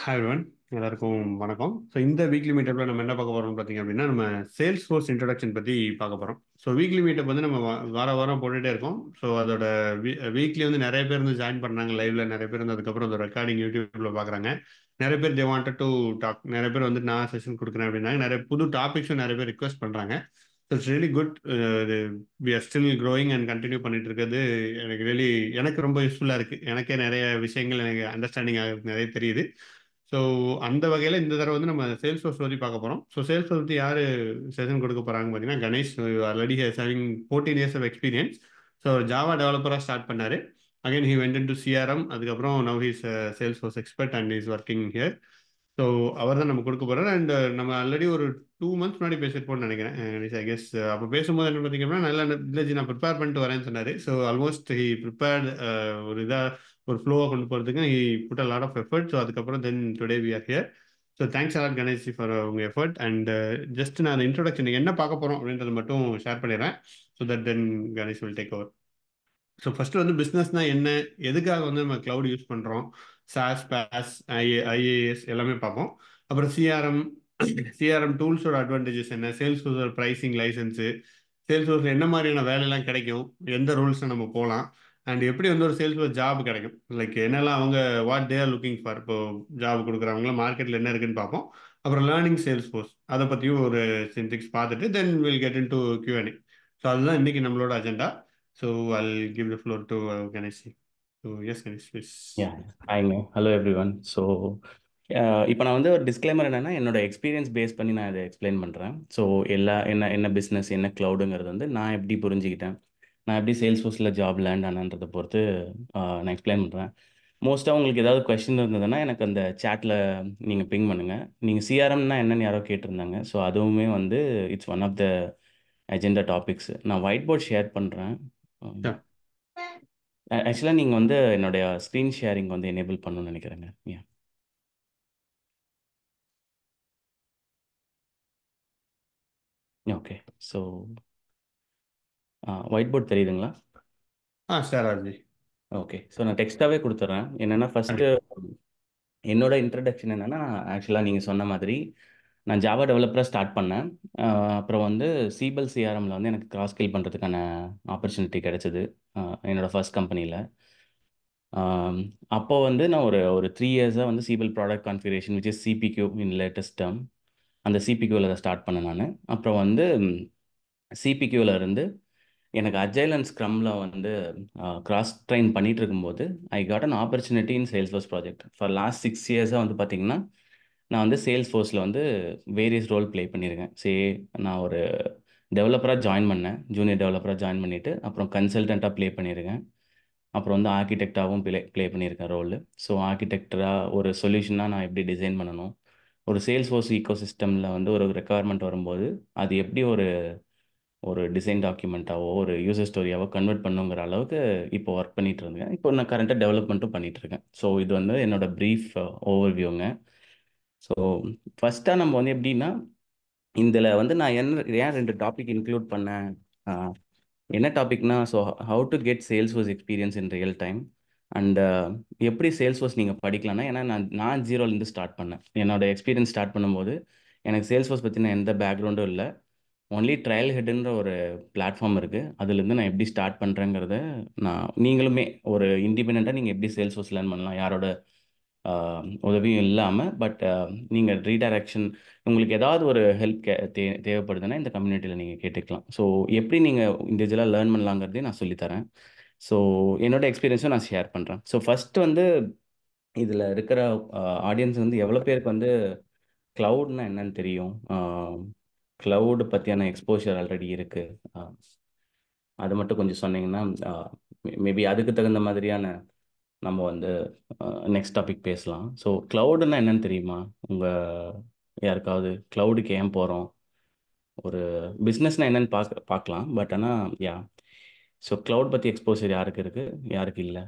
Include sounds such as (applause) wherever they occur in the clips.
Hi one எல்லாருக்கும் வணக்கம் so இந்த வீக்லி மீட்டப்பில் நம்ம என்ன பார்க்க போகிறோம் பார்த்தீங்க அப்படின்னா நம்ம சேல்ஸ் ஃபோர்ஸ் இன்ட்ரடக்ஷன் பற்றி பார்க்க போகிறோம் ஸோ வீக்லி மீட்டப் வந்து நம்ம வார வாரம் போட்டுகிட்டே இருக்கோம் ஸோ அதோட வீக்லி வந்து நிறைய பேர் வந்து ஜாயின் பண்ணுறாங்க லைவ்ல நிறைய பேர் வந்து அதுக்கப்புறம் அந்த ரெக்கார்டிங் யூடியூப்ல பார்க்குறாங்க நிறைய பேர் தே வாண்டட் டு டாக் நிறைய பேர் வந்து நான் செஷன் கொடுக்குறேன் அப்படின்னாங்க நிறைய புது டாபிக்ஸும் நிறைய பேர் ரிக்வஸ்ட் பண்ணுறாங்க it's really good we are still growing and continue பண்ணிட்டு இருக்கிறது எனக்கு ரியலி எனக்கு ரொம்ப யூஸ்ஃபுல்லாக இருக்குது எனக்கே நிறைய விஷயங்கள் எனக்கு அண்டர்ஸ்டாண்டிங் ஆகிறதுக்கு நிறைய தெரியுது ஸோ அந்த வகையில் இந்த தடவை வந்து நம்ம சேல்ஸ் ஃபோர்ஸ் பற்றி பார்க்க போகிறோம் ஸோ சேல்ஸ் ஃபோர்ஸ் பற்றி யார் செஷன் கொடுக்க போகிறாங்க பார்த்தீங்கன்னா Ganesh already has having fourteen years of experience so Java டெவலப்பராக ஸ்டார்ட் பண்ணார் again he went to CRM அதுக்கப்புறம் now he's Salesforce expert and is working here so அவர் தான் நம்ம கொடுக்க போகிறார் அண்ட் நம்ம ஆல்ரெடி ஒரு டூ மந்த்ஸ் முன்னாடி பேசியிருப்போம்னு நினைக்கிறேன் ஐ கெஸ் அப்போ பேசும்போது என்ன பார்த்தீங்கன்னா நல்லா வில்லேஜ் நான் ப்ரிப்பேர் பண்ணிட்டு வரேன்னு சொன்னார் ஸோ ஆல்மோஸ்ட் ஹி ப்ரிப்பேர்ட் ஒரு இதாக ஒரு ஃப்ளோவாக கொண்டு போகிறதுக்கு he put a lot of effort so அதுக்கப்புறம் then today we are here so thanks a lot Ganesh for உங்கள் எஃபர்ட் அண்ட் ஜஸ்ட் நான் அந்த இன்ட்ரொடக்ஷன் என்ன பார்க்க போகிறோம் அப்படின்றத மட்டும் ஷேர் பண்ணிடுறேன் so that then Ganesh will take over so first வந்து பிஸ்னஸ்னால் என்ன எதுக்காக வந்து நம்ம க்ளவுட் யூஸ் பண்ணுறோம் சாஸ் பேஸ் ஐஏ ஐஏஎஸ் எல்லாமே பார்ப்போம் அப்புறம் சிஆர்எம் சிஆர்எம் டூல்ஸோட அட்வான்டேஜஸ் என்ன சேல்ஸ் ஃபோர்ஸோட ப்ரைசிங் லைசன்ஸு சேல்ஸ் ஹோஸ்ல என்ன மாதிரியான வேலையெல்லாம் கிடைக்கும் எந்த ரூல்ஸை நம்ம போகலாம் அண்ட் எப்படி வந்து ஒரு சேல்ஸ் ஹோஸ் ஜாப் கிடைக்கும் லைக் என்னெல்லாம் அவங்க what they are looking for இப்போ ஜாப் கொடுக்குறவங்களாம் மார்க்கெட்டில் என்ன இருக்குன்னு பார்ப்போம் அப்புறம் லேர்னிங் சேல்ஸ் ஃபோர்ஸ் அதை பற்றியும் ஒரு சின்திக்ஸ் பார்த்துட்டு then we'll get into Q and A so அதுதான் இன்றைக்கி நம்மளோட agenda so I'll give the floor to Ganesh so yes Ganesh please hello everyone so இப்போ நான் வந்து ஒரு டிஸ்க்ளைமர் என்னென்னா என்னோட எக்ஸ்பீரியன்ஸ் பேஸ் பண்ணி நான் இதை எக்ஸ்பிளைன் பண்ணுறேன் ஸோ எல்லா என்ன என்ன பிஸ்னஸ் என்ன க்ளவுடுங்கிறது வந்து நான் எப்படி புரிஞ்சுக்கிட்டேன் நான் எப்படி சேல்ஸ் ஃபோர்ஸில் ஜாப் லேண்ட் ஆனான்றத பொறுத்து நான் எக்ஸ்பிளைன் பண்ணுறேன் மோஸ்ட்டாக உங்களுக்கு ஏதாவது கொஷின் இருந்ததுன்னா எனக்கு அந்த சேட்டில் நீங்கள் பிங் பண்ணுங்கள் நீங்கள் சிஆர்எம்னா என்னென்னு யாரோ கேட்டிருந்தாங்க ஸோ அதுவுமே வந்து it's one of the agenda topics நான் ஒயிட் போர்ட் ஷேர் பண்ணுறேன் ஆக்சுவலாக நீங்கள் வந்து என்னுடைய ஸ்க்ரீன் ஷேரிங் வந்து எனேபிள் பண்ணணும்னு நினைக்கிறேங்க ஏன் ஓகே ஸோ ஒயிட் போர்ட் தெரியுதுங்களா ஆ சாராஜி ஓகே ஸோ நான் டெக்ஸ்ட்டாகவே கொடுத்துட்றேன் என்னென்னா ஃபஸ்ட்டு என்னோட இன்ட்ரடக்ஷன் என்னென்னா ஆக்சுவலாக நீங்கள் சொன்ன மாதிரி நான் ஜாவா டெவலப்பராக ஸ்டார்ட் பண்ணேன் அப்புறம் வந்து சிபிள் சிஆர்எம்ல e வந்து எனக்கு கிராஸ் ஸ்கில் பண்ணுறதுக்கான ஆப்பர்ச்சுனிட்டி கிடைச்சிது என்னோடய ஃபர்ஸ்ட் கம்பெனியில் அப்போ வந்து நான் ஒரு ஒரு த்ரீ இயர்ஸாக வந்து சிபிள் product configuration which is CPQ in latest டேம் அந்த சிபிக்யூவில் அதை ஸ்டார்ட் பண்ணேன் நான் அப்புறம் வந்து சிபிக்யூவில் இருந்து எனக்கு அஜைல் அண்ட் வந்து கிராஸ் ட்ரெயின் பண்ணிகிட்டு இருக்கும்போது I got an opportunity in Salesforce project for last six இயர்ஸாக வந்து பார்த்தீங்கன்னா நான் வந்து சேல்ஸ் ஃபோர்ஸில் வந்து வேரியஸ் ரோல் ப்ளே பண்ணியிருக்கேன் சே நான் ஒரு டெவலப்பராக ஜாயின் பண்ணேன் ஜூனியர் டெவலப்பராக ஜாயின் பண்ணிவிட்டு அப்புறம் கன்சல்டண்ட்டாக ப்ளே பண்ணியிருக்கேன் அப்புறம் வந்து ஆர்கிடெக்டாகவும் ப்ளே ப்ளே பண்ணியிருக்கேன் ரோல் ஸோ ஆர்கிடெக்டராக ஒரு சொல்யூஷனாக நான் எப்படி டிசைன் பண்ணணும் ஒரு சேல்ஸ் ஃபோர்ஸ் ஈகோ சிஸ்டமில் வந்து ஒரு ரெக்குவயர்மெண்ட் வரும்போது அது எப்படி ஒரு ஒரு டிசைன் டாக்குமெண்ட்டாவோ ஒரு யூசர் ஸ்டோரியாவோ கன்வெர்ட் பண்ணுங்கிற அளவுக்கு இப்போ ஒர்க் பண்ணிகிட்டு இருந்தேன் இப்போ நான் கரண்டாக டெவலப்மெண்ட்டும் பண்ணிகிட்டு இருக்கேன் ஸோ இது வந்து என்னோட ப்ரீஃப் ஓவர்வியூங்க ஸோ ஃபஸ்ட்டாக நம்ம வந்து எப்படின்னா இதில் வந்து நான் என்ன ஏன் ரெண்டு டாபிக் இன்க்ளூட் பண்ணேன் என்ன டாபிக்னா so how to get Salesforce experience in real time and uh, எப்படி சேல்ஸ் ஃபோர்ஸ் நீங்கள் படிக்கலாம்னா ஏன்னா நான் நான் ஜீரோலேருந்து ஸ்டார்ட் பண்ணேன் என்னோட எக்ஸ்பீரியன்ஸ் ஸ்டார்ட் பண்ணும்போது எனக்கு சேல்ஸ் ஃபோர்ஸ் பற்றின எந்த பேக்ரவுண்டும் இல்லை ஒன்லி ட்ரையல் ஹெட்ன்ற ஒரு பிளாட்ஃபார்ம் இருக்குது அதுலேருந்து நான் எப்படி ஸ்டார்ட் பண்ணுறேங்கிறத நான் நீங்களுமே ஒரு இண்டிபெண்ட்டாக நீங்கள் எப்படி சேல்ஸ் ஃபோர்ஸ் லேர்ன் பண்ணலாம் யாரோட உதவியும் இல்லாமல் பட் நீங்கள் ரீடைரக்ஷன் உங்களுக்கு ஏதாவது ஒரு ஹெல்ப் கே தே தேவைப்படுதுன்னா இந்த கம்யூனிட்டியில் நீங்கள் கேட்டுக்கலாம் ஸோ எப்படி நீங்கள் இதெல்லாம் லேர்ன் பண்ணலாங்கிறதே நான் சொல்லித்தரேன் ஸோ என்னோட எக்ஸ்பீரியன்ஸும் நான் ஷேர் பண்ணுறேன் ஸோ ஃபஸ்ட்டு வந்து இதில் இருக்கிற ஆடியன்ஸ் வந்து எவ்வளோ பேருக்கு வந்து க்ளவுட்னா என்னன்னு தெரியும் க்ளவுடு பற்றியான எக்ஸ்போஷர் ஆல்ரெடி இருக்குது அது மட்டும் கொஞ்சம் சொன்னீங்கன்னா மேபி அதுக்கு தகுந்த மாதிரியான நம்ம வந்து நெக்ஸ்ட் டாபிக் பேசலாம் ஸோ க்ளவுடுன்னா என்னன்னு தெரியுமா உங்கள் யாருக்காவது க்ளவுடுக்கு ஏன் போகிறோம் ஒரு பிஸ்னஸ்னால் என்னன்னு பார்க்க பார்க்கலாம் பட் ஆனால் யா ஸோ கிளவுட் பற்றி எக்ஸ்போசர் யாருக்கு இருக்கு யாருக்கு இல்லை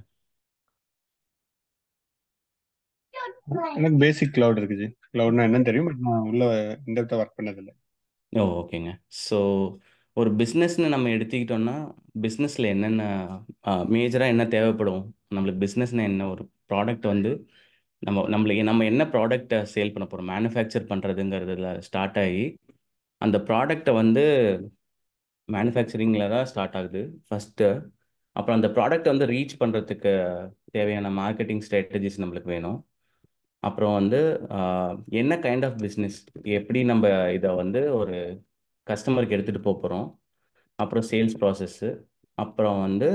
எனக்கு பேசிக் க்ளவுட் இருக்குது கிளவுட்னா என்னன்னு தெரியும் பட் நான் உள்ள இந்த ஒர்க் பண்ணதில்லை ஓ ஓகேங்க ஸோ ஒரு பிஸ்னஸ்னு நம்ம எடுத்துக்கிட்டோம்னா பிஸ்னஸில் என்னென்ன மேஜராக என்ன தேவைப்படும் நம்மளுக்கு பிஸ்னஸ்னால் என்ன ஒரு ப்ராடக்ட் வந்து நம்ம நம்மளுக்கு நம்ம என்ன ப்ராடக்டை சேல் பண்ண போகிறோம் மேனுஃபேக்சர் பண்ணுறதுங்கிறதுல ஸ்டார்ட் ஆகி அந்த ப்ராடக்டை வந்து மேனுஃபேக்சரிங்கில் தான் ஸ்டார்ட் ஆகுது ஃபஸ்ட்டு அப்புறம் அந்த ப்ராடக்ட் வந்து ரீச் பண்ணுறதுக்கு தேவையான மார்க்கெட்டிங் ஸ்ட்ராட்டஜிஸ் நம்மளுக்கு வேணும் அப்புறம் வந்து என்ன கைண்ட் ஆஃப் பிஸ்னஸ் எப்படி நம்ம இதை வந்து ஒரு கஸ்டமருக்கு எடுத்துகிட்டு போக போகிறோம் அப்புறம் சேல்ஸ் ப்ராசஸ்ஸு அப்புறம் வந்து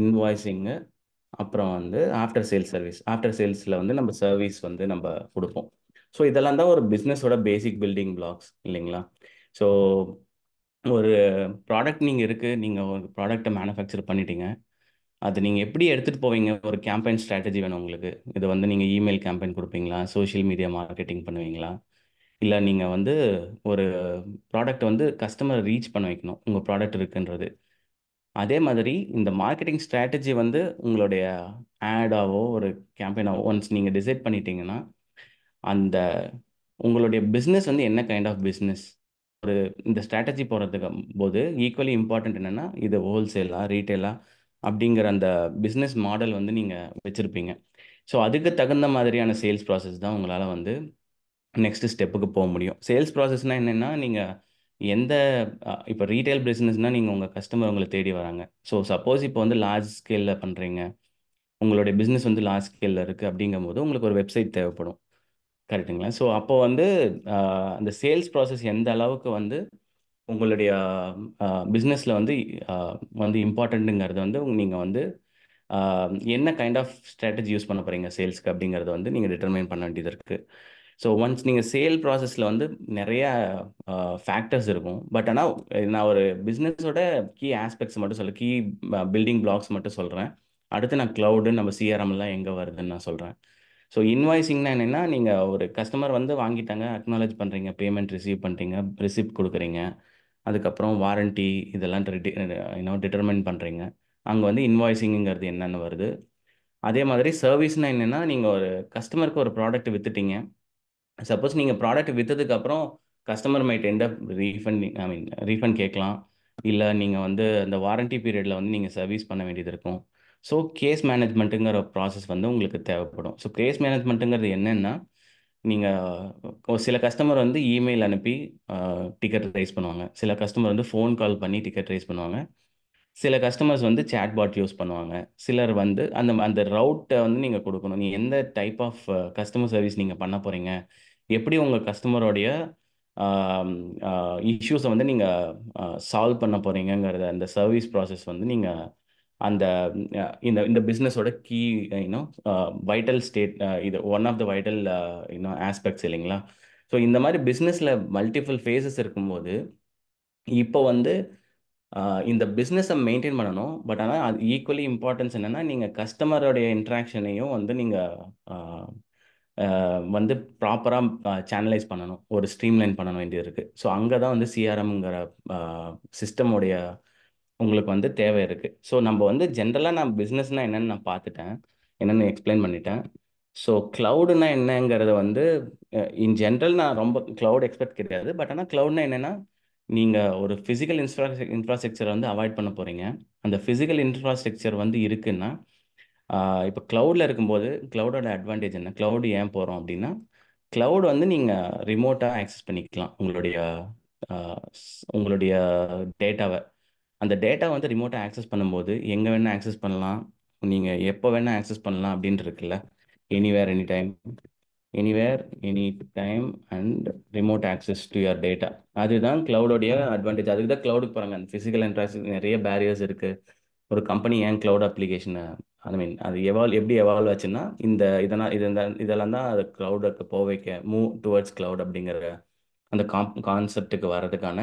இன்வாய்ஸிங்கு அப்புறம் வந்து ஆஃப்டர் சேல்ஸ் சர்வீஸ் ஆஃப்டர் சேல்ஸில் வந்து நம்ம சர்வீஸ் வந்து நம்ம கொடுப்போம் ஸோ இதெல்லாம் தான் ஒரு பிஸ்னஸோட பேசிக் பில்டிங் பிளாக்ஸ் இல்லைங்களா ஸோ ஒரு ப்ராடக்ட் நீங்கள் இருக்குது நீங்கள் ஒரு ப்ராடக்ட்டை மேனுஃபேக்சர் பண்ணிட்டீங்க அது நீங்கள் எப்படி எடுத்துகிட்டு போவீங்க ஒரு கேம்பெயின் ஸ்ட்ராட்டஜி வேணும் உங்களுக்கு இது வந்து நீங்கள் இமெயில் கேம்பெயின் கொடுப்பீங்களா சோஷியல் மீடியா மார்க்கெட்டிங் பண்ணுவீங்களா இல்லை நீங்கள் வந்து ஒரு ப்ராடக்ட் வந்து கஸ்டமரை ரீச் பண்ண வைக்கணும் உங்கள் ப்ராடக்ட் இருக்குன்றது அதே மாதிரி இந்த மார்க்கெட்டிங் ஸ்ட்ராட்டஜி வந்து உங்களுடைய ஆடாவோ ஒரு கேம்பெயினாவோ ஒன்ஸ் நீங்கள் டிசைட் பண்ணிட்டீங்கன்னா அந்த உங்களுடைய பிஸ்னஸ் வந்து என்ன கைண்ட் ஆஃப் பிஸ்னஸ் ஒரு இந்த ஸ்ட்ராட்டஜி போகிறதுக்கு போது ஈக்குவலி இம்பார்ட்டண்ட் என்னென்னா இது ஹோல்சேலாக ரீட்டெயிலாக அப்படிங்கிற அந்த பிஸ்னஸ் மாடல் வந்து நீங்கள் வச்சுருப்பீங்க ஸோ அதுக்கு தகுந்த மாதிரியான சேல்ஸ் ப்ராசஸ் தான் உங்களால் வந்து நெக்ஸ்ட் ஸ்டெப்புக்கு போக முடியும் சேல்ஸ் ப்ராசஸ்னால் என்னென்னா நீங்கள் எந்த இப்போ ரீட்டைல் பிஸ்னஸ்னால் நீங்கள் உங்கள் கஸ்டமர் உங்களை தேடி வராங்க ஸோ சப்போஸ் இப்போ வந்து லார்ஜ் ஸ்கேலில் பண்ணுறீங்க உங்களுடைய பிஸ்னஸ் வந்து லார்ஜ் ஸ்கேலில் இருக்குது அப்படிங்கும் போது உங்களுக்கு ஒரு வெப்சைட் தேவைப்படும் கரெக்டுங்களா ஸோ அப்போ வந்து அந்த சேல்ஸ் ப்ராசஸ் எந்த அளவுக்கு வந்து உங்களுடைய பிஸ்னஸில் வந்து வந்து இம்பார்ட்டண்ட்டுங்கிறது வந்து நீங்கள் வந்து என்ன கைண்ட் ஆஃப் ஸ்ட்ராட்டஜி யூஸ் பண்ண போகிறீங்க சேல்ஸ்க்கு அப்படிங்கிறத வந்து நீங்கள் டிட்டர்மைன் பண்ண வேண்டியது இருக்குது ஸோ ஒன்ஸ் நீங்கள் சேல் ப்ராசஸில் வந்து நிறைய ஃபேக்டர்ஸ் இருக்கும் பட் ஆனால் நான் ஒரு பிஸ்னஸோட கீ ஆஸ்பெக்ட்ஸ் மட்டும் சொல்ல கீ பில்டிங் பிளாக்ஸ் மட்டும் சொல்கிறேன் அடுத்து நான் க்ளவுடு நம்ம சிஆர்எம்லாம் எங்கே வருதுன்னு நான் சொல்கிறேன் ஸோ இன்வாய்ஸிங்னா என்னென்னா நீங்கள் ஒரு கஸ்டமர் வந்து வாங்கிட்டாங்க அக்னாலேஜ் பண்ணுறீங்க பேமெண்ட் ரிசீவ் பண்ணுறீங்க ரிசிப்ட் கொடுக்குறீங்க அதுக்கப்புறம் வாரண்ட்டி இதெல்லாம் இன்னும் டிட்டர்மெண்ட் பண்ணுறீங்க அங்கே வந்து இன்வாய்ஸிங்கிறது என்னென்னு வருது அதே மாதிரி சர்வீஸ்னால் என்னென்னா நீங்கள் ஒரு கஸ்டமருக்கு ஒரு ப்ராடக்ட் வித்துட்டீங்க சப்போஸ் நீங்கள் ப்ராடக்ட் விற்றதுக்கப்புறம் customer might end up refund I mean refund கேட்கலாம் இல்லை நீங்கள் வந்து அந்த வாரண்ட்டி பீரியடில் வந்து நீங்கள் சர்வீஸ் பண்ண வேண்டியது இருக்கும் ஸோ கேஸ் மேனேஜ்மெண்ட்டுங்கிற ப்ராசஸ் வந்து உங்களுக்கு தேவைப்படும் ஸோ கேஸ் மேனேஜ்மெண்ட்டுங்கிறது என்னென்னா நீங்கள் சில கஸ்டமர் வந்து இமெயில் அனுப்பி டிக்கெட் ரைஸ் பண்ணுவாங்க சில கஸ்டமர் வந்து ஃபோன் கால் பண்ணி டிக்கெட் ரைஸ் பண்ணுவாங்க சில கஸ்டமர்ஸ் வந்து சேட் பாட் யூஸ் பண்ணுவாங்க சிலர் வந்து அந்த அந்த ரவுட்டை வந்து நீங்கள் கொடுக்கணும் நீங்கள் எந்த டைப் ஆஃப் கஸ்டமர் சர்வீஸ் நீங்கள் பண்ண போகிறீங்க எப்படி உங்கள் கஸ்டமருடைய இஷ்யூஸை வந்து நீங்கள் சால்வ் பண்ண போகிறீங்கங்கிறத அந்த சர்வீஸ் ப்ராசஸ் வந்து நீங்கள் அந்த இந்த இந்த பிஸ்னஸோட கீ யூனோ வைட்டல் ஸ்டேட் இது one of the vital you know aspects இல்லைங்களா ஸோ இந்த மாதிரி பிஸ்னஸில் மல்டிபிள் ஃபேஸஸ் இருக்கும்போது இப்போ வந்து இந்த பிஸ்னஸை மெயின்டைன் பண்ணணும் பட் ஆனால் அது ஈக்குவலி இம்பார்ட்டன்ஸ் என்னென்னா நீங்கள் கஸ்டமரோடைய இன்ட்ராக்ஷனையும் வந்து நீங்கள் வந்து ப்ராப்பராக சேனலைஸ் பண்ணணும் ஒரு ஸ்ட்ரீம்லைன் பண்ண வேண்டியது இருக்குது ஸோ அங்கே தான் வந்து சிஆர்எம்ங்கிற சிஸ்டமுடைய உங்களுக்கு வந்து தேவை இருக்குது ஸோ நம்ம வந்து ஜென்ரலாக நான் பிஸ்னஸ்னால் என்னென்னு நான் பார்த்துட்டேன் என்னென்னு எக்ஸ்பிளைன் பண்ணிட்டேன் ஸோ க்ளவுடுனா என்னங்கிறது வந்து இன் ஜென்ரல் நான் ரொம்ப க்ளவுட் எக்ஸ்பெக்ட் கிடையாது பட் ஆனால் க்ளவுட்னா என்னென்னா நீங்கள் ஒரு ஃபிசிக்கல் இன்ஃப்ரா இன்ஃப்ராஸ்ட்ரக்சர் வந்து அவாய்ட் பண்ண போகிறீங்க அந்த ஃபிசிக்கல் இன்ஃப்ராஸ்ட்ரக்சர் வந்து இருக்குன்னா இப்போ க்ளவுடில் இருக்கும்போது க்ளவுடோட அட்வான்டேஜ் என்ன க்ளவுடு ஏன் போகிறோம் அப்படின்னா க்ளவுட் வந்து நீங்கள் ரிமோட்டாக ஆக்சஸ் பண்ணிக்கலாம் உங்களுடைய உங்களுடைய டேட்டாவை அந்த டேட்டா வந்து ரிமோட்டாக ஆக்சஸ் பண்ணும்போது எங்கே வேணால் ஆக்சஸ் பண்ணலாம் நீங்கள் எப்போ வேணால் ஆக்சஸ் பண்ணலாம் அப்படின்ட்டு இருக்குல்ல anywhere any time anywhere any time and remote access to your data அதுதான் க்ளவுடோடைய அட்வான்டேஜ் அதுக்கு தான் க்ளவுடுக்கு போகிறாங்க அந்த ஃபிசிக்கல் இன்ட்ராக்ஷன் நிறைய பேரியர்ஸ் இருக்குது ஒரு கம்பெனி ஏன் க்ளவுட் அப்ளிகேஷனை ஐ மீன் அது எவால்வ் எப்படி எவால்வ் ஆச்சுன்னா இந்த இதெல்லாம் இது இதெல்லாம் தான் அது க்ளவுடுக்கு போக வைக்க மூவ் டுவர்ட்ஸ் க்ளவுட் அப்படிங்கிற அந்த காம் கான்செப்டுக்கு வர்றதுக்கான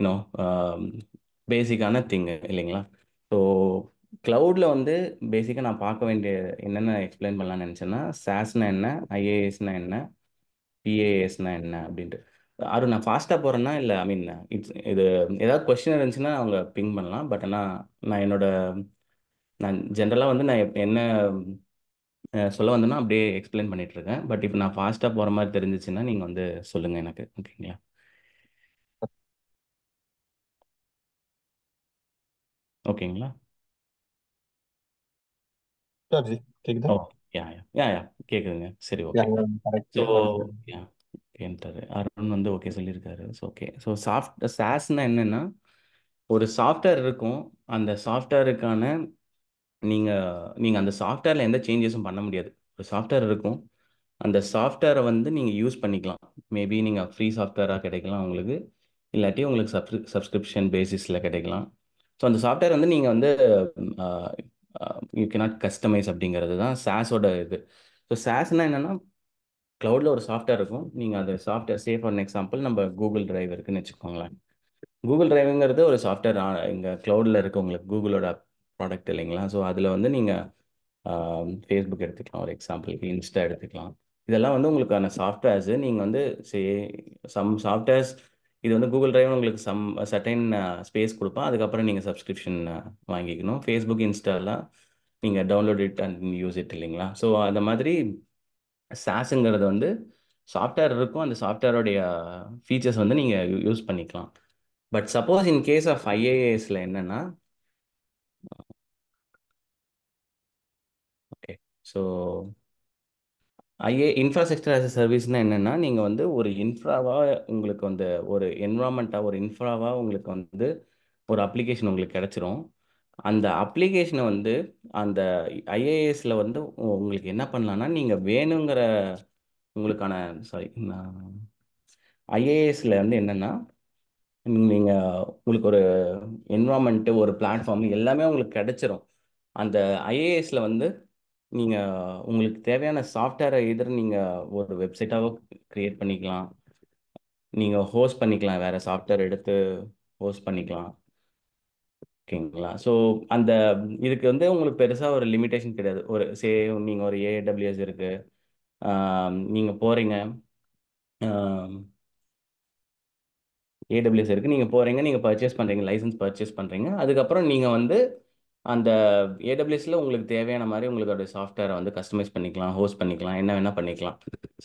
யூனோ பேசிக்கான திங்கு இல்லைங்களா ஸோ க்ளவுடில் வந்து பேசிக்காக நான் பார்க்க வேண்டிய என்னென்ன எக்ஸ்பிளைன் பண்ணலாம்னு நினச்சேன்னா சாஸ்னா என்ன ஐஏஎஸ்னா என்ன பிஏஎஸ்னா என்ன அப்படின்ட்டு அரு நான் ஃபாஸ்ட்டாக போகிறேன்னா இல்லை ஐ மீன் இட்ஸ் இது ஏதாவது கொஸ்டின் இருந்துச்சுன்னா அவங்க பிங் பண்ணலாம் பட் ஆனால் நான் என்னோட நான் ஜென்ரலாக வந்து நான் என்ன சொல்ல வந்தேன்னா அப்படியே எக்ஸ்பிளைன் பண்ணிகிட்ருக்கேன் பட் இப்போ நான் ஃபாஸ்ட்டாக போகிற மாதிரி தெரிஞ்சிச்சுன்னா நீங்கள் வந்து சொல்லுங்கள் எனக்கு ஓகேங்களா ஓகேங்களா கேக்குதுங்க யா யா கேட்குதுங்க சரி ஓகே அருண் வந்து ஓகே சொல்லியிருக்காரு ஓகே ஸோ சாஃப்ட் சாஸ்னா என்னென்னா ஒரு சாஃப்ட்வேர் இருக்கும் அந்த சாஃப்ட்வேருக்கான நீங்கள் நீங்கள் அந்த சாஃப்ட்வேரில் எந்த சேஞ்சஸும் பண்ண முடியாது ஒரு சாஃப்ட்வேர் இருக்கும் அந்த சாஃப்ட்வேரை வந்து நீங்கள் யூஸ் பண்ணிக்கலாம் மேபி நீங்கள் ஃப்ரீ சாஃப்ட்வேராக கிடைக்கலாம் உங்களுக்கு இல்லாட்டி உங்களுக்கு சப்ஸ்கிரிப்ஷன் பேசிஸில் கிடைக்கலாம் ஸோ அந்த சாஃப்ட்வேர் வந்து நீங்கள் வந்து யூ கே நாட் கஸ்டமைஸ் அப்படிங்கிறது தான் சாஸோட இது ஸோ சாஸ்னால் என்னென்னா க்ளவுடில் ஒரு சாஃப்ட்வேர் இருக்கும் நீங்கள் அது சாஃப்ட்வேர் சேஃப் ஃபார் எக்ஸாம்பிள் நம்ம கூகுள் டிரைவ் இருக்குன்னு வச்சுக்கோங்களேன் கூகுள் டிரைவுங்கிறது ஒரு சாஃப்ட்வேர் இங்கே க்ளவுடில் இருக்கு உங்களுக்கு கூகுளோட ப்ராடக்ட் இல்லைங்களா ஸோ அதில் வந்து நீங்கள் ஃபேஸ்புக் எடுத்துக்கலாம் ஒரு எக்ஸாம்பிள் இன்ஸ்டா எடுத்துக்கலாம் இதெல்லாம் வந்து உங்களுக்கான சாஃப்ட்வேர்ஸு நீங்கள் வந்து சே சம் சாஃப்ட்வேர்ஸ் இது வந்து கூகுள் டிரைவ் உங்களுக்கு சம் சர்டைன் ஸ்பேஸ் கொடுப்போம் அதுக்கப்புறம் நீங்கள் சப்ஸ்கிரிப்ஷன் வாங்கிக்கணும் ஃபேஸ்புக் இன்ஸ்டாலாம் நீங்கள் download it and use it இல்லைங்களா ஸோ அந்த மாதிரி சாஸுங்கிறது வந்து சாஃப்ட்வேர் இருக்கும் அந்த சாஃப்ட்வேரோடைய ஃபீச்சர்ஸ் வந்து நீங்கள் யூஸ் பண்ணிக்கலாம் but suppose in case of ஐஏஎஸில் என்னென்னா okay so IA infrastructure as a சர்வீஸ்னால் என்னென்னா நீங்கள் வந்து ஒரு இன்ஃப்ராவாக உங்களுக்கு வந்து ஒரு என்வரான்மெண்ட்டாக ஒரு இன்ஃப்ராவாக உங்களுக்கு வந்து ஒரு அப்ளிகேஷன் உங்களுக்கு கிடச்சிரும் அந்த அப்ளிகேஷனை வந்து அந்த ஐஏஎஸில் வந்து உங்களுக்கு என்ன பண்ணலான்னா நீங்கள் வேணுங்கிற உங்களுக்கான சாரி ஐஏஎஸில் வந்து என்னென்னா நீங்கள் உங்களுக்கு ஒரு என்வரான்மெண்ட்டு ஒரு பிளாட்ஃபார்ம் எல்லாமே உங்களுக்கு கிடச்சிரும் அந்த ஐஏஎஸில் வந்து நீங்கள் உங்களுக்கு தேவையான சாஃப்ட்வேரை எதிர நீங்கள் ஒரு வெப்சைட்டாவோ க்ரியேட் பண்ணிக்கலாம் நீங்கள் ஹோஸ்ட் பண்ணிக்கலாம் வேறு சாஃப்ட்வேர் எடுத்து ஹோஸ்ட் பண்ணிக்கலாம் ஓகேங்களா ஸோ அந்த இதுக்கு வந்து உங்களுக்கு பெருசாக ஒரு லிமிட்டேஷன் கிடையாது ஒரு சே நீங்கள் ஒரு ஏடபிள்யூஎஸ் இருக்குது நீங்கள் போகிறீங்க ஏடபிள்யூஎஸ் இருக்குது நீங்கள் போகிறீங்க நீங்கள் பர்ச்சேஸ் பண்ணுறீங்க லைசன்ஸ் பர்ச்சேஸ் பண்ணுறீங்க அதுக்கப்புறம் நீங்கள் வந்து அந்த ஏடபிள்யூஸில் உங்களுக்கு தேவையான மாதிரி உங்களுக்கு அதோடைய சாஃப்ட்வேரை வந்து கஸ்டமைஸ் பண்ணிக்கலாம் ஹோஸ்ட் பண்ணிக்கலாம் என்ன வேணால் பண்ணிக்கலாம்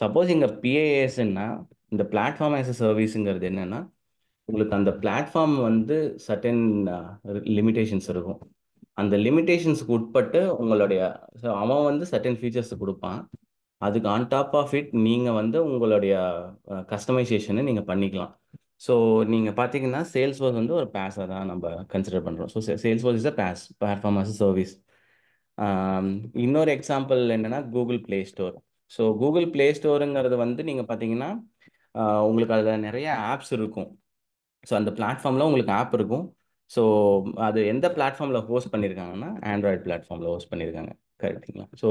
சப்போஸ் இங்கே பிஏஎஸ்ன்னா இந்த பிளாட்ஃபார்ம் ஆஸ் அ சர்வீஸுங்கிறது என்னென்னா உங்களுக்கு அந்த பிளாட்ஃபார்ம் வந்து சர்டன் லிமிடேஷன்ஸ் இருக்கும் அந்த லிமிடேஷன்ஸுக்கு உட்பட்டு உங்களுடைய ஸோ அவன் வந்து சர்டன் ஃபீச்சர்ஸ் கொடுப்பான் அதுக்கு ஆன் டாப் ஆஃப் இட் நீங்கள் வந்து உங்களுடைய கஸ்டமைசேஷனை நீங்கள் பண்ணிக்கலாம் ஸோ நீங்கள் பார்த்தீங்கன்னா சேல்ஸ் ஃபோர்ஸ் வந்து ஒரு பேஸாக தான் நம்ம கன்சிடர் பண்ணுறோம் so Salesforce is a PaaS platform as service இன்னொரு எக்ஸாம்பிள் என்னென்னா Google Play Store so Google Play ஸ்டோருங்கிறது வந்து நீங்கள் பார்த்தீங்கன்னா உங்களுக்கு அதில் நிறைய ஆப்ஸ் இருக்கும் ஸோ அந்த பிளாட்ஃபார்மில் உங்களுக்கு ஆப் இருக்கும் ஸோ அது எந்த பிளாட்ஃபார்மில் ஹோஸ்ட் பண்ணியிருக்காங்கன்னா ஆண்ட்ராய்டு பிளாட்ஃபார்மில் ஹோஸ்ட் பண்ணியிருக்காங்க கரெக்டுங்களா ஸோ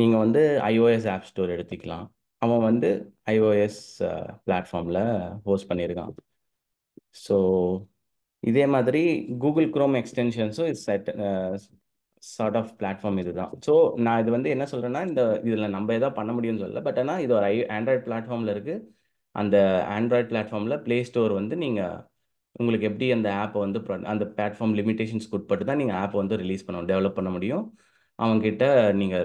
நீங்கள் வந்து ஐஓஎஸ் ஆப் ஸ்டோர் எடுத்துக்கலாம் அவன் வந்து ஐஓஎஸ் பிளாட்ஃபார்மில் ஹோஸ்ட் பண்ணியிருக்கான் ஸோ இதே மாதிரி கூகுள் க்ரோம் எக்ஸ்டென்ஷன்ஸும் is set sort of platform இதுதான் ஸோ நான் இது வந்து என்ன சொல்கிறேன்னா இந்த இதில் நம்ம எதாவது பண்ண முடியும்னு சொல்லலை பட் ஆனால் இது ஒரு ஐ ஆண்ட்ராய்ட் பிளாட்ஃபார்மில் இருக்குது அந்த ஆண்ட்ராய்ட் பிளாட்ஃபார்மில் ப்ளே ஸ்டோர் வந்து நீங்கள் உங்களுக்கு எப்படி அந்த ஆப்பை வந்து அந்த பிளாட்ஃபார்ம் லிமிடேஷன்ஸ்க்கு உட்பட்டு தான் நீங்கள் ஆப்பை வந்து ரிலீஸ் பண்ணணும் டெவலப் பண்ண முடியும் அவங்கக்கிட்ட நீங்கள்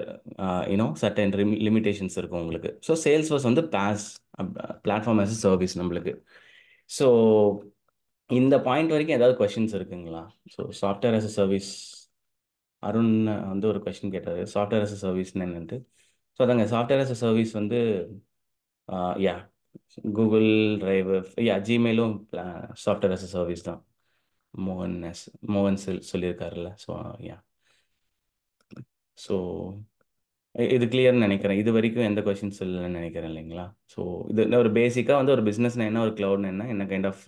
யூனோ சர்டன் ரிமி லிமிட்டேஷன்ஸ் இருக்கும் உங்களுக்கு ஸோ சேல்ஸ் ஃபர்ஸ் வந்து பேஸ் பிளாட்ஃபார்ம் ஆஸ் சர்வீஸ் நம்மளுக்கு ஸோ இந்த பாயிண்ட் வரைக்கும் ஏதாவது கொஷின்ஸ் இருக்குங்களா so software as a service Arun வந்து ஒரு கொஷின் கேட்டார் சாஃப்ட்வேர் ஆஸ் அ சர்வீஸ்னு என்னென்ட்டு ஸோ அதாங்க சாஃப்ட்வேர் ஆஸ் அ சர்வீஸ் வந்து யா கூகுள் டிரைவ் யா ஜிமெயிலும் சாஃப்ட்வேர் ஆஸ் அ சர்வீஸ் தான் மோகன் எஸ் மோகன் சொல் சொல்லியிருக்காருல்ல ஸோ யா ஸோ இது கிளியர்னு நினைக்கிறேன் இது வரைக்கும் எந்த கொஷின்ஸ் இல்லைன்னு நினைக்கிறேன் இல்லைங்களா ஸோ இது என்ன ஒரு பேசிக்காக வந்து ஒரு பிஸ்னஸ்னா என்ன ஒரு க்ளவுட்னு என்ன என்ன kind of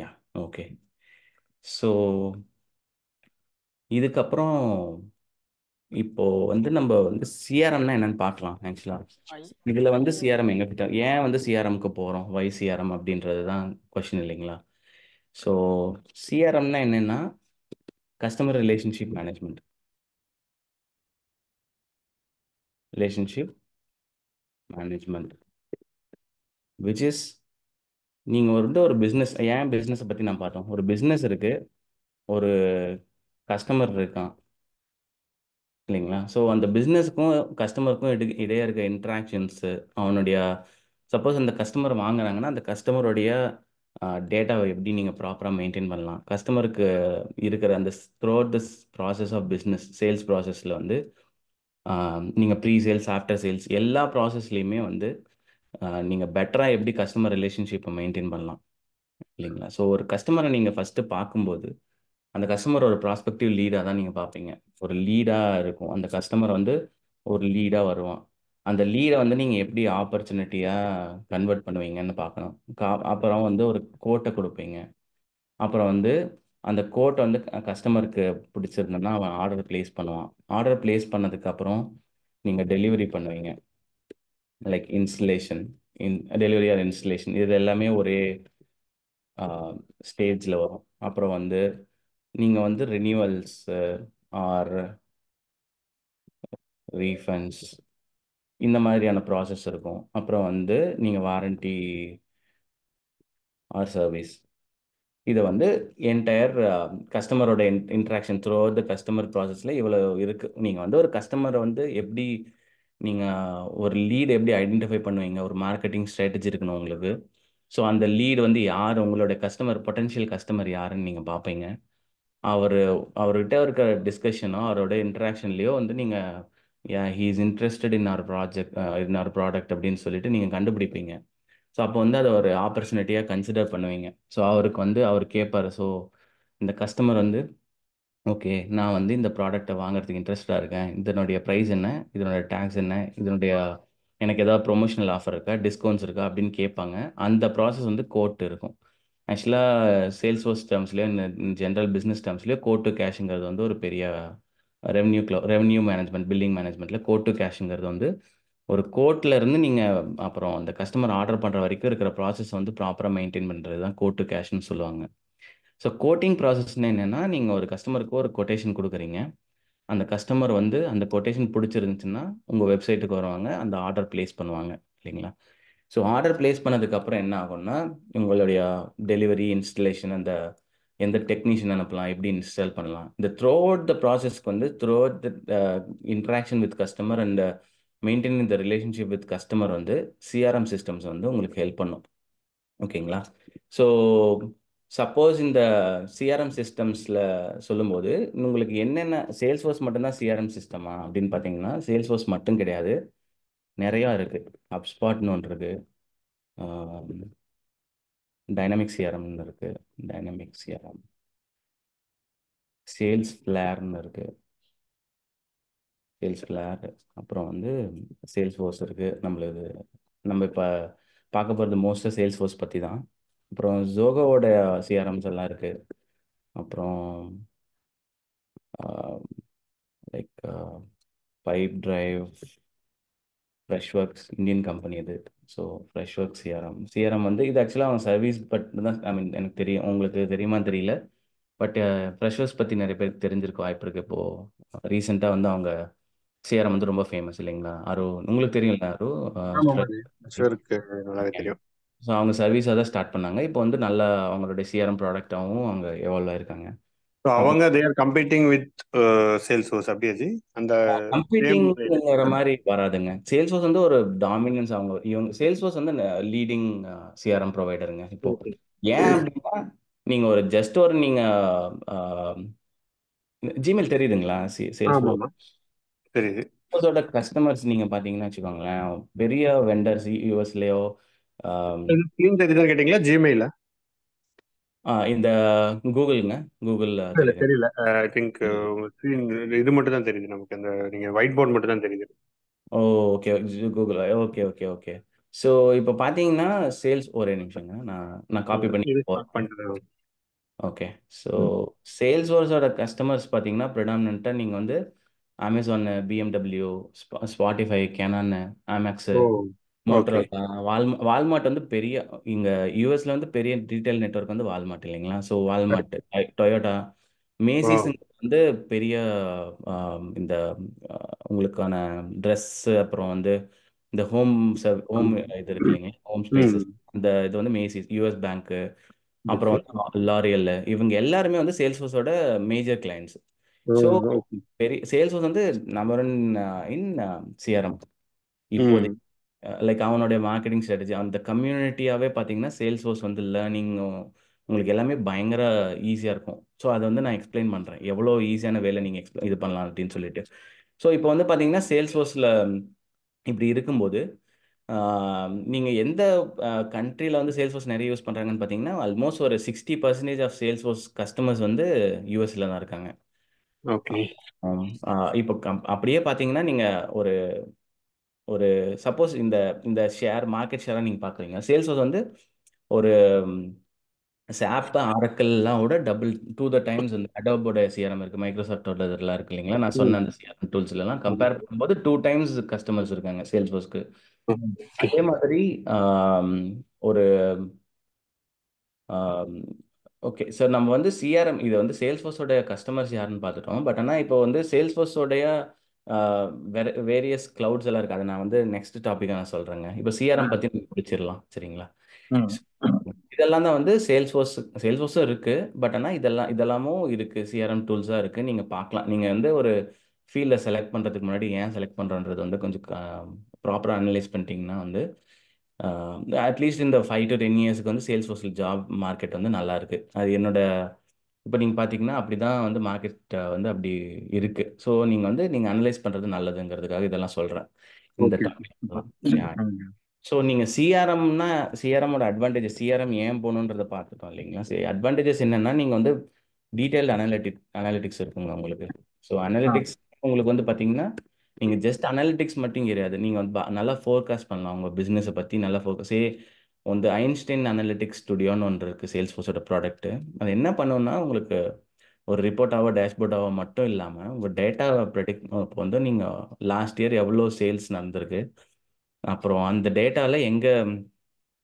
yeah okay so இதுக்கப்புறம் இப்போ வந்து நம்ம வந்து சிஆர்எம்னா என்னன்னு பார்க்கலாம் ஆக்சுவலாக இதில் வந்து சிஆர்எம் எங்க கிட்ட ஏன் வந்து சிஆர்எம்க்கு போகிறோம் வை சிஆர்எம் அப்படின்றது தான் கொஷின் இல்லைங்களா ஸோ சிஆர்எம்னா என்னென்னா customer relationship management relationship management which is நீங்கள் வந்து ஒரு பிஸ்னஸ் ஏன் பிஸ்னஸை பற்றி நான் பார்த்தோம் ஒரு பிஸ்னஸ் இருக்குது ஒரு கஸ்டமர் இருக்கான் இல்லைங்களா ஸோ அந்த பிஸ்னஸுக்கும் கஸ்டமருக்கும் இடு இடையே இருக்க இன்ட்ராக்ஷன்ஸு அவனுடைய சப்போஸ் அந்த கஸ்டமர் வாங்குறாங்கன்னா அந்த கஸ்டமருடைய டேட்டாவை எப்படி நீங்கள் ப்ராப்பராக மெயின்டைன் பண்ணலாம் கஸ்டமருக்கு இருக்கிற அந்த throughout this process of business sales ப்ராசஸில் வந்து நீங்கள் ப்ரீ சேல்ஸ் ஆஃப்டர் சேல்ஸ் எல்லா ப்ராசஸ்லேயுமே வந்து நீங்கள் பெட்டராக எப்படி கஸ்டமர் ரிலேஷன்ஷிப்பை மெயின்டைன் பண்ணலாம் இல்லைங்களா ஸோ ஒரு கஸ்டமரை நீங்கள் ஃபஸ்ட்டு பார்க்கும்போது அந்த கஸ்டமர் ஒரு ப்ராஸ்பெக்டிவ் லீடாக தான் நீங்கள் பார்ப்பீங்க ஒரு லீடாக இருக்கும் அந்த கஸ்டமர் வந்து ஒரு லீடாக வருவான் அந்த லீடை வந்து நீங்கள் எப்படி ஆப்பர்ச்சுனிட்டியாக கன்வெர்ட் பண்ணுவீங்கன்னு பார்க்கணும். கா அப்புறம் வந்து ஒரு கோட்டை கொடுப்பீங்க அப்புறம் வந்து அந்த கோட்டை வந்து க கஸ்டமருக்கு பிடிச்சிருந்ததுன்னா, அவன் ஆர்டர் பிளேஸ் பண்ணுவான். ஆர்டர் பிளேஸ் பண்ணதுக்கப்புறம் நீங்கள் டெலிவரி பண்ணுவீங்க. Like installation, in delivery or installation இது எல்லாமே ஒரே ஸ்டேஜில் வரும். அப்புறம் வந்து நீங்கள் வந்து ரினியூவல்ஸு ஆர் ரீஃபண்ட்ஸ். இந்த மாதிரியான ப்ராசஸ் இருக்கும் அப்புறம் வந்து நீங்கள் வாரண்ட்டி ஆர் சர்வீஸ் இதை வந்து என்டையர் கஸ்டமரோட in interaction throughout the customer ப்ராசஸில் இவ்வளோ இருக்குது நீங்கள் வந்து ஒரு கஸ்டமரை வந்து எப்படி நீங்கள் ஒரு லீடு எப்படி ஐடென்டிஃபை பண்ணுவீங்க ஒரு மார்க்கெட்டிங் ஸ்ட்ராட்டஜி இருக்கணும் உங்களுக்கு ஸோ அந்த லீடு வந்து யார் உங்களோட கஸ்டமர் பொட்டன்ஷியல் கஸ்டமர் யாருன்னு நீங்கள் பார்ப்பீங்க அவர் அவர்கிட்ட இருக்கிற டிஸ்கஷனோ அவரோட இன்ட்ராக்ஷன்லேயோ வந்து நீங்கள் he is interested in our project in our product அப்படின்னு சொல்லிட்டு நீங்கள் கண்டுபிடிப்பீங்க ஸோ அப்போ வந்து அதை ஒரு ஆப்பர்ச்சுனிட்டியாக கன்சிடர் பண்ணுவீங்க ஸோ அவருக்கு வந்து அவர் கேட்பார் ஸோ இந்த கஸ்டமர் வந்து ஓகே நான் வந்து இந்த ப்ராடக்டை வாங்குறதுக்கு இன்ட்ரெஸ்டாக இருக்கேன் இதனுடைய ப்ரைஸ் என்ன இதனுடைய டேக்ஸ் என்ன இதனுடைய எனக்கு ஏதாவது ப்ரொமோஷனல் ஆஃபர் இருக்கா டிஸ்கவுண்ட்ஸ் இருக்கா அப்படின்னு கேட்பாங்க அந்த ப்ராசஸ் வந்து கோர்ட் இருக்கும் ஆக்சுவலாக சேல்ஸ் ஃபோர்ஸ் டேர்ம்ஸ்லேயோ ஜென்ரல் பிஸ்னஸ் டேர்ம்ஸ்லேயோ கோர்ட்டு கேஷுங்கிறது வந்து ஒரு பெரிய revenue cloud revenue management billing மேனேஜ்மெண்ட்டில் கோட் டு கேஷுங்கிறது வந்து ஒரு கோர்ட்டில் இருந்து நீங்கள் அப்புறம் அந்த கஸ்டமர் ஆர்டர் பண்ணுற வரைக்கும் இருக்கிற ப்ராசஸ் வந்து ப்ராப்பராக மெயின்டைன் பண்ணுறது தான் கோட் டு கேஷ்னு சொல்லுவாங்க ஸோ கோட்டிங் ப்ராசஸ்னு என்னென்னா நீங்கள் ஒரு கஸ்டமருக்கு ஒரு கொட்டேஷன் கொடுக்குறீங்க அந்த கஸ்டமர் வந்து அந்த கொட்டேஷன் பிடிச்சிருந்துச்சுன்னா உங்கள் வெப்சைட்டுக்கு வருவாங்க அந்த ஆர்டர் ப்ளேஸ் பண்ணுவாங்க இல்லைங்களா ஸோ ஆர்டர் ப்ளேஸ் பண்ணதுக்கப்புறம் என்ன ஆகும்னா உங்களுடைய டெலிவரி இன்ஸ்டலேஷன் அந்த எந்த டெக்னீஷியன் அனுப்பலாம் எப்படி இன்ஸ்டால் பண்ணலாம் இந்த த்ரோ அவுட் த ப்ராசஸ்க்கு வந்து throughout the interaction with customer and maintaining the relationship with customer வந்து சிஆர்எம் சிஸ்டம்ஸ் வந்து உங்களுக்கு ஹெல்ப் பண்ணும் ஓகேங்களா ஸோ சப்போஸ் இந்த சிஆர்எம் சிஸ்டம்ஸில் சொல்லும்போது உங்களுக்கு என்னென்ன சேல்ஸ் ஃபோர்ஸ் மட்டும்தான் சிஆர்எம் சிஸ்டமா அப்படின்னு பார்த்தீங்கன்னா சேல்ஸ் ஃபோர்ஸ் மட்டும் கிடையாது நிறையா இருக்குது அப்ஸ்பாட்னு ஒன்று இருக்குது டைனமிக் சிஆர்எம்னு இருக்குது டைனமிக் சிஆர்எம் சேல்ஸ் பிளேர்னு இருக்குது சேல்ஸ் ஃப்ளேர் அப்புறம் வந்து சேல்ஸ் ஃபோர்ஸ் இருக்குது நம்மளுக்கு நம்ம இப்போ பார்க்க போகிறது மோஸ்ட்டாக சேல்ஸ் ஃபோர்ஸ் பற்றி தான் அப்புறம் ஜோகோவோட சிஆர்எம்ஸ் எல்லாம் இருக்குது அப்புறம் like Pipedrive Freshworks Indian company இது so Freshworks CRM CRM வந்து இது ஆக்சுவலாக அவன் சர்வீஸ் பட் தான் ஐ மீன் எனக்கு தெரியும் உங்களுக்கு தெரியுமா தெரியல பட் ஃப்ரெஷர்ஸ் பற்றி நிறைய பேருக்கு தெரிஞ்சிருக்க வாய்ப்பு இருக்குது இப்போது ரீசெண்டாக வந்து அவங்க சிஆர்எம் வந்து ரொம்ப ஃபேமஸ் இல்லைங்களா அரு உங்களுக்கு தெரியும்ல அரு uh, ஸோ அவங்க சர்வீஸாக தான் ஸ்டார்ட் பண்ணாங்க இப்போ வந்து நல்லா அவங்களுடைய சிஆர்எம் ப்ராடக்டாகவும் அவங்க எவால்வ் ஆயிருக்காங்க அவங்க they are competing with Salesforce அப்படியே அந்த கம்பீட்டிங்ங்கிற மாதிரி வராதுங்க சேல்ஸ் ஹோஸ் வந்து ஒரு டாமினன்ஸ் அவங்க இவங்க சேல்ஸ் ஹோஸ் வந்து லீடிங் சிஆர்எம் ப்ரொவைடருங்க இப்போ ஏன் அப்படின்னா நீங்க ஒரு ஜஸ்ட் ஒரு நீங்க ஜிமெயில் தெரியுதுங்களா சேல்ஸ் தெரியுது ஹோஸோட கஸ்டமர்ஸ் நீங்க பாத்தீங்கன்னா வச்சுக்கோங்களேன் பெரிய வெண்டர்ஸ் யூஎஸ்லயோ கேட்டீங்களா ஜிமெயில் இந்த கூகுள்ங்க கூகுள் தெரியல ஐ திங்க் இது மட்டும் தான் தெரியுது நமக்கு அந்த நீங்க ஒயிட் போர்டு மட்டும் தான் தெரியுது oh okay Google okay okay okay so இப்போ பார்த்தீங்கன்னா சேல்ஸ் ஒரே நிமிஷங்க நான் நான் காப்பி பண்ணி ஓகே ஸோ சேல்ஸ் ஓர்ஸோட கஸ்டமர்ஸ் பார்த்தீங்கன்னா ப்ரிடாமினாக நீங்கள் வந்து Amazon BMW Spotify Canon Amex okay. வால் வால்மார்ட் வந்து பெரிய இங்க யுஎஸ்ல வந்து பெரிய ரீட்டெயில் நெட்வொர்க் வந்து வால்மார்ட் இல்லைங்களா? So Walmart, Toyota, ah. மேசிஸ்ங்கிறது வந்து பெரிய இந்த உங்களுக்கான ட்ரெஸ் அப்புறம் வந்து இந்த ஹோம் சர்வ் ஹோம் இது இருக்கு இல்லைங்களா? ஹோம் ஸ்பேசஸ் இந்த இது வந்து மேசிஸ் யூஎஸ் பேங்க்கு அப்புறம் வந்து லாரியல் இவங்க எல்லாருமே வந்து சேல்ஸ்ஃபோர்ஸோட major clients oh, so okay. பெரிய சேல்ஸ்ஃபோர்ஸ் வந்து number one in CRM hmm. இப்போதைக்கு லைக் அவனுடைய மார்க்கெட்டிங் ஸ்ட்ராட்டஜி அந்த கம்யூனிட்டியாகவே பார்த்தீங்கன்னா சேல்ஸ் ஃபோர்ஸ் வந்து லேர்னிங்கும் உங்களுக்கு எல்லாமே பயங்கர ஈஸியாக இருக்கும் ஸோ அதை வந்து நான் எக்ஸ்பிளைன் பண்ணுறேன் எவ்வளோ ஈஸியான வேலை நீங்கள் எக்ஸ்பிளை இது பண்ணலாம் அப்படின்னு சொல்லிட்டு ஸோ இப்போ வந்து பார்த்தீங்கன்னா சேல்ஸ் ஃபோர்ஸில் இப்படி இருக்கும்போது நீங்கள் எந்த கண்ட்ரியில் வந்து சேல்ஸ் ஃபோர்ஸ் நிறைய யூஸ் பண்ணுறாங்கன்னு பார்த்தீங்கன்னா ஆல்மோஸ்ட் ஒரு sixty percentage of Salesforce customers வந்து யூஎஸ்ல தான் இருக்காங்க ஓகே இப்போ அப்படியே பார்த்தீங்கன்னா நீங்கள் ஒரு ஒரு சப்போஸ் இந்த இந்த ஷேர் மார்க்கெட் ஷேராக நீங்கள் பார்க்குறீங்க சேல்ஸ் வந்து ஒரு சாப்ட அரக்கல்லாம் விட டபுள் டூ த டைம்ஸ் வந்து அடோபோட சிஆர்எம் இருக்குது மைக்ரோசாஃப்டோட இதெல்லாம் இருக்கு இல்லைங்களா நான் சொன்ன அந்த சிஆர்எம் டூல்ஸ்லாம் கம்பேர் பண்ணும்போது டூ டைம்ஸ் கஸ்டமர்ஸ் இருக்காங்க சேல்ஸ் ஃபோர்ஸ்க்கு அதே மாதிரி ஒரு ஓகே சார் நம்ம வந்து சிஆர்எம் இதை வந்து சேல்ஸ் ஃபோர்ஸோடைய கஸ்டமர்ஸ் யாருன்னு பார்த்துட்டோம் பட் ஆனால் இப்போ வந்து சேல்ஸ் ஃபோர்ஸோடைய வேற வேரியஸ் கிளவுட்ஸ் எல்லாம் இருக்கு அதை நான் வந்து நெக்ஸ்ட் டாபிக் நான் சொல்றேங்க இப்போ சிஆர்எம் பத்தி முடிச்சிடலாம் சரிங்களா இதெல்லாம் தான் வந்து சேல்ஸ் ஃபோர்ஸ் சேல்ஸ் ஃபோர்ஸும் இருக்குது பட் ஆனால் இதெல்லாம் இதெல்லாமும் இருக்குது சிஆர்எம் டூல்ஸாக இருக்குது நீங்கள் பார்க்கலாம் நீங்கள் வந்து ஒரு ஃபீல்டில் செலக்ட் பண்ணுறதுக்கு முன்னாடி ஏன் செலக்ட் பண்ணுறோன்றது வந்து கொஞ்சம் ப்ராப்பராக அனலைஸ் பண்ணிட்டீங்கன்னா வந்து அட்லீஸ்ட் இந்த ஃபைவ் டு டென் இயர்ஸ்க்கு வந்து சேல்ஸ் ஃபோர்ஸில் ஜாப் மார்க்கெட் வந்து நல்லா இருக்குது அது என்னோட இப்போ நீங்கள் பார்த்தீங்கன்னா அப்படி தான் வந்து மார்க்கெட் வந்து அப்படி இருக்கு ஸோ நீங்கள் வந்து நீங்கள் அனலைஸ் பண்ணுறது நல்லதுங்கிறதுக்காக இதெல்லாம் சொல்கிறேன் இந்த ஸோ நீங்கள் சிஆர்எம்னா சிஆர்எம்மோட அட்வான்டேஜஸ் சிஆர்எம் ஏன் போகணுன்றதை பார்த்துட்டோம் இல்லைங்களா சரி அட்வான்டேஜஸ் என்னென்னா நீங்கள் வந்து டீட்டெயில்டு அனாலிட்டிக் அனாலிட்டிக்ஸ் இருக்குங்க உங்களுக்கு ஸோ அனாலிட்டிக்ஸ் உங்களுக்கு வந்து பார்த்தீங்கன்னா நீங்கள் ஜஸ்ட் அனாலிட்டிக்ஸ் மட்டும் கிடையாது நீங்கள் வந்து நல்லா ஃபோர்காஸ்ட் பண்ணலாம் உங்கள் பிஸ்னஸை பற்றி நல்லா ஃபோக்கஸே வந்து ஐன்ஸ்டைன் அனலிட்டிக்ஸ் ஸ்டுடியோன்னு ஒன்று இருக்குது சேல்ஸ் ஃபோர்ஸோட ப்ராடக்ட்டு அது என்ன பண்ணுன்னா உங்களுக்கு ஒரு ரிப்போர்ட்டாவோ டேஷ்போர்டாவோ மட்டும் இல்லாமல் உங்கள் டேட்டாவை ப்ரொடெக்ட் இப்போ வந்து நீங்கள் லாஸ்ட் இயர் எவ்வளோ சேல்ஸ் நடந்திருக்கு அப்புறம் அந்த டேட்டாவில் எங்கே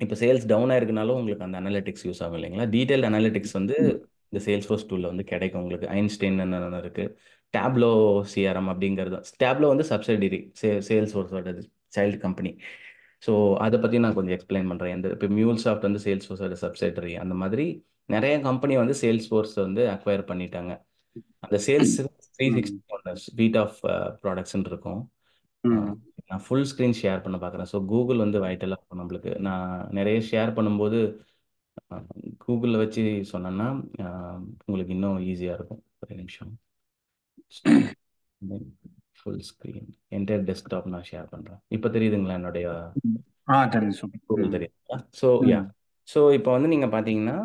இப்போ சேல்ஸ் டவுன் ஆயிருக்குனாலும் உங்களுக்கு அந்த அனலிட்டிக்ஸ் யூஸ் ஆகும் இல்லைங்களா டீடைல் அனாலிட்டிக்ஸ் வந்து இந்த சேல்ஸ் ஃபோர்ஸ் டூலில் வந்து கிடைக்கும் உங்களுக்கு ஐன்ஸ்டைன் என்ன இருக்குது டேப்லோ சிஆர்எம் அப்படிங்கிறது டேப்லோ வந்து சப்சிடரி சே சேல்ஸ் ஃபோர்ஸோட சைல்டு கம்பெனி ஸோ அதை பற்றி நான் கொஞ்சம் எக்ஸ்பிளைன் பண்ணுறேன் இந்த இப்போ மியூல்சாஃப்ட் வந்து சேல்ஸ் ஃபோர்ஸோட சப்சிடரி அந்த மாதிரி நிறைய கம்பெனி வந்து சேல்ஸ் ஃபோர்ஸ் வந்து அக்வயர் பண்ணிட்டாங்க அந்த sales three sixty one suite of products இருக்கும் நான் ஃபுல் ஸ்க்ரீன் ஷேர் பண்ண பார்க்குறேன் ஸோ கூகுள் வந்து வைட்டலாக இருக்கும் நம்மளுக்கு நான் நிறைய ஷேர் பண்ணும்போது கூகுளில் வச்சு சொன்னேன்னா உங்களுக்கு இன்னும் ஈஸியாக இருக்கும் ஒரு நிமிஷம் (clears throat) ஃபுல் ஸ்க்ரீன் என்டையர் டெஸ்க்டாப் நான் ஷேர் பண்றேன் இப்போ தெரியுதுங்களா என்னுடைய தெரியுதுங்களா ஸோ யா ஸோ இப்போ வந்து நீங்க பாத்தீங்கன்னா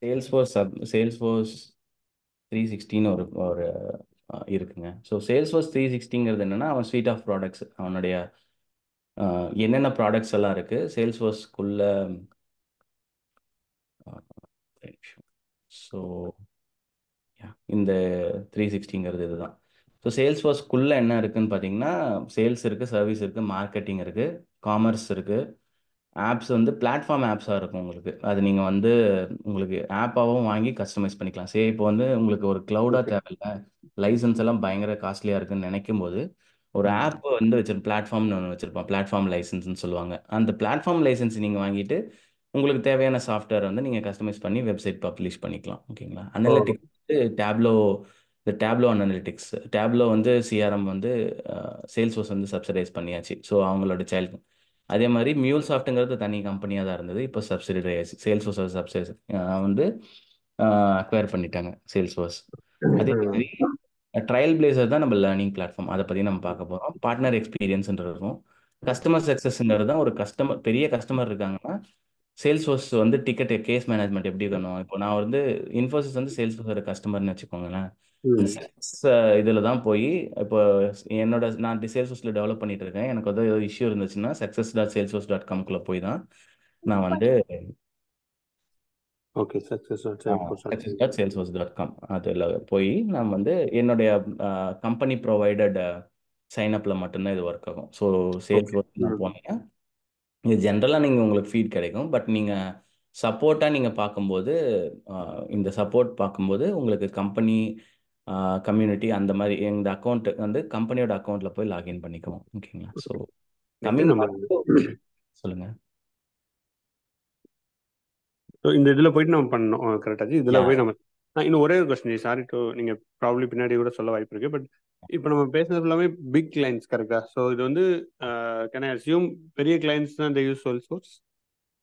Salesforce sub Salesforce three சிக்ஸ்டின்னு ஒரு ஒரு இருக்குங்க ஸோ சேல்ஸ் ஃபோர்ஸ் த்ரீ சிக்ஸ்டிங்கிறது என்னன்னா அவன் ஸ்வீட் ஆஃப் ப்ராடக்ட்ஸ் அவனுடைய என்னென்ன ப்ராடக்ட்ஸ் எல்லாம் இருக்கு சேல்ஸ் ஃபோர்ஸ்க்குள்ள ஸோ இந்த த்ரீ சிக்ஸ்டிங்கிறது இதுதான் ஸோ சேல்ஸ் ஃபோர்ஸ்க்குள்ளே என்ன இருக்குதுன்னு பார்த்தீங்கன்னா சேல்ஸ் இருக்குது சர்வீஸ் இருக்குது மார்க்கெட்டிங் இருக்குது காமர்ஸ் இருக்குது ஆப்ஸ் வந்து பிளாட்ஃபார்ம் ஆப்ஸாக இருக்கும் உங்களுக்கு அது நீங்கள் வந்து உங்களுக்கு ஆப்பாகவும் வாங்கி கஸ்டமைஸ் பண்ணிக்கலாம் சரி இப்போ வந்து உங்களுக்கு ஒரு க்ளவுடாக தேவையில்ல லைசன்ஸ் எல்லாம் பயங்கர காஸ்ட்லியாக இருக்குன்னு நினைக்கும் போது ஒரு ஆப் hmm. வந்து வச்சிருப்போம் பிளாட்ஃபார்ம்னு ஒன்று வச்சுருப்போம் பிளாட்ஃபார்ம் லைசன்ஸ்னு சொல்லுவாங்க அந்த பிளாட்ஃபார்ம் லைசன்ஸ் நீங்கள் வாங்கிட்டு உங்களுக்கு தேவையான சாஃப்ட்வேர் வந்து நீங்கள் கஸ்டமைஸ் பண்ணி வெப்சைட் பப்ளிஷ் பண்ணிக்கலாம் ஓகேங்களா அனலிட்டிக் oh. டேப்லோ இந்த டேப்லோ அண்ட் அனலிட்டிக்ஸ் டேப்லோ வந்து சிஆர்எம் வந்து சேல்ஸ் ஃபோர்ஸ் வந்து சப்சிடைஸ் பண்ணியாச்சு ஸோ அவங்களோட சைல்டு அதே மாதிரி மியூல் சாஃப்ட்டுங்கிறது தனி கம்பெனியாக தான் இருந்தது இப்போ சப்சிடரி சேல்ஸ் ஃபோர்ஸ் சப்சிடைஸ் வந்து அக்வயர் பண்ணிட்டாங்க சேல்ஸ் ஃபோர்ஸ் அதே மாதிரி ட்ரையல் பிளேசர் தான் நம்ம லேர்னிங் பிளாட்ஃபார்ம் அதை பற்றி நம்ம பார்க்க போகிறோம் பார்ட்னர் எக்ஸ்பீரியன்ஸ்ன்றது இருக்கும் கஸ்டமர் சக்ஸஸ்ன்றது தான் ஒரு கஸ்டமர் பெரிய கஸ்டமர் இருக்காங்கன்னா சேல்ஸ் ஃபோர்ஸ் வந்து டிக்கெட் கேஸ் மேனேஜ்மெண்ட் எப்படி பண்ணுவோம் இப்போ நான் வந்து இன்ஃபோசிஸ் வந்து சேல்ஸ் ஃபோர்ஸோட கஸ்டமர்னு வச்சுக்கோங்களேன் இதில் தான் போய் இப்போ என்னோட நான் சேல்ஸ் ஃபோர்ஸில் டெவலப் பண்ணிட்டு இருக்கேன் எனக்கு வந்து ஏதோ இஷ்யூ இருந்துச்சுன்னா success dot Salesforce dot காம்ல போய் தான் நான் வந்து okay success dot sales dot com போய் நான் வந்து என்னுடைய கம்பெனி ப்ரொவைடட் சைன் அப்ல மட்டும்தான் இது ஒர்க் ஆகும் ஸோ சேல்ஸ் ஒர்க் போனீங்கன்னா இது ஜென்ரலாக நீங்கள் உங்களுக்கு ஃபீட் கிடைக்கும் பட் நீங்கள் சப்போர்ட்டாக நீங்கள் பார்க்கும்போது இந்த சப்போர்ட் பார்க்கும்போது உங்களுக்கு கம்பெனி கம்யூனிட்டி அந்த மாதிரி இந்த அக்கௌண்ட்டு வந்து கம்பெனியோட அக்கௌண்ட்டில் போய் லாகின் பண்ணிக்குவோம் ஓகேங்களா ஸோ கம்மிங் சொல்லுங்க இந்த இதுல போயிட்டு நம்ம பண்ணோம் கரெக்டா இதுல போய் நம்ம இன்னும் ஒரே ஒரு கொஸ்டின் சாரி டு நீங்க ப்ராப்ளி பின்னாடி கூட சொல்ல வாய்ப்பு இருக்கு பட் இப்போ நம்ம பேசுனது எல்லாமே பிக் கிளைண்ட்ஸ் கரெக்டா ஸோ இது வந்து கேன் ஐ பெரிய கிளைண்ட்ஸ் தான் தே யூஸ் சேல்ஸ் சோர்ஸ்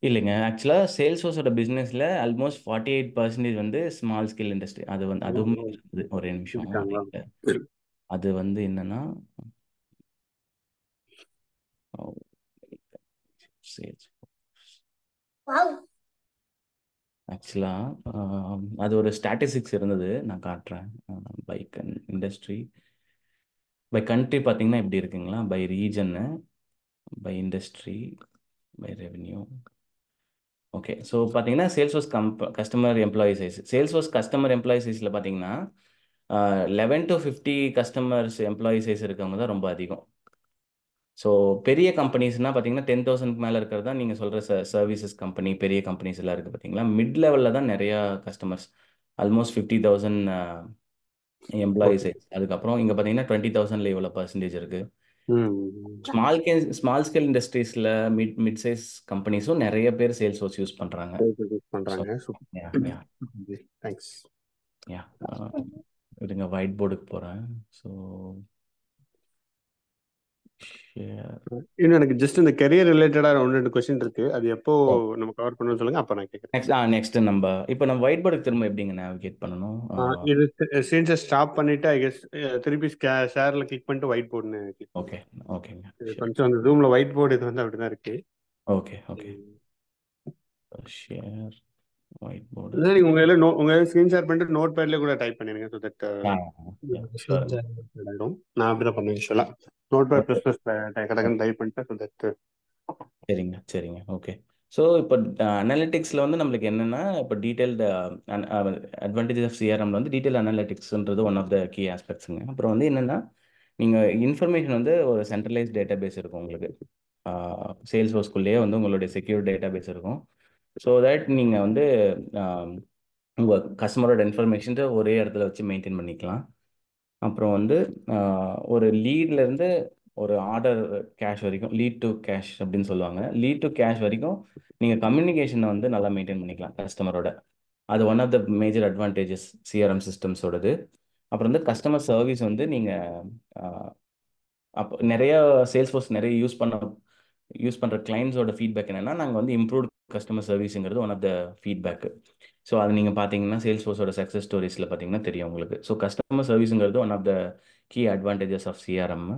இல்லைங்க ஆக்சுவலாக சேல்ஸ் ஹோஸோட பிஸ்னஸில் ஆல்மோஸ்ட் ஃபார்ட்டி எயிட் பர்சன்டேஜ் வந்து ஸ்மால் ஸ்கேல் இண்டஸ்ட்ரி அது வந்து அதுவுமே இருக்குது ஒரே நிமிஷம் அது வந்து என்னன்னா ஆக்சுவலாக அது ஒரு ஸ்டாட்டிஸ்டிக்ஸ் இருந்தது நான் காட்டுறேன் by and industry by country பார்த்தீங்கன்னா எப்படி இருக்குங்களா பை ரீஜன்னு by industry by revenue okay so பார்த்தீங்கன்னா ஓஸ் கம்ப customer employee size as customer employee சைஸில் பார்த்தீங்கன்னா eleven to fifty customers employee size இருக்கவங்க தான் ரொம்ப அதிகம் ஸோ பெரிய கம்பெனிஸ்னால் பார்த்தீங்கன்னா டென் தௌசண்ட்க்கு மேலே இருக்கிறதா நீங்கள் சொல்கிற ச சர்வீசஸ் கம்பெனி பெரிய கம்பெனிஸ் எல்லாம் இருக்குது பார்த்தீங்களா மிட் லெவலில் தான் நிறையா customers almost fifty thousand employee size அதுக்கப்புறம் இங்க பாத்தீங்கன்னா டுவெண்ட்டி தௌசண்ட்ல இவ்வளவு பர்சன்டேஜ் இருக்கு ஸ்மால் கே ஸ்மால் ஸ்கேல் இண்டஸ்ட்ரீஸ்ல மிட் மிட் சைஸ் கம்பெனிஸும் நிறைய பேர் சேல்ஸ் ஃபோர்ஸ் யூஸ் பண்றாங்க பண்றாங்க தேங்க்ஸ் யா இருங்க ஒயிட் போர்டுக்கு போறேன் ஸோ இன்னும் எனக்கு ஜஸ்ட் இந்த கெரியர் ரிலேட்டடா ஒன்று ரெண்டு கொஸ்டின் இருக்கு அது எப்போ oh. நம்ம கவர் பண்ணணும்னு சொல்லுங்க அப்ப நான் கேட்குறேன் நெக்ஸ்ட் நெக்ஸ்ட் நம்ம இப்ப நம்ம ஒயிட் போர்டுக்கு திரும்ப எப்படிங்க நேவிகேட் பண்ணணும் இது சீன்ஸை ஸ்டாப் பண்ணிட்டு ஐ கெஸ் திருப்பி ஷேரில் கிளிக் பண்ணிட்டு ஒயிட் போர்டுன்னு ஓகே ஓகேங்க கொஞ்சம் அந்த ரூமில் ஒயிட் போர்டு இது வந்து அப்படிதான் இருக்கு okay okay share whiteboard சரி உங்க எல்லாம் உங்க ஸ்கிரீன் ஷேர் பண்ணிட்டு நோட் பேட்ல கூட டைப் பண்ணிருங்க சோ தட் நான் அப்படி தான் பண்ணுவேன் நோட் பை ப்ளஸ் ப்ளஸ் பண்ணிட்டு சரிங்க சரிங்க ஓகே ஸோ இப்போ அனாலிட்டிக்ஸில் வந்து நம்மளுக்கு என்னென்னா இப்போ டீட்டெயில்டு அட்வான்டேஜ் ஆஃப் சிஆர்எம்ல வந்து டீட்டெயில் அனாலிட்டிக்ஸ்ன்றது ஒன் ஆஃப் த கீ ஆஸ்பெக்ட்ஸுங்க அப்புறம் வந்து என்னென்னா நீங்கள் இன்ஃபர்மேஷன் வந்து ஒரு சென்ட்ரலைஸ் டேட்டா பேஸ் இருக்கும் உங்களுக்கு சேல்ஸ் ஹோஸ்குள்ளேயே வந்து உங்களுடைய செக்யூர் டேட்டா பேஸ் இருக்கும் ஸோ தட் நீங்கள் வந்து உங்கள் கஸ்டமரோட இன்ஃபர்மேஷன்ஸை ஒரே இடத்துல வச்சு மெயின்டைன் பண்ணிக்கலாம் அப்புறம் வந்து ஒரு லீட்லேருந்து ஒரு ஆர்டர் கேஷ் வரைக்கும் லீட் டு கேஷ் அப்படின்னு சொல்லுவாங்க லீட் டு கேஷ் வரைக்கும் நீங்கள் கம்யூனிகேஷனை வந்து நல்லா மெயின்டைன் பண்ணிக்கலாம் கஸ்டமரோட அது one of the major advantages CRM சிஸ்டம்ஸோடது அப்புறம் வந்து கஸ்டமர் சர்வீஸ் வந்து நீங்கள் அப்போ நிறைய சேல்ஸ் ஃபோர்ஸ் நிறைய யூஸ் பண்ண யூஸ் பண்ணுற கிளைண்ட்ஸோட ஃபீட்பேக் என்னென்னா நாங்கள் வந்து இம்ப்ரூவ் கஸ்டமர் சர்வீஸுங்கிறது one of the feedback so அது நீங்கள் பார்த்தீங்கன்னா சேல்ஸ் ஃபோர்ஸோட சக்ஸஸ் ஸ்டோரிஸில் பார்த்தீங்கன்னா தெரியும் உங்களுக்கு ஸோ கஸ்டமர் சர்வீஸுங்கிறது one of the key advantages of CRM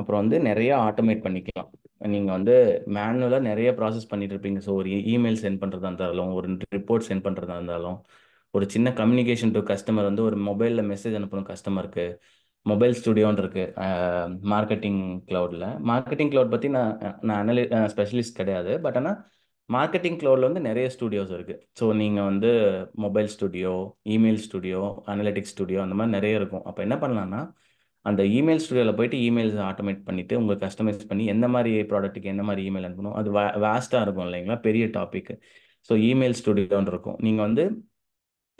அப்புறம் வந்து நிறையா ஆட்டோமேட் பண்ணிக்கலாம் நீங்கள் வந்து மேனுவலாக நிறைய ப்ராசஸ் பண்ணிட்டு இருப்பீங்க ஸோ ஒரு இமெயில் சென்ட் பண்ணுறதா இருந்தாலும் ஒரு ரிப்போர்ட் சென்ட் பண்ணுறதா இருந்தாலும் ஒரு சின்ன கம்யூனிகேஷன் டு கஸ்டமர் வந்து ஒரு மொபைலில் மெசேஜ் அனுப்பணும் கஸ்டமருக்கு மொபைல் ஸ்டுடியோன்னு இருக்குது மார்க்கெட்டிங் க்ளவுடில் மார்க்கெட்டிங் க்ளவுட் பற்றி நான் நான் அனலி ஸ்பெஷலிஸ்ட் கிடையாது பட் ஆனால் மார்க்கெட்டிங் க்ளோரில் வந்து நிறைய ஸ்டுடியோஸ் இருக்குது ஸோ நீங்கள் வந்து mobile studio email studio analytics studio அந்த மாதிரி நிறைய இருக்கும் அப்போ என்ன பண்ணலான்னா அந்த இமெயில் ஸ்டுடியோவில் போயிட்டு இமெயில்ஸ் ஆட்டோமேட் பண்ணிவிட்டு உங்களுக்கு கஸ்டமைஸ் பண்ணி எந்த மாதிரி ப்ராடக்ட்டுக்கு எந்த மாதிரி இமெயில் அனுப்பணும் அது வே வேஸ்ட்டாக இருக்கும் இல்லைங்களா பெரிய டாபிக் ஸோ இமெயில் ஸ்டுடியோன்னு இருக்கும் நீங்கள் வந்து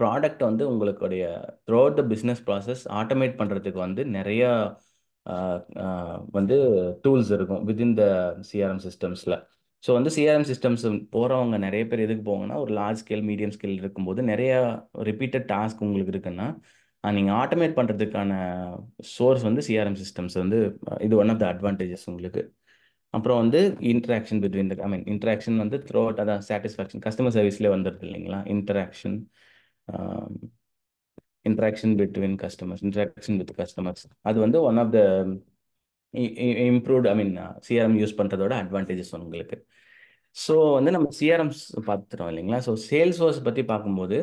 ப்ராடக்ட் வந்து உங்களுடைய through the business process automate பண்ணுறதுக்கு வந்து நிறையா வந்து டூல்ஸ் இருக்கும் வித்இன் த சிஆர்எம் சிஸ்டம்ஸில் ஸோ வந்து சிஆர்எம் சிஸ்டம்ஸ் போகிறவங்க நிறைய பேர் எதுக்கு போவாங்கன்னா ஒரு லார்ஜ் ஸ்கேல் மீடியம் ஸ்கேல் இருக்கும்போது நிறையா ரிப்பீட்டட் டாஸ்க் உங்களுக்கு இருக்குன்னா நீங்கள் ஆட்டோமேட் பண்ணுறதுக்கான சோர்ஸ் வந்து சிஆர்எம் சிஸ்டம்ஸ் வந்து இது ஒன் ஆஃப் த அட்வான்டேஜஸ் உங்களுக்கு அப்புறம் வந்து interaction between the I mean interaction வந்து த்ரோ அவுட் அதான் சாட்டிஸ்ஃபேக்ஷன் கஸ்டமர் சர்வீஸ்லேயே வந்துடுது இல்லைங்களா interaction interaction between customers interaction with customers அது வந்து one of the improved I mean CRM use பண்ணுறதோட அட்வான்டேஜஸ் உங்களுக்கு ஸோ வந்து நம்ம சிஆர்எம்ஸ் பார்த்துட்டோம் இல்லைங்களா ஸோ சேல்ஸ் ஃபோர்ஸ் பற்றி பார்க்கும்போது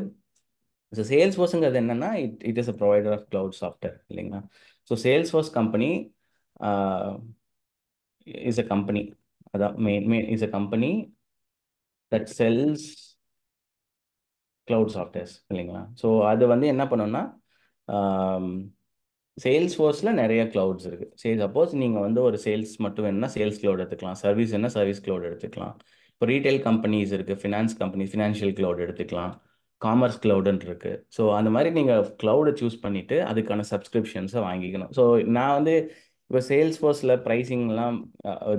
ஸோ சேல்ஸ் ஃபோர்ஸுங்கிறது என்னென்னா it it is a provider of cloud software இல்லைங்களா so Salesforce company is a company அதான் main main is a company that sells cloud softwares இல்லைங்களா ஸோ அது வந்து என்ன பண்ணோம்னா சேல்ஸ் ஃபோர்ஸில் நிறைய க்ளவுட்ஸ் இருக்குது சரி சப்போஸ் நீங்கள் வந்து ஒரு சேல்ஸ் மட்டும் வேணும்னா சேல்ஸ் க்ளவுட் எடுத்துக்கலாம் சர்வீஸ் என்ன சர்வீஸ் க்ளவுட் எடுத்துக்கலாம் இப்போ ரீட்டைல் கம்பெனிஸ் இருக்குது ஃபினான்ஸ் கம்பெனி ஃபினான்ஷியல் க்ளவுட் எடுத்துக்கலாம் காமர்ஸ் க்ளவுடுன்னு இருக்குது ஸோ அந்த மாதிரி நீங்கள் க்ளவுடை சூஸ் பண்ணிவிட்டு அதுக்கான சப்ஸ்கிரிப்ஷன்ஸை வாங்கிக்கணும் ஸோ நான் வந்து இப்போ சேல்ஸ் ஃபோர்ஸில் ப்ரைஸிங்லாம்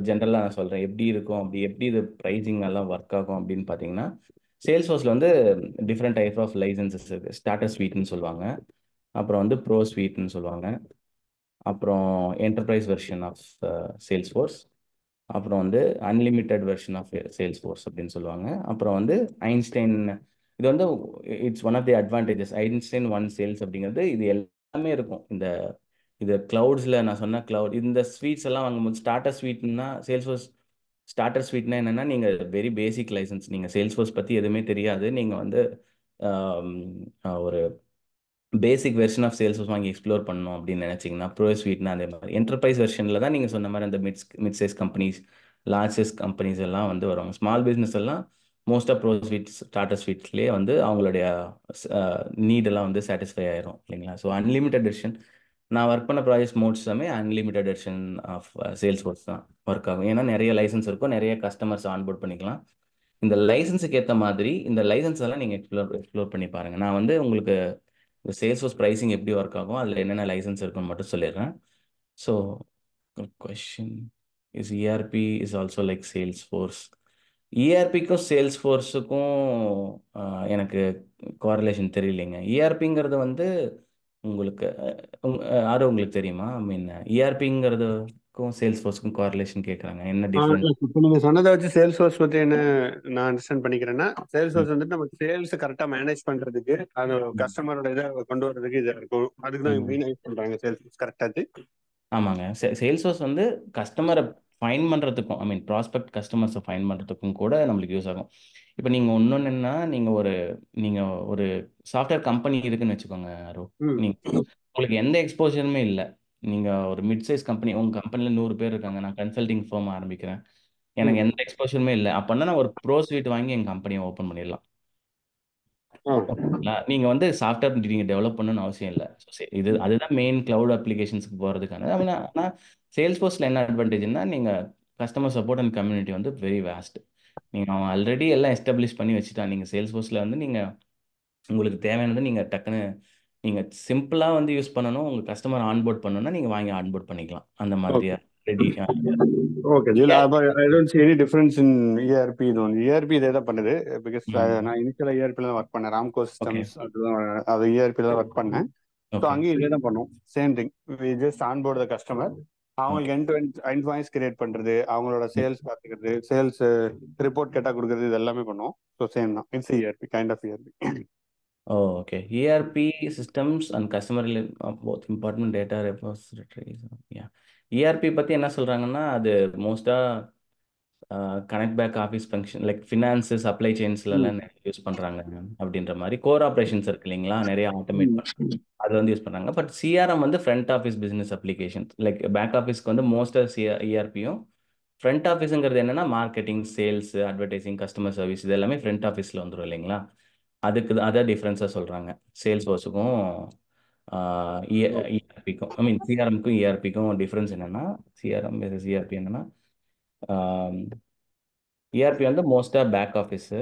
ஜென்ரலாக நான் சொல்கிறேன் எப்படி இருக்கும் அப்படி எப்படி இது ப்ரைஸிங் எல்லாம் ஒர்க் ஆகும் அப்படின்னு பார்த்தீங்கன்னா சேல்ஸ் ஃபோர்ஸில் வந்து டிஃப்ரெண்ட் டைப் ஆஃப் லைசன்சஸ் இருக்குது ஸ்டாட்டஸ் வீட்னு சொல்லுவாங்க அப்புறம் வந்து ப்ரோ ஸ்வீட்னு சொல்லுவாங்க அப்புறம் enterprise version of Salesforce அப்புறம் வந்து unlimited version of Salesforce அப்படின்னு சொல்லுவாங்க அப்புறம் வந்து ஐன்ஸ்டைன் இது வந்து it's one of the advantages Einstein one sales அப்படிங்கிறது இது எல்லாமே இருக்கும் இந்த இது க்ளவுட்ஸில் நான் சொன்ன க்ளவுட் இந்த ஸ்வீட்ஸ் எல்லாம் வாங்கும்போது ஸ்டார்டர் ஸ்வீட்னா சேல்ஸ் ஃபோர்ஸ் ஸ்டார்டர் ஸ்வீட்னா என்னென்னா நீங்கள் வெரி பேசிக் லைசன்ஸ் நீங்கள் சேல்ஸ் ஃபோர்ஸ் பற்றி எதுவுமே தெரியாது நீங்கள் வந்து um, ஒரு பேசிக் வெர்ஷன் ஆஃப் சேல்ஸ் வாங்கி எக்ஸ்ப்ளோர் பண்ணணும் அப்படின்னு நினைச்சிங்கன்னா ப்ரோ ஸ்வீட்னா அதே மாதிரி என்டர்பிரைஸ் வெர்ஷனில் தான் நீங்கள் சொன்ன மாதிரி அந்த mids mid size companies large size companies எல்லாம் வந்து வருவாங்க ஸ்மால் பிஸ்னஸ் எல்லாம் ஆஃப் ப்ரோ ஸ்வீட்ஸ் டாட்டா ஸ்வீட்ஸ்லேயே வந்து அவங்களுடைய நீடெல்லாம் வந்து சாட்டிஸ்ஃபை ஆயிரும் இல்லைங்களா ஸோ அன்லிமிட்டட் வெர்ஷன் நான் ஒர்க் பண்ண ப்ராஜெக்ட் மோட்ஸ் unlimited version of Salesforce தான் ஒர்க் ஆகும் ஏன்னா நிறைய லைசன்ஸ் இருக்கும் நிறைய கஸ்டமர்ஸ் ஆன்போர்ட் பண்ணிக்கலாம் இந்த லைசன்ஸுக்கு ஏற்ற மாதிரி இந்த லைசன்ஸ் எல்லாம் நீங்கள் எக்ஸ்ப்ளோர் எக்ஸ்ப்ளோர் பண்ணி பாருங்கள் நான் வந்து உங்களுக்கு இப்போ சேல்ஸ் ஃபோர்ஸ் ப்ரைஸிங் எப்படி ஒர்க் ஆகும் அதில் என்னென்ன லைசன்ஸ் இருக்குன்னு மட்டும் சொல்லிடுறேன் so question is ERP is also like Salesforce இஆர்பிக்கும் சேல்ஸ் ஃபோர்ஸுக்கும் எனக்கு கோரிலேஷன் தெரியலைங்க இஆர்பிங்கிறது e வந்து உங்களுக்கு அது உங்களுக்கு தெரியுமா ஐ மீன் இஆர்பிங்கிறது e க்கும் சேல்ஸ் ஃபோர்ஸ்க்கும் கோரிலேஷன் கேக்குறாங்க என்ன டிஃபரன்ஸ் இப்போ நீங்க சொன்னதை வச்சு சேல்ஸ் ஃபோர்ஸ் பத்தி என்ன நான் அண்டர்ஸ்டாண்ட் பண்ணிக்கிறேன்னா சேல்ஸ் ஃபோர்ஸ் வந்து நம்ம சேல்ஸ் கரெக்டா மேனேஜ் பண்றதுக்கு அது கஸ்டமரோட இதை கொண்டு வர்றதுக்கு இதா இருக்கும் அதுக்கு தான் மெயின் யூஸ் பண்றாங்க சேல்ஸ் ஃபோர்ஸ் கரெக்டா ஆமாங்க சேல்ஸ் ஃபோர்ஸ் வந்து கஸ்டமரை ஃபைன் பண்ணுறதுக்கும் ஐ மீன் ப்ராஸ்பெக்ட் கஸ்டமர்ஸை ஃபைன் பண்ணுறதுக்கும் கூட நம்மளுக்கு யூஸ் ஆகும் இப்போ நீங்கள் ஒன்னொன்னு என்ன நீங்கள் ஒரு நீங்கள் ஒரு சாஃப்ட்வேர் கம்பெனி இருக்குன்னு வச்சுக்கோங்க அரோ நீங்கள் உங்களுக்கு எந்த எக்ஸ்போஷருமே இல்லை நீங்க ஒரு மிட் சைஸ் கம்பெனி உங்க கம்பெனியில் நூறு பேர் இருக்காங்க. நான் கன்சல்டிங் ஃபார்ம் ஆரம்பிக்கிறேன். எனக்கு எந்த எக்ஸ்போஷருமே இல்லை அப்பன்னா நான் ஒரு ப்ரோ சூட் வாங்கி எங்கள் கம்பெனியை ஓப்பன் பண்ணிடலாம். நீங்கள் நீங்க வந்து சாஃப்ட்வேர் நீங்கள் டெவலப் பண்ணணும்னு அவசியம் இல்ல. சோ இது அதுதான் மெயின் கிளவுட் அப்ளிகேஷன்ஸ்க்கு போகிறதுக்கான ஆனா சேல்ஸ் சேல்ஸ்ஃபோர்ஸ்ல என்ன அட்வான்டேஜ்னா நீங்க கஸ்டமர் சப்போர்ட் அண்ட் கம்யூனிட்டி வந்து வெரி வேஸ்ட் நீங்கள் அவன் ஆல்ரெடி எல்லாம் எஸ்டாப்ளிஷ் பண்ணி வச்சுட்டான். நீங்க சேல்ஸ்ஃபோர்ஸ்ல வந்து நீங்கள் உங்களுக்கு தேவையானது நீங்க டக்குன்னு நீங்க சிம்பிளா வந்து யூஸ் பண்ணனும் உங்க கஸ்டமர் ஆன்போர்ட் பண்ணனும்னா நீங்க வாங்கி ஆன்போர்ட் பண்ணிக்கலாம் அந்த மாதிரி ready (laughs) okay I don't see any difference in ERP e இது வந்து ஏஆர்பி e இதே uh, e தான் பண்ணுது பிகாஸ் நான் இனிஷியலா ஏஆர்பில தான் ஒர்க் பண்ணேன் ராம்கோ சிஸ்டம்ஸ் அதுதான் அது ஏஆர்பில தான் ஒர்க் பண்ணேன் ஸோ அங்கேயும் இதே தான் பண்ணோம் same thing we just onboard the customer அவங்களுக்கு end to end invoice create பண்றது அவங்களோட சேல்ஸ் பாத்துக்கிறது சேல்ஸ் ரிப்போர்ட் uh, கேட்டா கொடுக்கறது இது எல்லாமே பண்ணுவோம் ஸோ சேம் தான் it's ERP kind of ERP Oh, okay. ERP systems and customer rela- uh, both important data repositories. Yeah. ERP பத்தி என்ன சொல்றாங்கன்னா அது மோஸ்டா connect back office function like finance supply செயின்ஸ்லலாம் நிறைய யூஸ் பண்ணுறாங்க அப்படின்ற மாதிரி கோர் ஆப்ரேஷன்ஸ் இருக்கு இல்லைங்களா நிறைய ஆட்டோமேட் பண்ணுறாங்க அது வந்து யூஸ் பண்ணுறாங்க பட் சிஆர்எம் வந்து front office business application like back ஆஃபீஸ்க்கு வந்து மோஸ்ட் ஆஃப் சிஆர் இஆர்பியும் ஃப்ரண்ட் ஆஃபீஸுங்கிறது என்னன்னா marketing sales advertising customer service இது எல்லாமே ஃப்ரண்ட் ஆஃபீஸில் வந்துடும் இல்லைங்களா அதுக்கு அதை டிஃப்ரென்ஸாக சொல்கிறாங்க சேல்ஸ் ஃபோர்ஸுக்கும் இஆர்பிக்கும் e, e ஐ மீன் சிஆர்எம்க்கும் இஆர்பிக்கும் e டிஃப்ரென்ஸ் என்னென்னா சிஆர்எம் சிஆர்பி என்னென்னா இஆர்பி வந்து மோஸ்ட்டாக பேக் ஆஃபீஸு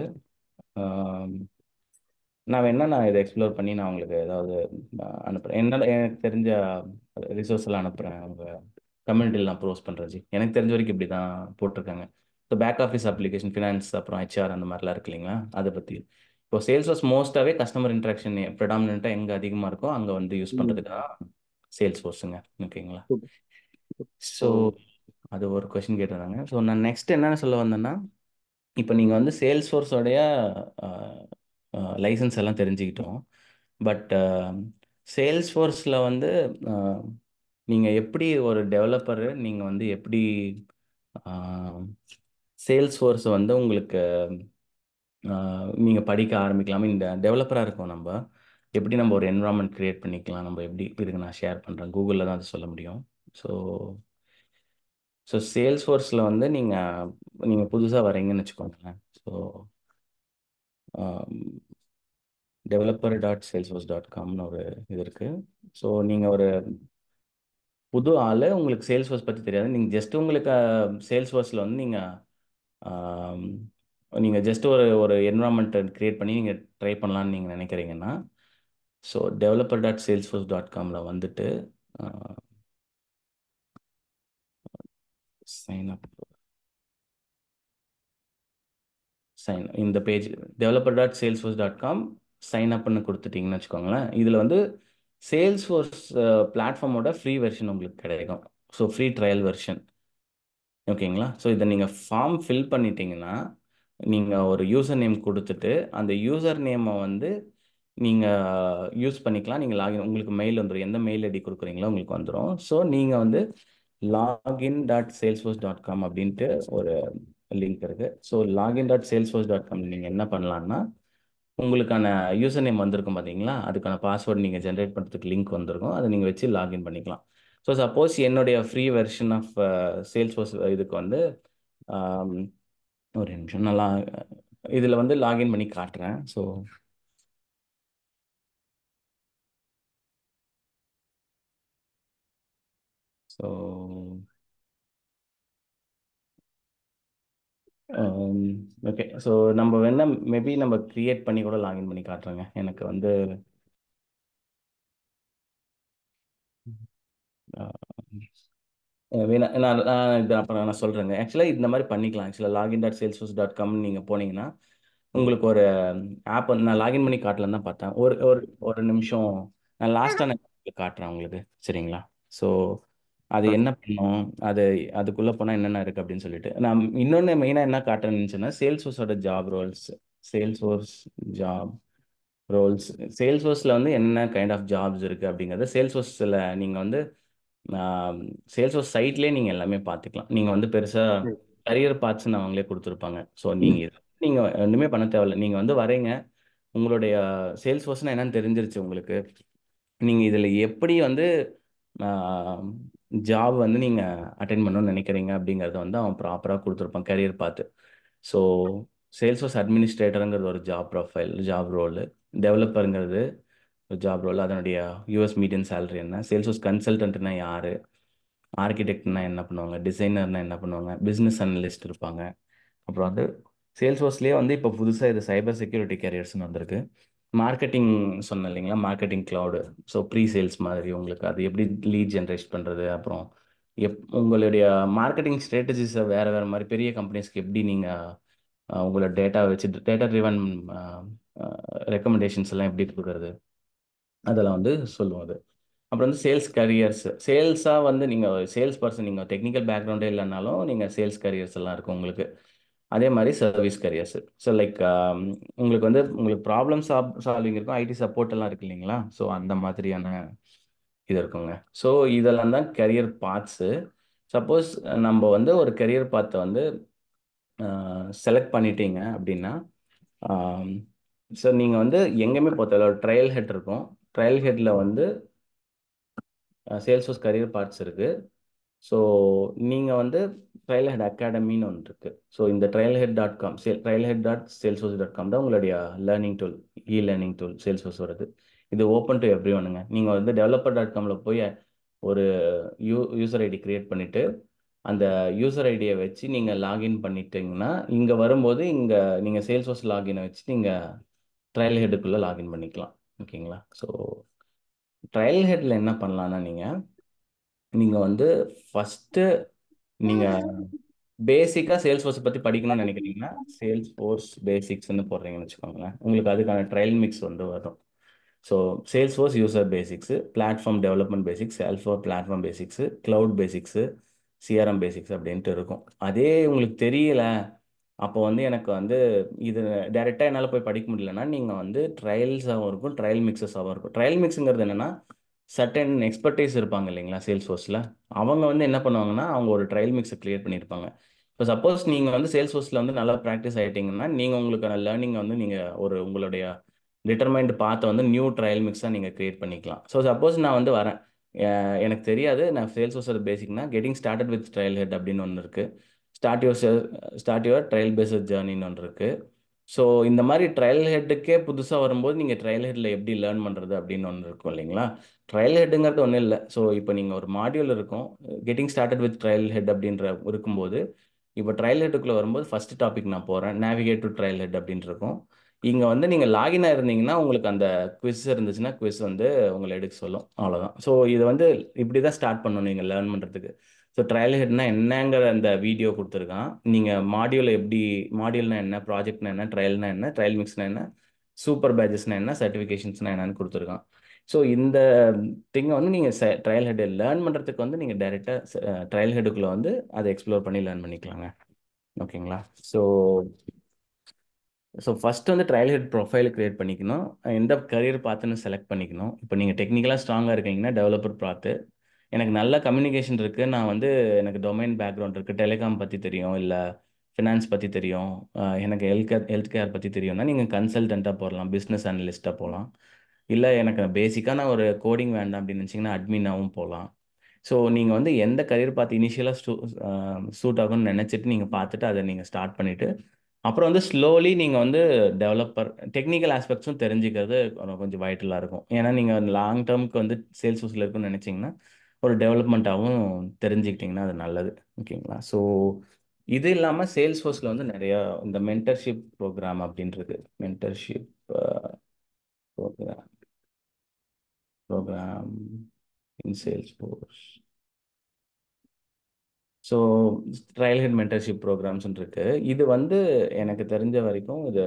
நான் வேணால் நான் இதை எக்ஸ்ப்ளோர் பண்ணி நான் உங்களுக்கு ஏதாவது அனுப்புகிறேன் என்னால் எனக்கு தெரிஞ்ச ரிசோர்ஸ் எல்லாம் அனுப்புகிறேன் அவங்க கம்யூனிட்டியில் நான் ப்ரோஸ் பண்ணுறேன் எனக்கு தெரிஞ்ச வரைக்கும் இப்படி தான் போட்டிருக்காங்க so back office application finance அப்புறம் ஹெச்ஆர் அந்த மாதிரிலாம் இருக்கு இல்லைங்களா அதை பற்றி இப்போ சேல்ஸ் ஃபோர்ஸ் மோஸ்ட்டாகவே கஸ்டமர் இன்ட்ராக்ஷன் ப்ரிடாமினாக எங்கே அதிகமாக இருக்கோ அங்கே வந்து யூஸ் பண்ணுறதுக்காக சேல்ஸ் ஃபோர்ஸுங்க ஓகேங்களா ஸோ அது ஒரு கொஷின் கேட்டுருந்தாங்க ஸோ நான் நெக்ஸ்ட் என்னென்ன சொல்ல வந்தேன்னா இப்போ நீங்கள் வந்து சேல்ஸ் ஃபோர்ஸோடைய லைசன்ஸ் எல்லாம் தெரிஞ்சுக்கிட்டோம் பட் சேல்ஸ் ஃபோர்ஸில் வந்து நீங்கள் எப்படி ஒரு டெவலப்பர் நீங்கள் வந்து எப்படி சேல்ஸ் ஃபோர்ஸ் வந்து உங்களுக்கு நீங்கள் நீங்க படிக்க ஆரம்பிக்கலாம். இந்த மீன் டெவலப்பரா இருக்கும் நம்ம. எப்படி நம்ம ஒரு என்வரான்மெண்ட் கிரியேட் பண்ணிக்கலாம்? நம்ம எப்படி இதுக்கு நான் ஷேர் பண்றேன். கூகுளில் தான் அது சொல்ல முடியும். ஸோ ஸோ சேல்ஸ் சேல்ஸ்ஃபோர்ஸில் வந்து நீங்கள் நீங்கள் புதுசாக வரீங்கன்னு வச்சுக்கோங்களேன் so developer dot Salesforce dot காம்னு ஒரு இது இருக்குது ஸோ நீங்கள் ஒரு புது ஆள் உங்களுக்கு சேல்ஸ் ஃபோர்ஸ் பற்றி தெரியாது நீங்கள் ஜஸ்ட் உங்களுக்கு சேல்ஸ் சேல்ஸ்ஃபோர்ஸில் வந்து நீங்கள் நீங்கள் ஜஸ்ட் ஒரு ஒரு என்வரான்மெண்ட் க்ரியேட் பண்ணி நீங்கள் ட்ரை பண்ணலான்னு நீங்கள் நினைக்கிறீங்கன்னா so developer dot Salesforce dot காமில் வந்துட்டு சைன் அப் சைன் இந்த page developer dot Salesforce dot com sign அப்னு கொடுத்துட்டிங்கன்னு வச்சுக்கோங்களேன் இதில் வந்து சேல்ஸ் ஃபோர்ஸ் பிளாட்ஃபார்மோட ஃப்ரீ வெர்ஷன் உங்களுக்கு கிடைக்கும் ஸோ ஃப்ரீ ட்ரையல் வெர்ஷன் ஓகேங்களா ஸோ இதை நீங்கள் ஃபார்ம் ஃபில் பண்ணிட்டீங்கன்னா நீங்கள் ஒரு யூசர் நேம் கொடுத்துட்டு அந்த யூசர் நேமை வந்து நீங்கள் யூஸ் பண்ணிக்கலாம் நீங்கள் லாகின் உங்களுக்கு மெயில் வந்துடும் எந்த மெயில் ஐடி கொடுக்குறீங்களோ உங்களுக்கு வந்துடும் ஸோ நீங்கள் வந்து login dot Salesforce dot com அப்படின்ட்டு ஒரு லிங்க் இருக்குது so login dot Salesforce dot com நீங்கள் என்ன பண்ணலான்னா உங்களுக்கான யூசர் நேம் வந்திருக்கும் பார்த்தீங்களா அதுக்கான பாஸ்வேர்டு நீங்கள் ஜென்ரேட் பண்ணுறதுக்கு லிங்க் வந்திருக்கும் அதை நீங்கள் வச்சு லாகின் பண்ணிக்கலாம் ஸோ சப்போஸ் என்னுடைய free version of Salesforce இதுக்கு வந்து ஒரு நிமிஷம் நல்லா இதில் வந்து லாகின் பண்ணி காட்டுறேன் ஸோ ஸோ ஓகே ஸோ நம்ம வேணால் மேபி நம்ம க்ரியேட் பண்ணி கூட லாகின் பண்ணி காட்டுறோங்க எனக்கு வந்து நான் நான் அப்புறம் நான் சொல்கிறேங்க ஆக்சுவலாக இந்த மாதிரி பண்ணிக்கலாம் ஆக்சுவலாக லாகின் டாட் சேல்ஸ் டாட் காம்னு நீங்கள் போனீங்கன்னா உங்களுக்கு ஒரு ஆப் நான் லாகின் பண்ணி காட்டலன்னு தான் பார்த்தேன் ஒரு ஒரு ஒரு நிமிஷம் நான் லாஸ்ட்டாக நான் காட்டுறேன் உங்களுக்கு சரிங்களா ஸோ அது என்ன பண்ணும் அது அதுக்குள்ளே போனால் என்னென்ன இருக்குது அப்படின்னு சொல்லிட்டு நான் இன்னொன்று மெயினாக என்ன காட்டுறேன்னு சொன்னால் சேல்ஸோர்ஸோட job roles sales Salesforce job roles sales சேல்ஸோர்ஸில் வந்து என்ன கைண்ட் ஆஃப் ஜாப்ஸ் இருக்குது அப்படிங்கிறத சேல்ஸோர்ஸில் நீங்கள் வந்து சேல்ஸ் ஆஃப் சைட்லேயே நீங்கள் எல்லாமே பார்த்துக்கலாம் நீங்கள் வந்து பெருசாக கரியர் பார்ட்ஸ்ன்னு அவங்களே கொடுத்துருப்பாங்க ஸோ நீங்கள் நீங்கள் ஒன்றுமே பண்ண தேவையில்ல நீங்கள் வந்து வரீங்க உங்களுடைய சேல்ஸ் ஃபோர்ஸ்னால் என்னன்னு தெரிஞ்சிருச்சு உங்களுக்கு நீங்கள் இதில் எப்படி வந்து ஜாப் வந்து நீங்கள் அட்டன் பண்ணணும்னு நினைக்கிறீங்க அப்படிங்கிறத வந்து அவன் ப்ராப்பராக கொடுத்துருப்பான் கரியர் பார்த்து ஸோ சேல்ஸ் ஃபோர்ஸ் அட்மினிஸ்ட்ரேட்டருங்கிறது ஒரு ஜாப் ப்ரொஃபைல் ஜாப் ரோலு டெவலப்பருங்கிறது ஜாப் ரோல் அதனுடைய யூஎஸ் மீடியன் சேலரி என்ன சேல்ஸோஸ் கன்சல்டன்ட்னா யார் ஆர்கிடெக்ட்னா என்ன பண்ணுவாங்க டிசைனர்னா என்ன பண்ணுவாங்க பிஸ்னஸ் அனலிஸ்ட் இருப்பாங்க அப்புறம் வந்து சேல்ஸ்ஃபோர்ஸ்லேயே வந்து இப்போ புதுசாக இது சைபர் செக்யூரிட்டி கேரியர்ஸ்னு வந்திருக்கு மார்க்கெட்டிங் சொன்னேன் இல்லைங்களா marketing cloud so pre sales மாதிரி உங்களுக்கு அது எப்படி லீட் ஜென்ரேட் பண்ணுறது அப்புறம் எப் உங்களுடைய மார்க்கெட்டிங் ஸ்ட்ராட்டஜிஸை வேறு வேறு மாதிரி பெரிய கம்பெனிஸ்க்கு எப்படி நீங்கள் உங்களோட டேட்டா வச்சு டேட்டா ரிவன் ரெக்கமெண்டேஷன்ஸ் எல்லாம் எப்படி கொடுக்குறது அதெல்லாம் வந்து சொல்லுவோம் அது அப்புறம் வந்து சேல்ஸ் கரியர்ஸ் சேல்ஸாக வந்து நீங்கள் சேல்ஸ் பர்சன் நீங்கள் டெக்னிக்கல் பேக்ரவுண்டே இல்லைனாலும் நீங்கள் சேல்ஸ் கரியர்ஸ் எல்லாம் இருக்கும் உங்களுக்கு அதே மாதிரி சர்வீஸ் கரியர்ஸ் ஸோ லைக் உங்களுக்கு வந்து உங்களுக்கு ப்ராப்ளம் சாப் சால்விங் இருக்கும் ஐடி சப்போர்ட் எல்லாம் இருக்கு இல்லைங்களா ஸோ அந்த மாதிரியான இது இருக்குங்க ஸோ இதெல்லாம் தான் கரியர் பாத்ஸு சப்போஸ் நம்ம வந்து ஒரு கரியர் பாத்தை வந்து செலக்ட் பண்ணிட்டீங்க அப்படின்னா ஸோ நீங்கள் வந்து எங்கேயுமே பார்த்தாலும் ட்ரையல் ஹெட் இருக்கும் ட்ரையல் ஹெட்டில் வந்து சேல்ஸ் கரியர் பார்ட்ஸ் இருக்குது ஸோ நீங்கள் வந்து ட்ரையல் ஹெட் அகாடமின்னு ஒன்று இருக்குது ஸோ இந்த Trailhead dot com sale Trailhead dot Salesforce dot com தான் உங்களுடைய learning tool e learning tool Salesforce வருது இது ஓப்பன் டு எவ்ரி ஒனுங்க நீங்கள் வந்து டெவலப்பர் டாட் காமில் போய் ஒரு யூ யூசர் ஐடி க்ரியேட் பண்ணிவிட்டு அந்த யூசர் ஐடியை வச்சு நீங்கள் லாகின் பண்ணிட்டீங்கன்னா இங்கே வரும்போது இங்கே நீங்கள் சேல்ஸ் ஹோஸ் லாகினை வச்சு நீங்கள் ட்ரையல் ஹெட்டுக்குள்ளே லாகின் பண்ணிக்கலாம் ஓகேங்களா ஸோ ட்ரையல் ஹெட்டில் என்ன பண்ணலான்னா நீங்கள் நீங்கள் வந்து ஃபஸ்ட்டு நீங்கள் பேசிக்காக சேல்ஸ் ஃபோர்ஸ் பற்றி படிக்கணும்னு நினைக்கிறீங்கன்னா சேல்ஸ் ஃபோர்ஸ் பேசிக்ஸ்னு போடுறீங்கன்னு வச்சுக்கோங்களேன் உங்களுக்கு அதுக்கான ட்ரையல் மிக்ஸ் வந்து வரும் so Salesforce user basics platform development basics for platform basics cloud basics CRM basics அப்படின்ட்டு இருக்கும் அதே உங்களுக்கு தெரியல அப்போ வந்து எனக்கு வந்து இது டைரெக்டாக என்னால் போய் படிக்க முடியலன்னா, நீங்கள் வந்து ட்ரையல்ஸாகவும் இருக்கும், ட்ரையல் மிக்சஸாகவும் இருக்கும். ட்ரையல் மிக்ஸுங்கிறது என்னென்னா சர்டன் எக்ஸ்பர்டைஸ் இருப்பாங்க இல்லைங்களா சேல்ஸ் ஃபோர்ஸில் அவங்க வந்து என்ன பண்ணுவாங்கன்னா, அவங்க ஒரு ட்ரையல் மிக்ஸை கிரியேட் பண்ணியிருப்பாங்க. இப்போ சப்போஸ் நீங்கள் வந்து சேல்ஸ் ஃபோர்ஸில் வந்து நல்லா ப்ராக்டிஸ் ஆகிட்டிங்கன்னா நீங்கள் உங்களுக்கான லேர்னிங் வந்து நீங்கள் ஒரு உங்களுடைய டிட்டர்மைண்ட் பார்த்து வந்து நியூ ட்ரையல் மிக்ஸாக நீங்கள் க்ரியேட் பண்ணிக்கலாம். ஸோ சப்போஸ் நான் வந்து வரேன். எனக்கு தெரியாது. நான் சேல்ஸ் ஃபோர்ஸ் பேசிக்னா, getting started with Trailhead அப்படின்னு ஒன்று இருக்குது start your start your trail based ஜேர்னின்னு ஒன்று இருக்குது ஸோ இந்த மாதிரி ட்ரையல் ஹெட்டுக்கே புதுசாக வரும்போது நீங்கள் ட்ரையல் ஹெட்டில் எப்படி லேர்ன் பண்ணுறது அப்படின்னு ஒன்று இருக்கும் இல்லைங்களா ட்ரையல் ஹெட்டுங்கிறது ஒன்றும் இல்லை ஸோ இப்போ நீங்கள் ஒரு மாடியூல் இருக்கும் getting started with Trailhead அப்படின்ற இருக்கும்போது இப்போ ட்ரையல் ஹெட்டுக்குள்ளே வரும்போது ஃபஸ்ட் டாபிக் நான் போகிறேன் நேவிகேட் டு ட்ரையல் ஹெட் அப்படின்னு இருக்கும் இங்கே வந்து நீங்கள் லாகின் ஆயிருந்தீங்கன்னா உங்களுக்கு அந்த குவிஸ் இருந்துச்சுன்னா குவிஸ் வந்து உங்களை எடுக்க சொல்லும் அவ்வளோதான் ஸோ இதை வந்து இப்படி தான் ஸ்டார்ட் பண்ணணும் நீங்கள் லேர்ன் பண்ணுறதுக்கு ஸோ ட்ரையல் ஹெட்னா என்னங்கிற அந்த வீடியோ கொடுத்துருக்கான் நீங்கள் மாடியூல் எப்படி மாடியூல்னா என்ன ப்ராஜெக்ட்னா என்ன ட்ரையல்னா என்ன ட்ரையல் மிக்ஸ்னா என்ன சூப்பர் பேஜஸ்னா என்ன சர்டிஃபிகேஷன்ஸ்னா என்னன்னு கொடுத்துருக்கான் ஸோ இந்த திங்கை வந்து நீங்கள் ட்ரையல் ஹெட் லேர்ன் பண்ணுறதுக்கு வந்து நீங்கள் டைரெக்டாக ட்ரையல் ஹெட்டுக்குள்ளே வந்து அதை எக்ஸ்ப்ளோர் பண்ணி லேர்ன் பண்ணிக்கலாங்க ஓகேங்களா ஸோ ஸோ ஃபஸ்ட்டு வந்து ட்ரையல் ஹெட் ப்ரொஃபைல் க்ரியேட் பண்ணிக்கணும் எந்த கரியர் பார்த்துன்னு செலக்ட் பண்ணிக்கணும் இப்போ நீங்கள் டெக்னிக்கலாக ஸ்ட்ராங்காக இருக்கீங்கன்னா டெவலப்பர் பார்த்து எனக்கு நல்ல கம்யூனிகேஷன் இருக்குது நான் வந்து எனக்கு டொமைன் பேக்ரவுண்ட் இருக்குது டெலிகாம் பற்றி தெரியும் இல்லை ஃபினான்ஸ் பற்றி தெரியும் எனக்கு ஹெல்த் கேர் ஹெல்த் கேர் பற்றி தெரியும்னா நீங்கள் கன்சல்டண்ட்டாக போகலாம் பிஸ்னஸ் அனலிஸ்ட்டாக போகலாம் இல்லை எனக்கு பேசிக்காக நான் ஒரு கோடிங் வேண்டாம் அப்படின்னு நினச்சிங்கன்னா அட்மினாகவும் போகலாம் ஸோ நீங்கள் வந்து எந்த கரியர் பார்த்து இனிஷியலாக ஸ்டூ சூட் ஆகும்னு நினச்சிட்டு நீங்கள் பார்த்துட்டு அதை நீங்கள் ஸ்டார்ட் பண்ணிவிட்டு அப்புறம் வந்து ஸ்லோலி நீங்கள் வந்து டெவலப்பர் டெக்னிக்கல் ஆஸ்பெக்ட்ஸும் தெரிஞ்சுக்கிறது கொஞ்சம் வைட்டலாக இருக்கும் ஏன்னா நீங்கள் லாங் டேர்முக்கு வந்து சேல்ஸ் ஹவுஸில் இருக்குன்னு நினச்சிங்கன்னா ஒரு டெவலப்மெண்ட்டாகவும் தெரிஞ்சுக்கிட்டிங்கன்னா அது நல்லது ஓகேங்களா ஸோ இது இல்லாமல் சேல்ஸ் ஃபோர்ஸில் வந்து நிறையா இந்த மென்டர்ஷிப் ப்ரோக்ராம் அப்படின்றது mentorship program program in Salesforce so Trailhead mentorship ப்ரோக்ராம்ஸ்ன்னு இருக்கு இது வந்து எனக்கு தெரிஞ்ச வரைக்கும் இது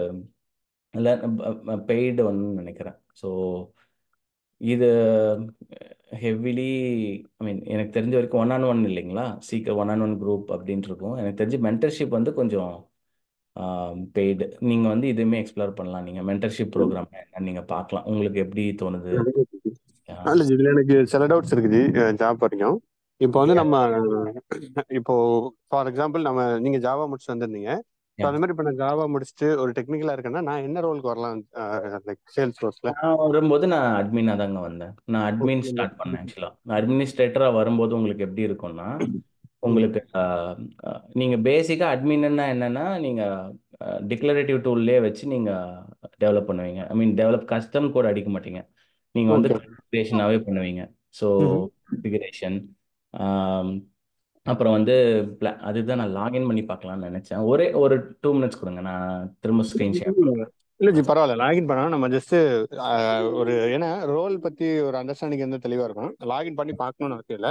பெய்டு வந்து நினைக்கிறேன் ஸோ இது ஹெவிலி ஐ மீன் எனக்கு தெரிஞ்ச வரைக்கும் ஒன் ஆன் ஒன் இல்லைங்களா சீக்கிரம் ஒன் ஆன் ஒன் குரூப் அப்படின்ட்டு இருக்கும் எனக்கு தெரிஞ்சு மென்டர்ஷிப் வந்து கொஞ்சம் பெய்டு நீங்கள் வந்து இதுவுமே எக்ஸ்ப்ளோர் பண்ணலாம் நீங்கள் மென்டர்ஷிப் ப்ரோக்ராம் நீங்கள் பார்க்கலாம் உங்களுக்கு எப்படி தோணுது இதுல எனக்கு சில டவுட்ஸ் இருக்குது ஜாப் வரைக்கும் இப்போ வந்து நம்ம இப்போ ஃபார் எக்ஸாம்பிள் நம்ம நீங்க ஜாவா முடிச்சு வந்திருந்தீங்க அந்த மாதிரி இப்ப நான் ஜாவா முடிச்சுட்டு ஒரு டெக்னிக்கலா இருக்கேன்னா நான் என்ன ரோலுக்கு வரலாம் லைக் சேல்ஸ் ரோஸ்ல நான் வரும்போது நான் அட்மினா தாங்க வந்தேன் நான் அட்மின் ஸ்டார்ட் பண்ணேன் ஆக்சுவலா அட்மினிஸ்ட்ரேட்டரா வரும்போது உங்களுக்கு எப்படி இருக்கும்னா உங்களுக்கு நீங்க பேசிக்கா அட்மின்னா என்னன்னா நீங்க டிக்ளரேட்டிவ் டூல்லே வச்சு நீங்க டெவலப் பண்ணுவீங்க ஐ மீன் டெவலப் கஸ்டம் கூட அடிக்க மாட்டீங்க நீங்க வந்து கன்ஃபிகரேஷனாவே பண்ணுவீங்க ஸோ கன்ஃபிகரேஷன் அப்புறம் வந்து அதுதான் நான் லாகின் பண்ணி பார்க்கலாம்னு நினைச்சேன். ஒரே ஒரு டூ மினிட்ஸ் கொடுங்க. நான் திரும்ப ஸ்க்ரீன் ஷேர் இல்ல ஜி பரவாயில்ல லாகின் பண்ணா நம்ம ஜஸ்ட் ஒரு ஏன்னா ரோல் பத்தி ஒரு அண்டர்ஸ்டாண்டிங் வந்து தெளிவா இருக்கும் லாகின் பண்ணி பார்க்கணும்னு அவசியம் இல்ல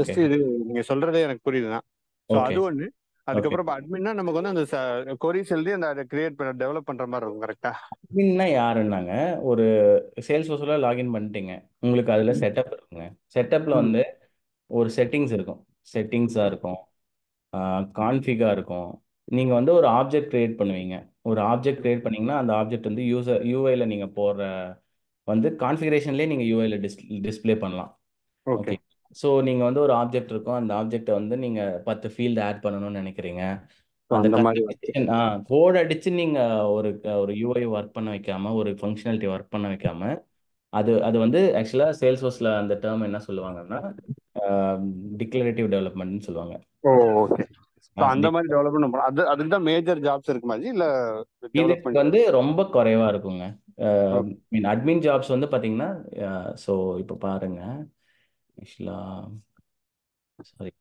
ஜஸ்ட்டு ஜஸ்ட் இது நீங்க சொல்றதே எனக்கு புரியுதுதான் ஸோ அது ஒண்ணு அதுக்கப்புறம் அட்மின்னா நமக்கு வந்து அந்த கொரிஸ் எழுதி அந்த அதை கிரியேட் பண்ண டெவலப் பண்ற மாதிரி இருக்கும் கரெக்டா அட்மின்னா யாருன்னாங்க ஒரு சேல்ஸ் ஃபோர்ஸில் லாகின் பண்ணிட்டீங்க உங்களுக்கு அதில் செட்டப் இருக்குங்க செட்டப்பில் வந்து ஒரு செட்டிங்ஸ் இருக்கும் செட்டிங்ஸாக இருக்கும் கான்ஃபிகாக இருக்கும் நீங்கள் வந்து ஒரு ஆப்ஜெக்ட் க்ரியேட் பண்ணுவீங்க ஒரு ஆப்ஜெக்ட் க்ரியேட் பண்ணிங்கன்னா அந்த ஆப்ஜெக்ட் வந்து யூசர் யூஐயில் நீங்கள் போடுற வந்து கான்ஃபிகரேஷன்லேயே நீங்கள் யூஐயில் டிஸ் டிஸ்பிளே பண்ணலாம் ஓகே ஸோ நீங்கள் வந்து ஒரு ஆப்ஜெக்ட் இருக்கும் அந்த ஆப்ஜெக்டை வந்து நீங்கள் பத்து ஃபீல்டு ஆட் பண்ணணும்னு நினைக்கிறீங்க அந்த கோட் அடிச்சு நீங்க ஒரு ஒரு யூஐ ஒர்க் பண்ண வைக்காம ஒரு ஃபங்க்ஷனாலிட்டி ஒர்க் பண்ண வைக்காம அது அது வந்து ஆக்சுவலா சேல்ஸ் ஹோஸ்ல அந்த டேர்ம் என்ன சொல்லுவாங்கன்னா டிக்ளரேட்டிவ் டெவலப்மெண்ட்னு சொல்லுவாங்க ஓ ஓகே அந்த மாதிரி டெவலப்மெண்ட் அது அதுக்கு தான் மேஜர் ஜாப்ஸ் இருக்கு மாதிரி இல்ல இதுக்கு வந்து ரொம்ப குறைவா இருக்குங்க மீன் அட்மின் ஜாப்ஸ் வந்து பாத்தீங்கன்னா சோ இப்போ பாருங்க ஆக்சுவலா சாரி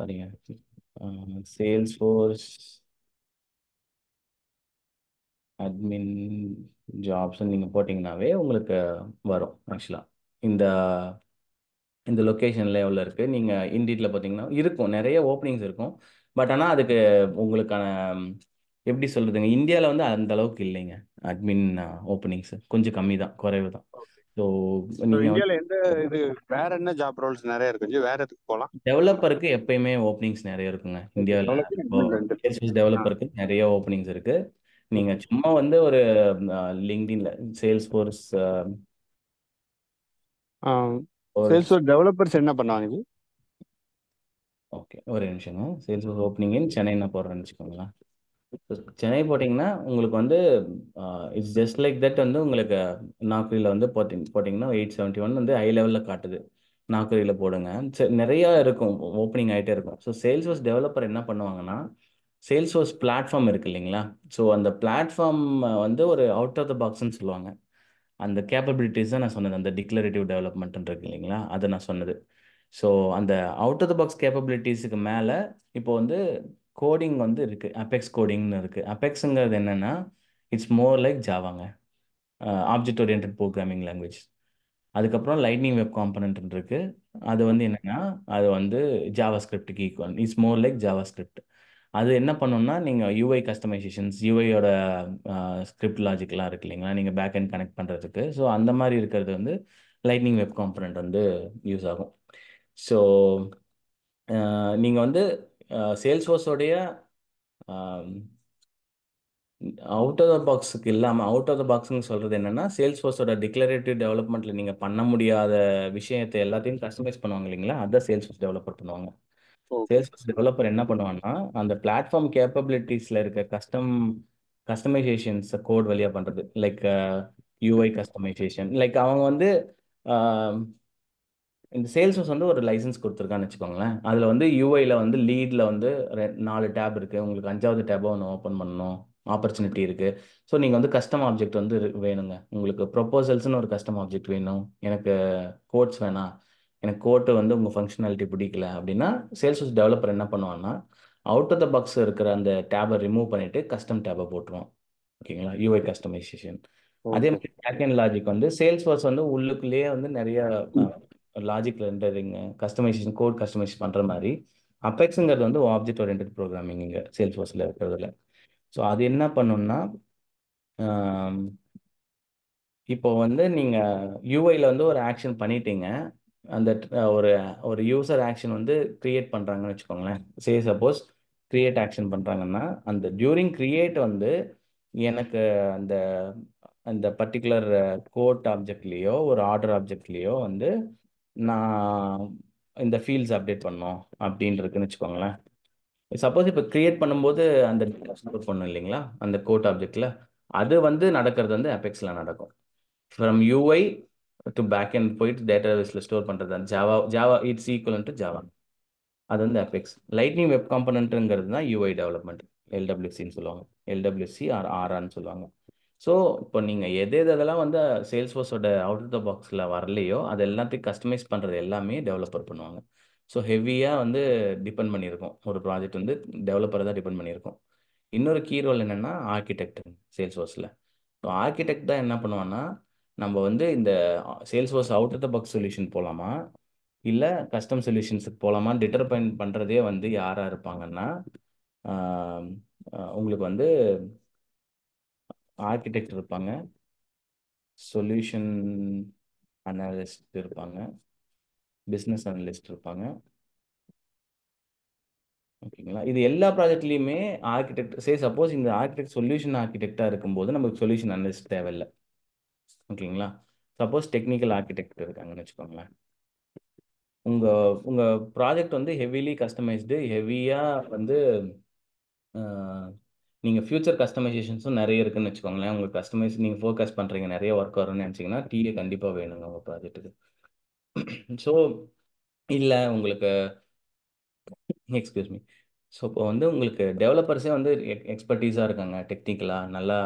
சரிங்க சேல்ஸ் ஃபோர்ஸ் அட்மின் ஜாப்ஸ் நீங்கள் போட்டிங்கனாவே உங்களுக்கு வரும் ஆக்சுவலாக இந்த இந்த லொக்கேஷனில் எவ்வளோ இருக்குது நீங்கள் இண்டீட்டில் பார்த்தீங்கன்னா இருக்கும் நிறைய ஓப்பனிங்ஸ் இருக்கும் பட் ஆனால் அதுக்கு உங்களுக்கான எப்படி சொல்கிறதுங்க இந்தியாவில் வந்து அந்த அளவுக்கு இல்லைங்க அட்மின் ஓப்பனிங்ஸ் கொஞ்சம் கம்மி தான் குறைவு தான் ஸோ இந்தியாவில் எந்த இது வேற என்ன ஜாப் ரோல்ஸ் நிறைய இருக்கு வேற எதுக்கு போகலாம் டெவலப்பருக்கு எப்பயுமே ஓப்பனிங்ஸ் நிறைய இருக்குங்க இந்தியாவில் டெவலப்பருக்கு நிறைய ஓப்பனிங்ஸ் இருக்குது நீங்க சும்மா வந்து ஒரு லிங்க்டின்ல Salesforce Salesforce developers என்ன பண்ணுவாங்க ஓகே ஒரு நிமிஷங்க சேல்ஸ் ஃபோர்ஸ் ஓப்பனிங் இன் சென்னைன்னு போடுறேன்னு வச்சுக்கோங்களேன் சென்னை போட்டிங்கன்னா உங்களுக்கு வந்து இட்ஸ் ஜஸ்ட் லைக் தட் வந்து உங்களுக்கு நாக்ரியில் வந்து போட்டிங் போட்டிங்கன்னா எயிட் செவன்ட்டி ஒன் வந்து ஹை லெவலில் காட்டுது நாக்ரியில் போடுங்க நிறையா இருக்கும் ஓப்பனிங் ஆகிட்டே இருக்கும் ஸோ சேல்ஸ் ஃபோர்ஸ் டெவலப்பர் என்ன பண்ணுவாங்கன்னா சேல்ஸ் ஓர்ஸ் பிளாட்ஃபார்ம் இருக்கு இல்லைங்களா ஸோ அந்த பிளாட்ஃபார்ம் வந்து ஒரு அவுட் ஆஃப் த பாக்ஸ்ன்னு சொல்லுவாங்க அந்த கேப்பபிலிட்டிஸ் தான் நான் சொன்னது அந்த டிக்ளரேட்டிவ் டெவலப்மெண்ட்னு இருக்கு இல்லைங்களா அதை நான் சொன்னது ஸோ அந்த அவுட் ஆஃப் த பாக்ஸ் கேப்பபிலிட்டிஸுக்கு மேலே இப்போ வந்து கோடிங் வந்து இருக்குது அபெக்ஸ் கோடிங்னு இருக்குது அபெக்ஸுங்கிறது என்னென்னா இட்ஸ் மோர் லைக் ஜாவாங்க ஆப்ஜெக்ட் ஓரியன்ட் ப்ரோக்ராமிங் லாங்குவேஜ் அதுக்கப்புறம் லைட்னிங் வெப் காம்பனன்ட் இருக்குது அது வந்து என்னென்னா அது வந்து ஜாவா ஸ்கிரிப்டுக்கு equal it's more like JavaScript அது என்ன பண்ணணும்னா நீங்கள் யூஐ கஸ்டமைசேஷன்ஸ் யூஐயோட ஸ்கிரிப்ட் லாஜிக்லாம் இருக்கு இல்லைங்களா நீங்கள் பேக் அண்ட் கனெக்ட் பண்ணுறதுக்கு ஸோ அந்த மாதிரி இருக்கிறது வந்து லைட்னிங் வெப் காம்பனண்ட் வந்து யூஸ் ஆகும் ஸோ நீங்கள் வந்து சேல்ஸ் ஃபோர்ஸோடைய அவுட் ஆஃப் த பாக்ஸுக்கு இல்லாமல் அவுட் ஆஃப் த பாக்ஸுன்னு சொல்கிறது என்னென்னா சேல்ஸ் ஃபோர்ஸோட டிக்ளரேட்டிவ் டெவலப்மெண்ட்டில் நீங்கள் பண்ண முடியாத விஷயத்தை எல்லாத்தையும் கஸ்டமைஸ் பண்ணுவாங்க இல்லைங்களா அதான் சேல்ஸ் ஃபோர்ஸ் டெவலப்பர் பண்ணுவாங்க சேல்ஸ் டெவலப்பர் என்ன பண்ணுவான்னா அந்த பிளாட்ஃபார்ம் கேப்பபிலிட்டிஸில் இருக்க கஸ்டம் கஸ்டமைசேஷன்ஸ் கோட் வழியாக பண்ணுறது லைக் யூஐ கஸ்டமைசேஷன் லைக் அவங்க வந்து இந்த சேல்ஸ்போர்ஸ் வந்து ஒரு லைசன்ஸ் கொடுத்துருக்கான்னு வச்சுக்கோங்களேன் அதில் வந்து யூஐயில் வந்து லீடில் வந்து நாலு டேப் இருக்குது உங்களுக்கு அஞ்சாவது டேப்பாக ஒன்று ஓப்பன் பண்ணணும் ஆப்பர்ச்சுனிட்டி இருக்குது ஸோ நீங்கள் வந்து கஸ்டம் ஆப்ஜெக்ட் வந்து வேணுங்க உங்களுக்கு ப்ரொப்போசல்ஸ்னு ஒரு கஸ்டம் ஆப்ஜெக்ட் வேணும் எனக்கு கோட்ஸ் வேணாம் எனக்கு கோட்டு வந்து உங்கள் ஃபங்க்ஷனாலிட்டி பிடிக்கல அப்படின்னா சேல்ஸ் டெவலப்பர் என்ன பண்ணுவான்னா அவுட் ஆஃப் த பாக்ஸ் இருக்கிற அந்த டேபை ரிமூவ் பண்ணிவிட்டு கஸ்டம் டேபை போட்டுருவோம் ஓகேங்களா யூஐ கஸ்டமைசேஷன் அதே மாதிரி அண்ட் லாஜிக் வந்து சேல்ஸ் ஃபோர்ஸ் வந்து உள்ளுக்குள்ளேயே வந்து நிறைய லாஜிக்ல இருந்ததுங்க கஸ்டமைசேஷன் கோட் கஸ்டமைஸ் பண்ணுற மாதிரி அப்பெக்ஸுங்கிறது வந்து ஆப்ஜெக்ட் ஓரியன்ட் ப்ரோக்ராமிங் இங்கே சேல்ஸ் ஃபோர்ஸில் இருக்கிறதுல ஸோ அது என்ன பண்ணுன்னா இப்போ வந்து நீங்கள் யூஐயில் வந்து ஒரு ஆக்ஷன் பண்ணிட்டீங்க அந்த ஒரு ஒரு யூசர் ஆக்ஷன் வந்து க்ரியேட் பண்ணுறாங்கன்னு வச்சுக்கோங்களேன் சே சப்போஸ் க்ரியேட் ஆக்ஷன் பண்ணுறாங்கன்னா அந்த டியூரிங் க்ரியேட் வந்து எனக்கு அந்த அந்த பர்டிகுலர் கோட் ஆப்ஜெக்ட்லேயோ ஒரு ஆர்டர் ஆப்ஜெக்ட்லேயோ வந்து நான் இந்த ஃபீல்ட்ஸ் அப்டேட் பண்ணோம் அப்படின்னு இருக்குன்னு வச்சுக்கோங்களேன் சப்போஸ் இப்போ க்ரியேட் பண்ணும்போது அந்த ஸ்டோர் பண்ணும் இல்லைங்களா அந்த கோட் ஆப்ஜெக்டில் அது வந்து நடக்கிறது வந்து அபெக்ஸில் நடக்கும் from UI to backend போயிட்டு டேட்டாபேஸில் ஸ்டோர் பண்ணுறது தான் Java Java it's equal to Java அது வந்து அபெக்ஸ் லைட்னிங் வெப் காம்பனண்ட்டுங்கிறது தான் யூஐ டெவலப்மெண்ட் எல்டபிள்யூசின்னு சொல்லுவாங்க எல்டபிள்யூசி ஆர் ஆர்ஆர்னு சொல்லுவாங்க ஸோ இப்போ நீங்கள் எது எதெல்லாம் வந்து சேல்ஸ் ஃபோர்ஸோட அவுட் ஆஃப் த பாக்ஸில் வரலையோ அது எல்லாத்தையும் கஸ்டமைஸ் பண்ணுறது எல்லாமே டெவலப்பர் பண்ணுவாங்க ஸோ ஹெவியாக வந்து டிபெண்ட் பண்ணியிருக்கோம் ஒரு ப்ராஜெக்ட் வந்து டெவலப்பரை தான் டிபெண்ட் பண்ணியிருக்கோம் இன்னொரு கீ ரோல் என்னென்னா ஆர்கிடெக்ட் சேல்ஸ் ஃபோர்ஸில் இப்போ ஆர்கிடெக்ட் தான் என்ன பண்ணுவான்னா நம்ம வந்து இந்த Salesforce out of the box solution போகலாமா இல்லை கஸ்டம் சொல்யூஷன்ஸுக்கு போகலாமா டிட்டர்பைன் பண்ணுறதே வந்து யாராக இருப்பாங்கன்னா உங்களுக்கு வந்து ஆர்கிடெக்ட் இருப்பாங்க சொல்யூஷன் அனாலிஸ்ட் இருப்பாங்க பிஸ்னஸ் அனலிஸ்ட் இருப்பாங்க ஓகேங்களா இது எல்லா ப்ராஜெக்ட்லேயுமே ஆர்கிடெக்ட் சே சப்போஸ் இந்த ஆர்கிடெக்ட் சொல்யூஷன் ஆர்கிடெக்டாக இருக்கும்போது நமக்கு சொல்யூஷன் அனலிஸ்ட் தேவையில்லை ஓகேங்களா சப்போஸ் டெக்னிக்கல் ஆர்கிடெக்ட் இருக்காங்கன்னு வச்சுக்கோங்களேன் உங்கள் உங்கள் ப்ராஜெக்ட் வந்து ஹெவிலி கஸ்டமைஸ்டு ஹெவியாக வந்து நீங்கள் ஃபியூச்சர் கஸ்டமைசேஷன்ஸும் நிறைய இருக்குன்னு வச்சுக்கோங்களேன் உங்களுக்கு கஸ்டமைஸ் நீங்கள் ஃபோக்கஸ் பண்ணுறீங்க நிறைய ஒர்க் வரும்னு நினச்சிங்கன்னா டிஏ கண்டிப்பாக வேணுங்க உங்கள் ப்ராஜெக்ட்டுக்கு ஸோ இல்லை உங்களுக்கு எக்ஸ்கியூஸ் மீ ஸோ இப்போ வந்து உங்களுக்கு டெவலப்பர்ஸே வந்து எக்ஸ்பர்டீஸாக இருக்காங்க டெக்னிக்கலாக நல்லா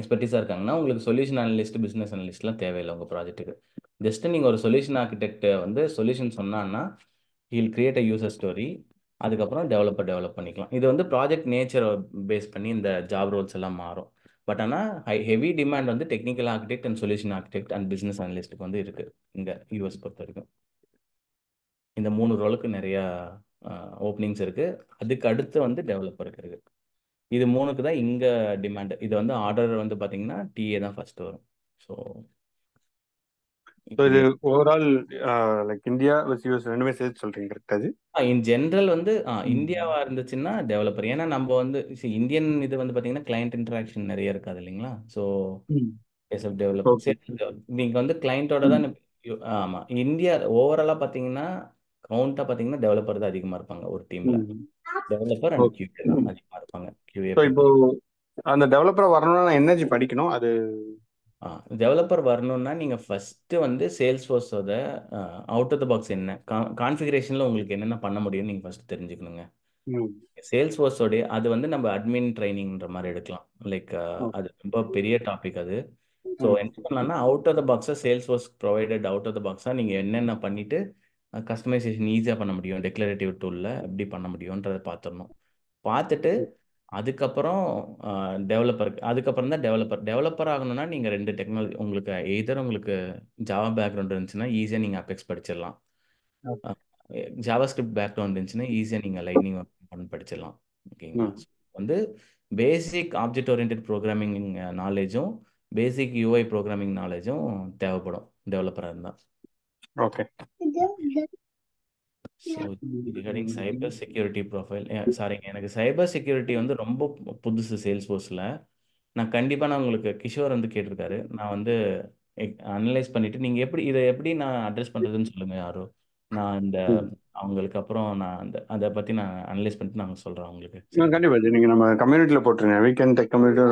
எக்ஸ்பர்டீஸாக இருக்காங்கன்னா உங்களுக்கு சொல்யூஷன் அனலிஸ்ட் பிஸ்னஸ் அனலிஸ்ட்லாம் தேவையில்லை உங்கள் ப்ராஜெக்ட்டுக்கு ஜஸ்ட் நீங்கள் ஒரு சொல்யூஷன் ஆர்கிடெக்ட் வந்து சொல்யூஷன் சொன்னான்னா he'll create a user story அதுக்கப்புறம் டெவலப்பர் டெவலப் பண்ணிக்கலாம் இது வந்து ப்ராஜெக்ட் நேச்சரை பேஸ் பண்ணி இந்த ஜாப் ரோல்ஸ் எல்லாம் மாறும் பட் ஆனால் ஹை ஹெவி டிமாண்ட் வந்து technical architect and solution architect and business அனலிஸ்ட்டுக்கு வந்து இருக்குது இங்கே யூஎஸ் பொறுத்த வரைக்கும் இந்த மூணு ரோலுக்கு நிறையா ஓப்பனிங்ஸ் இருக்குது அதுக்கு அடுத்து வந்து டெவலப்பர் இருக்குது இது மூணுக்கு தான் இங்கே டிமாண்டு இது வந்து ஆர்டர் வந்து பார்த்தீங்கன்னா டிஏ தான் ஃபர்ஸ்ட் வரும் ஸோ இது overall like India vs US ரெண்டுமே சேர்த்து சொல்றீங்க கரெக்ட் அது இன் ஜென்ரல் வந்து இந்தியாவா இருந்துச்சுன்னா டெவலப்பர் ஏன்னா நம்ம வந்து இந்தியன் இது வந்து பாத்தீங்கன்னா கிளையண்ட் இன்டராக்ஷன் நிறைய இருக்காது இல்லைங்களா ஸோ பேஸ் ஆஃப் டெவலப்பர் நீங்க வந்து கிளைண்டோட தான் ஆமா இந்தியா ஓவராலா பாத்தீங்கன்னா கவுண்டா பாத்தீங்கன்னா டெவலப்பர் தான் அதிகமா இருப்பாங்க ஒரு டீம்ல டெவலப்பர் அண்ட் கியூஏ தான் அதிகமாக இருப்பாங்க கியூஏ இப்போ அந்த டெவலப்பர் வரணும்னா என்ன படிக்கணும் அது டெவலப்பர் வரணும்னா நீங்கள் ஃபஸ்ட்டு வந்து சேல்ஸ் ஃபோர்ஸோட அவுட் ஆஃப் த பாக்ஸ் என்ன கா கான்ஃபிகரேஷனில் உங்களுக்கு என்னென்ன பண்ண முடியும்னு நீங்கள் ஃபஸ்ட்டு தெரிஞ்சுக்கணுங்க சேல்ஸ் ஃபோர்ஸோடைய அது வந்து நம்ம அட்மின் ட்ரைனிங்ன்ற மாதிரி எடுக்கலாம் லைக் அது ரொம்ப பெரிய டாபிக் அது ஸோ என்ன பண்ணலாம்னா அவுட் ஆஃப் த பாக்ஸாக Salesforce provided out of the பாக்ஸாக நீங்கள் என்னென்ன பண்ணிவிட்டு கஸ்டமைசேஷன் ஈஸியாக பண்ண முடியும் டெக்ளரேட்டிவ் டூலில் எப்படி பண்ண முடியும்ன்றதை பார்த்துடணும் பார்த்துட்டு அதுக்கப்புறம் டெவலப்பருக்கு அதுக்கப்புறம் தான் டெவலப்பர் டெவலப்பர் ஆகணும்னா நீங்கள் ரெண்டு டெக்னாலஜி உங்களுக்கு எய்தர் உங்களுக்கு ஜாவா பேக்ரவுண்ட் இருந்துச்சுன்னா ஈஸியாக நீங்கள் அபெக்ஸ் படிச்சிடலாம் ஜாவா ஸ்கிரிப்ட் பேக்ரவுண்ட் இருந்துச்சுன்னா ஈஸியாக நீங்கள் லைனிங் படிச்சிடலாம் ஓகேங்களா வந்து பேசிக் ஆப்ஜெக்ட் ஓரியன்ட் ப்ரோக்ராமிங் நாலேஜும் பேசிக் யூஐ ப்ரோக்ராமிங் நாலேஜும் தேவைப்படும் டெவலப்பராக இருந்தால் okay so regarding cyber security profile சாரிங்க எனக்கு சைபர் செக்யூரிட்டி வந்து ரொம்ப புதுசு சேல்ஸ் ஃபோர்ஸில் நான் கண்டிப்பாக நான் உங்களுக்கு கிஷோர் வந்து கேட்டிருக்காரு நான் வந்து அனலைஸ் பண்ணிட்டு நீங்கள் எப்படி இதை எப்படி நான் அட்ரஸ் பண்ணுறதுன்னு சொல்லுங்க யாரோ நான் இந்த அவங்களுக்கு அப்புறம் நான் அந்த அதை பற்றி நான் அனலைஸ் பண்ணிட்டு நாங்கள் சொல்கிறேன் அவங்களுக்கு கண்டிப்பாக நீங்கள் நம்ம கம்யூனிட்டியில் போட்டுருங்க weekend tech community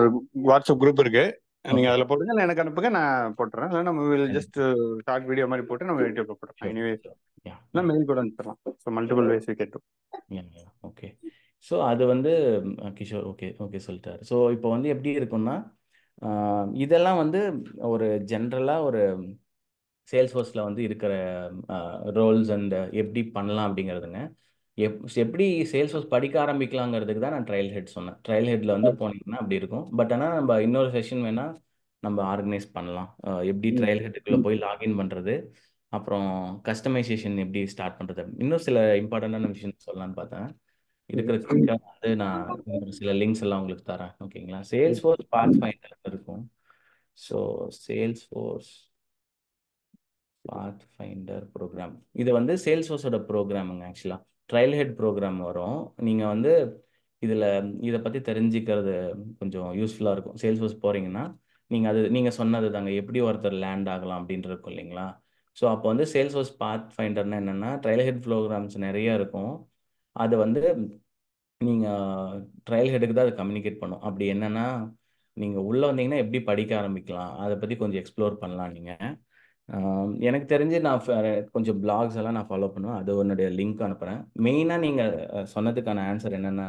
WhatsApp group இருக்குது நீங்க அதுல போடுங்க இல்லை எனக்கு அனுப்புங்க நான் போட்டுறேன் இல்லை நம்ம வில் ஜஸ்ட் ஷார்ட் வீடியோ மாதிரி போட்டு நம்ம யூடியூப்ல போடுறோம் எனிவேஸ் இல்லை மெயில் கூட அனுப்பிடலாம் so multiple ways we get okay so அது வந்து கிஷோர் ஓகே ஓகே சொல்லிட்டாரு ஸோ இப்போ வந்து எப்படி இருக்கும்னா இதெல்லாம் வந்து ஒரு ஜென்ரலாக ஒரு சேல்ஸ் ஃபோர்ஸில் வந்து இருக்கிற ரோல்ஸ் அண்ட் எப்படி பண்ணலாம் அப்படிங்கிறதுங்க எப் எப்படி சேல்ஸ் ஃபோர்ஸ் படிக்க ஆரம்பிக்கலாங்கிறதுக்கு தான் நான் ட்ரையல் ஹெட் சொன்னேன் ட்ரையல் ஹெட்டில் வந்து போனீங்கன்னா அப்படி இருக்கும் பட் ஆனால் நம்ம இன்னொரு செஷன் வேணால் நம்ம ஆர்கனைஸ் பண்ணலாம் எப்படி ட்ரையல் ஹெட்டுக்குள்ளே போய் லாகின் பண்ணுறது அப்புறம் கஸ்டமைசேஷன் எப்படி ஸ்டார்ட் பண்ணுறது இன்னும் சில இம்பார்ட்டண்ட்டான விஷயம் சொல்லலாம்னு பார்த்தேன் இருக்கிற வந்து நான் சில லிங்க்ஸ் எல்லாம் உங்களுக்கு தரேன் ஓகேங்களா சேல்ஸ் ஃபோர்ஸ் பார்ட்ஸ் ஃபைண்டர் இருக்கும் so Salesforce path finder program இது வந்து சேல்ஸ் ஃபோர்ஸோட ப்ரோக்ராமுங்க ஆக்சுவலாக ட்ரையல் ஹெட் ப்ரோக்ராம் வரும் நீங்கள் வந்து இதில் இதை பற்றி தெரிஞ்சுக்கிறது கொஞ்சம் யூஸ்ஃபுல்லாக இருக்கும் சேல்ஸ் ஃபோர்ஸ் போகிறீங்கன்னா நீங்கள் அது நீங்கள் சொன்னது தாங்க எப்படி ஒருத்தர் லேண்ட் ஆகலாம் அப்படின்ட்டு இருக்கும் இல்லைங்களா ஸோ அப்போ வந்து சேல்ஸ் ஃபோர்ஸ் பாத் ஃபைண்டர்னா என்னென்னா ட்ரையல் ஹெட் ப்ரோக்ராம்ஸ் நிறைய இருக்கும் அது வந்து நீங்கள் ட்ரையல் ஹெட்டுக்கு தான் அதை கம்யூனிகேட் பண்ணும் அப்படி என்னென்னா நீங்கள் உள்ளே வந்தீங்கன்னா எப்படி படிக்க ஆரம்பிக்கலாம் அதை பற்றி கொஞ்சம் எக்ஸ்ப்ளோர் பண்ணலாம் நீங்கள் எனக்கு தெரிஞ்சு நான் கொஞ்சம் பிளாக்ஸ் எல்லாம் நான் ஃபாலோ பண்ணுவேன் அது உன்னுடைய லிங்க் அனுப்புகிறேன் மெயினாக நீங்கள் சொன்னதுக்கான ஆன்சர் என்னென்னா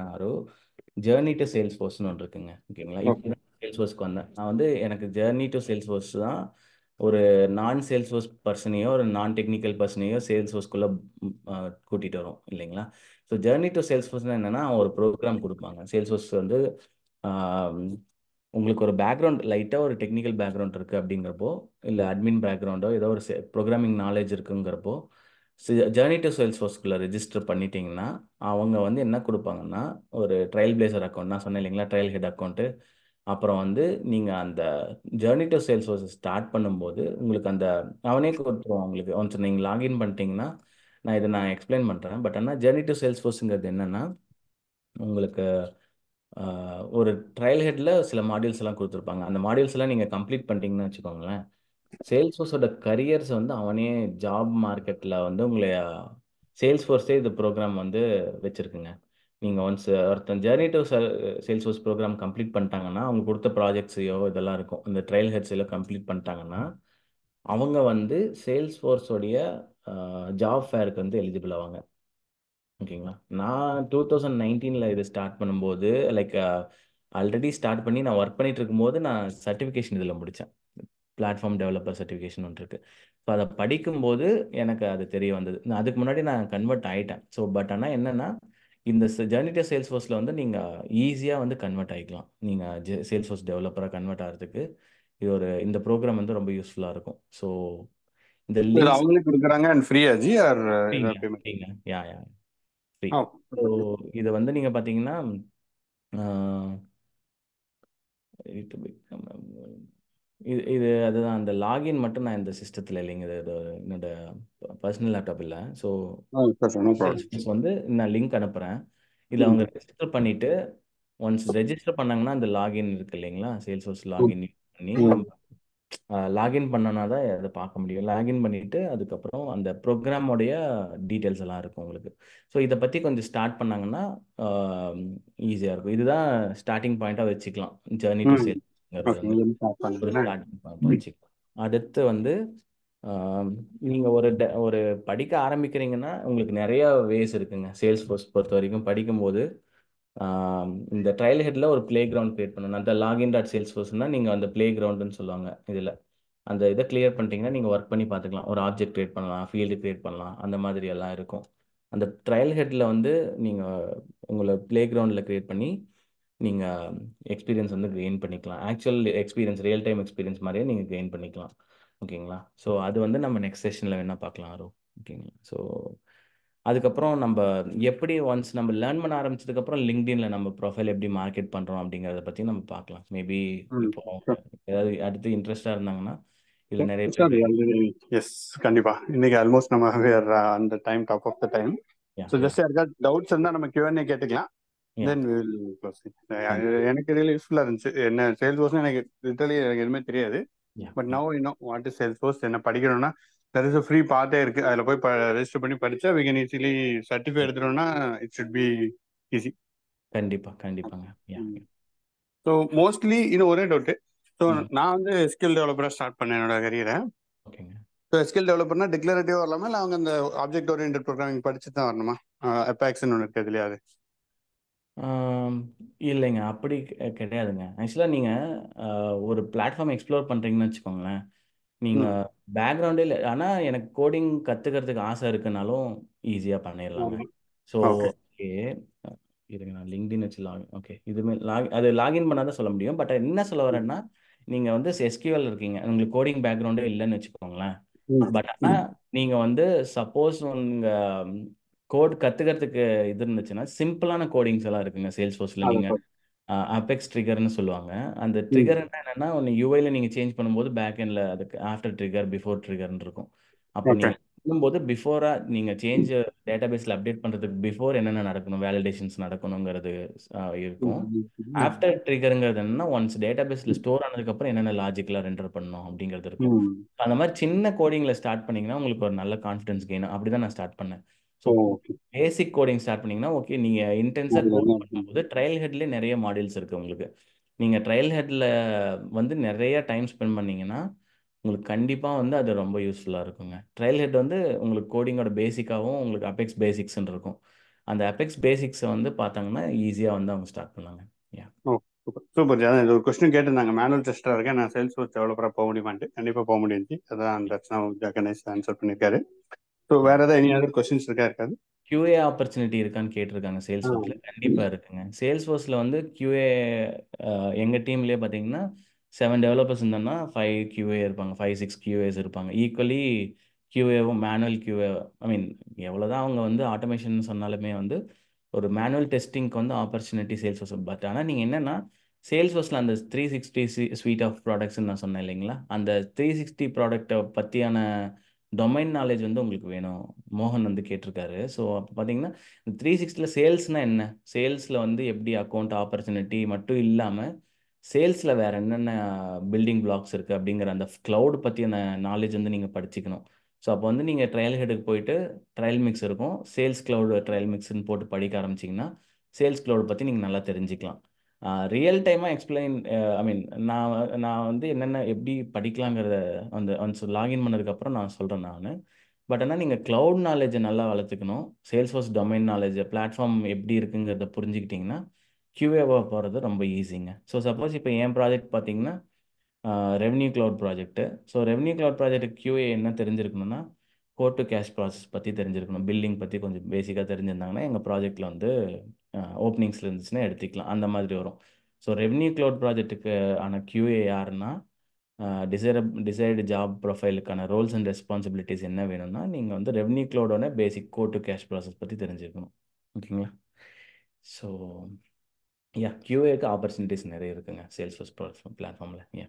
ஜேர்னி டு சேல்ஸ் ஃபோர்ஸ்னு ஒன்று இருக்குங்க ஓகேங்களா இப்போ சேல்ஸ் ஃபோர்ஸ்க்கு வந்தேன் நான் வந்து எனக்கு ஜேர்னி டு சேல்ஸ் ஃபோர்ஸ் தான் ஒரு நான் சேல்ஸ் ஃபோர்ஸ் பர்சனையோ ஒரு நான் டெக்னிக்கல் பர்சனையோ சேல்ஸ் ஃபோர்ஸ்க்குள்ளே கூட்டிகிட்டு வரும் இல்லைங்களா ஸோ ஜேர்னி டு சேல்ஸ் ஃபோர்ஸ்னால் என்னென்னா ஒரு ப்ரோக்ராம் கொடுப்பாங்க சேல்ஸ் ஃபோர்ஸ் வந்து உங்களுக்கு ஒரு பேக்ரவுண்ட் லைட்டாக ஒரு டெக்னிக்கல் பேக்ரவுண்ட் இருக்குது அப்படிங்கிறப்போ இல்லை அட்மின் பேக்ரவுண்டோ ஏதோ ஒரு ப்ரோக்ராமிங் நாலேஜ் இருக்குங்கிறப்போ ஜேர்னி டு சேல்ஸ் ஃபோர்ஸ்க்குள்ளே ரிஜிஸ்டர் பண்ணிட்டீங்கன்னா அவங்க வந்து என்ன கொடுப்பாங்கன்னா ஒரு ட்ரையல் பிளேசர் அக்கௌண்ட் நான் சொன்னேன் இல்லைங்களா ட்ரையல் ஹெட் அக்கௌண்ட்டு அப்புறம் வந்து நீங்கள் அந்த journey to Salesforce start பண்ணும்போது உங்களுக்கு அந்த அவனே கொடுத்துருவான் உங்களுக்கு ஒன்ஸ் நீங்கள் லாகின் பண்ணிட்டீங்கன்னா நான் இதை நான் எக்ஸ்பிளைன் பண்ணுறேன் பட் ஆனால் ஜேர்னி டு சேல்ஸ் ஃபோர்ஸுங்கிறது என்னென்னா உங்களுக்கு ஒரு ட்ரையல் ஹெட்டில் சில மாடியூல்ஸ் எல்லாம் கொடுத்துருப்பாங்க அந்த மாடியூல்ஸ் எல்லாம் நீங்கள் கம்ப்ளீட் பண்ணிட்டீங்கன்னு வச்சுக்கோங்களேன் சேல்ஸ் ஃபோர்ஸோட கரியர்ஸ் வந்து அவனே ஜாப் மார்க்கெட்டில் வந்து உங்களை சேல்ஸ் ஃபோர்ஸே இந்த ப்ரோக்ராம் வந்து வச்சுருக்குங்க நீங்கள் ஒன்ஸ் ஒருத்தன் journey to Salesforce program complete பண்ணிட்டாங்கன்னா அவங்க கொடுத்த ப்ராஜெக்ட்ஸையோ இதெல்லாம் இருக்கும் இந்த ட்ரையல் ஹெட்ஸ் எல்லாம் கம்ப்ளீட் பண்ணிட்டாங்கன்னா அவங்க வந்து சேல்ஸ் ஃபோர்ஸோடைய ஜாப் ஃபேருக்கு வந்து எலிஜிபிள் ஆவாங்க ஓகேங்களா. நான் டூ தௌசண்ட் நைன்டீனில் இது ஸ்டார்ட் பண்ணும்போது, லைக் ஆல்ரெடி ஸ்டார்ட் பண்ணி நான் ஒர்க் பண்ணிட்டு இருக்கும்போது, நான் சர்டிஃபிகேஷன் இதில் முடிச்சேன். பிளாட்ஃபார்ம் டெவலப்பர் சர்டிஃபிகேஷன் ஒன்று இருக்கு. ஸோ அத படிக்கும்போது எனக்கு அது தெரிய வந்தது. நான் அதுக்கு முன்னாடி நான் கன்வெர்ட் ஆயிட்டேன். ஸோ பட் ஆனா என்னன்னா, இந்த ஸ் சேல்ஸ் ஃபோர்ஸில் வந்து நீங்க ஈஸியா வந்து கன்வெர்ட் ஆயிக்கலாம். நீங்க ஜெ ஃபோர்ஸ் டெவலப்பரா கன்வெர்ட் ஆகிறதுக்கு இது ஒரு இந்த ப்ரோக்ராம் வந்து ரொம்ப யூஸ்ஃபுல்லா இருக்கும். ஸோ இந்த இது லீஸ் அவங்களே அண்ட் ஃப்ரீயா ஜி? Or payment? Yeah yeah. Free இது வந்து நீங்க பாத்தீங்கன்னா it இது இது அதுதான் அந்த லாகின் மட்டும் நான் இந்த சிஸ்டத்தில் இல்லைங்க இது என்னோட பர்சனல் லேப்டாப் இல்லை ஸோ வந்து நான் லிங்க் அனுப்புகிறேன் இதில் அவங்க ரெஜிஸ்டர் பண்ணிட்டு ஒன்ஸ் ரெஜிஸ்டர் பண்ணாங்கன்னா அந்த லாகின் இருக்கு இல்லைங்களா சேல்ஸ் ஹோர்ஸ் லாகின் பண்ணி லாகின் பண்ணனா தான் அதை பார்க்க முடியும் லாகின் பண்ணிவிட்டு அதுக்கப்புறம் அந்த ப்ரோக்ராமோடைய டீட்டெயில்ஸ் எல்லாம் இருக்கும் உங்களுக்கு ஸோ இதை பற்றி கொஞ்சம் ஸ்டார்ட் பண்ணாங்கன்னா ஈஸியாக இருக்கும் இதுதான் ஸ்டார்டிங் பாயிண்ட்டாக வச்சுக்கலாம் ஜேர்னி டு சேல் வச்சுக்கலாம் அடுத்து வந்து நீங்கள் ஒரு ஒரு படிக்க ஆரம்பிக்கிறீங்கன்னா உங்களுக்கு நிறைய வேஸ் இருக்குங்க சேல்ஸ் ஃபோர்ஸ் பொறுத்த வரைக்கும் படிக்கும்போது இந்த ட்ரையல் ஹெட்டில் ஒரு ப்ளே கிரவுண்ட் க்ரியேட் பண்ணணும் அந்த லாகின் டாட் சேல்ஸ் ஃபோர்ஸ்னா நீங்கள் அந்த ப்ளே கிரவுண்டுன்னு சொல்லுவாங்க இதில் அந்த இதை கிளியர் பண்ணிட்டீங்கன்னா நீங்கள் ஒர்க் பண்ணி பார்த்துக்கலாம் ஒரு ஆப்ஜெக்ட் க்ரியேட் பண்ணலாம் ஃபீல்டு க்ரியேட் பண்ணலாம் அந்த மாதிரி எல்லாம் இருக்கும் அந்த ட்ரையல் ஹெட்டில் வந்து நீங்கள் உங்களை ப்ளே கிரவுண்டில் கிரியேட் பண்ணி நீங்கள் எக்ஸ்பீரியன்ஸ் வந்து கெயின் பண்ணிக்கலாம் actual experience real time experience மாதிரியே நீங்கள் கெயின் பண்ணிக்கலாம் ஓகேங்களா ஸோ அது வந்து நம்ம நெக்ஸ்ட் செஷனில் வேணால் பார்க்கலாம் ஆரோ ஓகேங்களா ஸோ அதுக்கப்புறம் நம்ம எப்படி ஒன்ஸ் நம்ம லேர்ன் பண்ண ஆரம்பிச்சதுக்கப்புறம் லிங்க்டின்ல நம்ம ப்ரொஃபைல் எப்படி மார்க்கெட் பண்றோம் அப்படிங்கறத பத்தி நம்ம பார்க்கலாம். மேபி இப்போ ஏதாவது அடுத்து இன்ட்ரெஸ்டா இருந்தாங்கன்னா, இல்ல நிறைய எஸ் கண்டிப்பா. இன்னைக்கு ஆல்மோஸ்ட் நம்ம we are uh, on the time, top of the time. Yeah, So யாருக்காவது டவுட்ஸ் இருந்தா நம்ம Q&A கேட்டுக்கலாம். தென் we will uh, எனக்கு ரியலி யூஸ்ஃபுல்லா இருந்துச்சு. என்ன சேல்ஸ் ஃபோர்ஸ்னு எனக்கு லிட்டரலி எனக்கு எதுவுமே தெரியாது. But yeah. You know what is Salesforce என்ன படிக்கணும்னா தெர் ஃப்ரீ பார்த்தே இருக்கு அதில் போய் ரெஜிஸ்டர் பண்ணி படித்தா வி கேன் ஈஸிலி சர்டிஃபிகேட் எடுத்துட்டோம்னா இட் ஷுட் பி ஈஸி கண்டிப்பாக கண்டிப்பாங்க ஸோ மோஸ்ட்லி இன்னும் ஒரே டவுட்டு ஸோ நான் வந்து ஸ்கில் டெவலப்பராக ஸ்டார்ட் பண்ணேன் என்னோட கரியரை ஓகேங்க ஸோ ஸ்கில் டெவலப்பர்னா டிக்ளரேட்டிவாக வரலாமா இல்லை அவங்க அந்த ஆப்ஜெக்ட் ஓரியன்ட் ப்ரோக்ராமிங் படிச்சு தான் வரணுமா அப்பாக்ஸ்னு ஒன்று இருக்குது இல்லையா அது இல்லைங்க அப்படி கிடையாதுங்க ஆக்சுவலாக நீங்கள் ஒரு பிளாட்ஃபார்ம் எக்ஸ்ப்ளோர் பண்ணுறீங்கன்னு வச்சுக்கோங்களேன் நீங்கள் பேக்ரவுண்டே இல்லை ஆனால் எனக்கு கோடிங் கற்றுக்கிறதுக்கு ஆசை இருக்குனாலும் ஈஸியாக பண்ணிடலாம் ஸோ ஓகே இருங்க நான் லிங்க்டின் வச்சு லாகின் ஓகே இதுமே லாக் அது லாகின் பண்ணால் தான் சொல்ல முடியும் பட் என்ன சொல்ல வரேன்னா நீங்கள் வந்து எஸ்கியூஎல் இருக்கீங்க உங்களுக்கு கோடிங் பேக்ரவுண்டே இல்லைன்னு வச்சுக்கோங்களேன் பட் ஆனால் நீங்கள் வந்து சப்போஸ் உங்கள் கோட் கற்றுக்கிறதுக்கு இது இருந்துச்சுன்னா சிம்பிளான கோடிங்ஸ் எல்லாம் இருக்குங்க சேல்ஸ் ஃபோர்ஸில் நீங்கள் அபெக்ஸ் ட்ரிகர்னு சொல்லுவாங்க. அந்த ட்ரிகர் என்னன்னா, ஒண்ணு யுஐல நீங்க சேஞ்ச் பண்ணும்போது பேக் எண்ட்ல அதுக்கு ஆஃப்டர் ட்ரிகர், பிஃபோர் ட்ரிகர்னு இருக்கும். அப்ப நீங்க பண்ணும்போது பிஃபோரா நீங்க சேஞ்ச் டேட்டாபேஸ்ல அப்டேட் பண்றதுக்கு பிஃபோர் என்னென்ன நடக்கணும், வேலிடேஷன்ஸ் நடக்கணுங்கிறது இருக்கும். ஆஃப்டர் ட்ரிகர்ங்கிறது என்னன்னா, ஒன்ஸ் டேட்டாபேஸ்ல ஸ்டோர் ஆனதுக்கு அப்புறம் என்னென்ன லாஜிக்கலா ரெண்டர் பண்ணணும் அப்படிங்கிறது இருக்கும். அந்த மாதிரி சின்ன கோடிங்ல ஸ்டார்ட் பண்ணீங்கன்னா, உங்களுக்கு ஒரு நல்ல கான்ஃபிடன்ஸ் கெயின். அப்படிதான் நான் ஸ்டார்ட் பண்ணேன். ஸோ பேசிக் கோடிங் ஸ்டார்ட் பண்ணீங்கன்னா ஓகே நீங்கள் இன்டென்ஸாக கோட் பண்ணும்போது ட்ரையல் ஹெட்லேயே நிறைய மாடியூல்ஸ் இருக்குது உங்களுக்கு நீங்கள் ட்ரையல் ஹெட்டில் வந்து நிறைய டைம் ஸ்பெண்ட் பண்ணீங்கன்னா உங்களுக்கு கண்டிப்பாக வந்து அது ரொம்ப யூஸ்ஃபுல்லாக இருக்குங்க ட்ரையல் ஹெட் வந்து உங்களுக்கு கோடிங்கோட பேசிக்காகவும் உங்களுக்கு அபெக்ஸ் பேசிக்ஸ்ன்னு இருக்கும் அந்த அபெக்ஸ் பேசிக்ஸை வந்து பார்த்தாங்கன்னா ஈஸியாக வந்து அவங்க ஸ்டார்ட் பண்ணாங்க யா சூப்பர் oh, அதான் ஒரு கொஸ்டின் கேட்டிருந்தாங்க மேனுவல் டெஸ்டாக இருக்கேன் நான் சேல்ஸ் ஒர்க் டெவலப்பராக போக முடியுமான்ட்டு கண்டிப்பாக போக முடியுது அதான் அந்த தட்ஸ் ஆன்சர் பண்ணியிருக்காரு ஸோ வேற ஏதாவது எனி அதர் கொஸ்டின்ஸ் இருக்கா இருக்காது கியூஏ ஆப்பர்ச்சுனிட்டி இருக்கான்னு கேட்டிருக்காங்க சேல்ஸ் ஃபோர்ஸில் கண்டிப்பாக இருக்குங்க சேல்ஸ் ஃபோர்ஸில் வந்து கியூஏ எங்க டீம்லயே பாத்தீங்கன்னா செவன் டெவலப்பர்ஸ் இருந்தோம்னா ஃபைவ் கியூஏ இருப்பாங்க ஃபைவ் சிக்ஸ் கியூஏஸ் இருப்பாங்க ஈக்குவலி கியூஏவும் மேனுவல் கியூஏ ஐ மீன் எவ்வளோ அவங்க வந்து ஆட்டோமேஷன் சொன்னாலுமே வந்து ஒரு மேனுவல் டெஸ்டிங்க்கு வந்து ஆப்பர்ச்சுனிட்டி சேல்ஸ் ஃபோர்ஸ் பட் ஆனால் நீங்கள் என்னென்னா சேல்ஸ் ஃபோர்ஸில் அந்த த்ரீ சிக்ஸ்டி ஸ்வீட் ஆஃப் ப்ராடக்ட்ஸ்ன்னு நான் சொன்னேன் இல்லைங்களா அந்த த்ரீ சிக்ஸ்டி ப்ராடக்ட்டை பற்றியான டொமைன் நாலேஜ் வந்து உங்களுக்கு வேணும் மோகன் வந்து கேட்டிருக்காரு ஸோ அப்போ பார்த்தீங்கன்னா த்ரீ சிக்ஸ்டியில் சேல்ஸ்னால் என்ன சேல்ஸில் வந்து எப்படி அக்கௌண்ட் ஆப்பர்ச்சுனிட்டி மட்டும் இல்லாமல் சேல்ஸில் வேறு என்னென்ன பில்டிங் பிளாக்ஸ் இருக்குது அப்படிங்கிற அந்த க்ளவுட் பற்றியான நாலேஜ் வந்து நீங்கள் படிச்சுக்கணும் ஸோ அப்போ வந்து நீங்கள் ட்ரையல் ஹெடுக்கு போயிட்டு ட்ரையல் மிக்ஸ் இருக்கும் சேல்ஸ் க்ளவுடு ட்ரையல் மிக்ஸ்ன்னு போட்டு படிக்க ஆரம்பிச்சிங்கன்னா சேல்ஸ் க்ளவுட் பற்றி நீங்கள் நல்லா தெரிஞ்சுக்கலாம் ரியல் டைமாக எக்ஸ்பிளைன் ஐ மீன் நான் நான் வந்து என்னென்ன எப்படி படிக்கலாங்கிறத அந்த ஒன்ஸ் லாகின் பண்ணதுக்கப்புறம் நான் சொல்கிறேன் நான் பட் ஆனால் நீங்கள் க்ளவுட் நாலேஜை நல்லா வளர்த்துக்கணும் Salesforce domain knowledge platform எப்படி இருக்குங்கிறத புரிஞ்சுக்கிட்டிங்கன்னா கியூஏவாக போகிறது ரொம்ப ஈஸிங்க ஸோ சப்போஸ் இப்போ என் ப்ராஜெக்ட் பார்த்தீங்கன்னா revenue cloud project so revenue cloud project QA என்ன தெரிஞ்சிருக்கணும்னா கோட் டு கேஷ் ப்ராசஸ் பற்றி தெரிஞ்சிருக்கணும் பில்லிங் பற்றி கொஞ்சம் பேசிக்காக தெரிஞ்சிருந்தாங்கன்னா எங்கள் ப்ராஜெக்டில் வந்து ஓப்பனிங்ஸில் இருந்துச்சுன்னா எடுத்துக்கலாம் அந்த மாதிரி வரும் ஸோ ரெவன்யூ க்ளவுட் ப்ராஜெக்ட்டுக்கு ஆன கியூஏ யாருன்னா டிசைரப் டிசைர்டு ஜாப் ப்ரொஃபைலுக்கான ரோல்ஸ் அண்ட் ரெஸ்பான்சிபிலிட்டிஸ் என்ன வேணும்னா நீங்கள் வந்து ரெவன்யூ க்ளவுடோட basic quote to cash process பற்றி தெரிஞ்சுக்கணும் ஓகேங்களா ஸோ யா கியூஏக்கு ஆப்பர்ச்சுனிட்டிஸ் நிறைய இருக்குங்க சேல்ஸ் ஃபர்ஸ்ட் பிளாட்ஃபார்மில் யா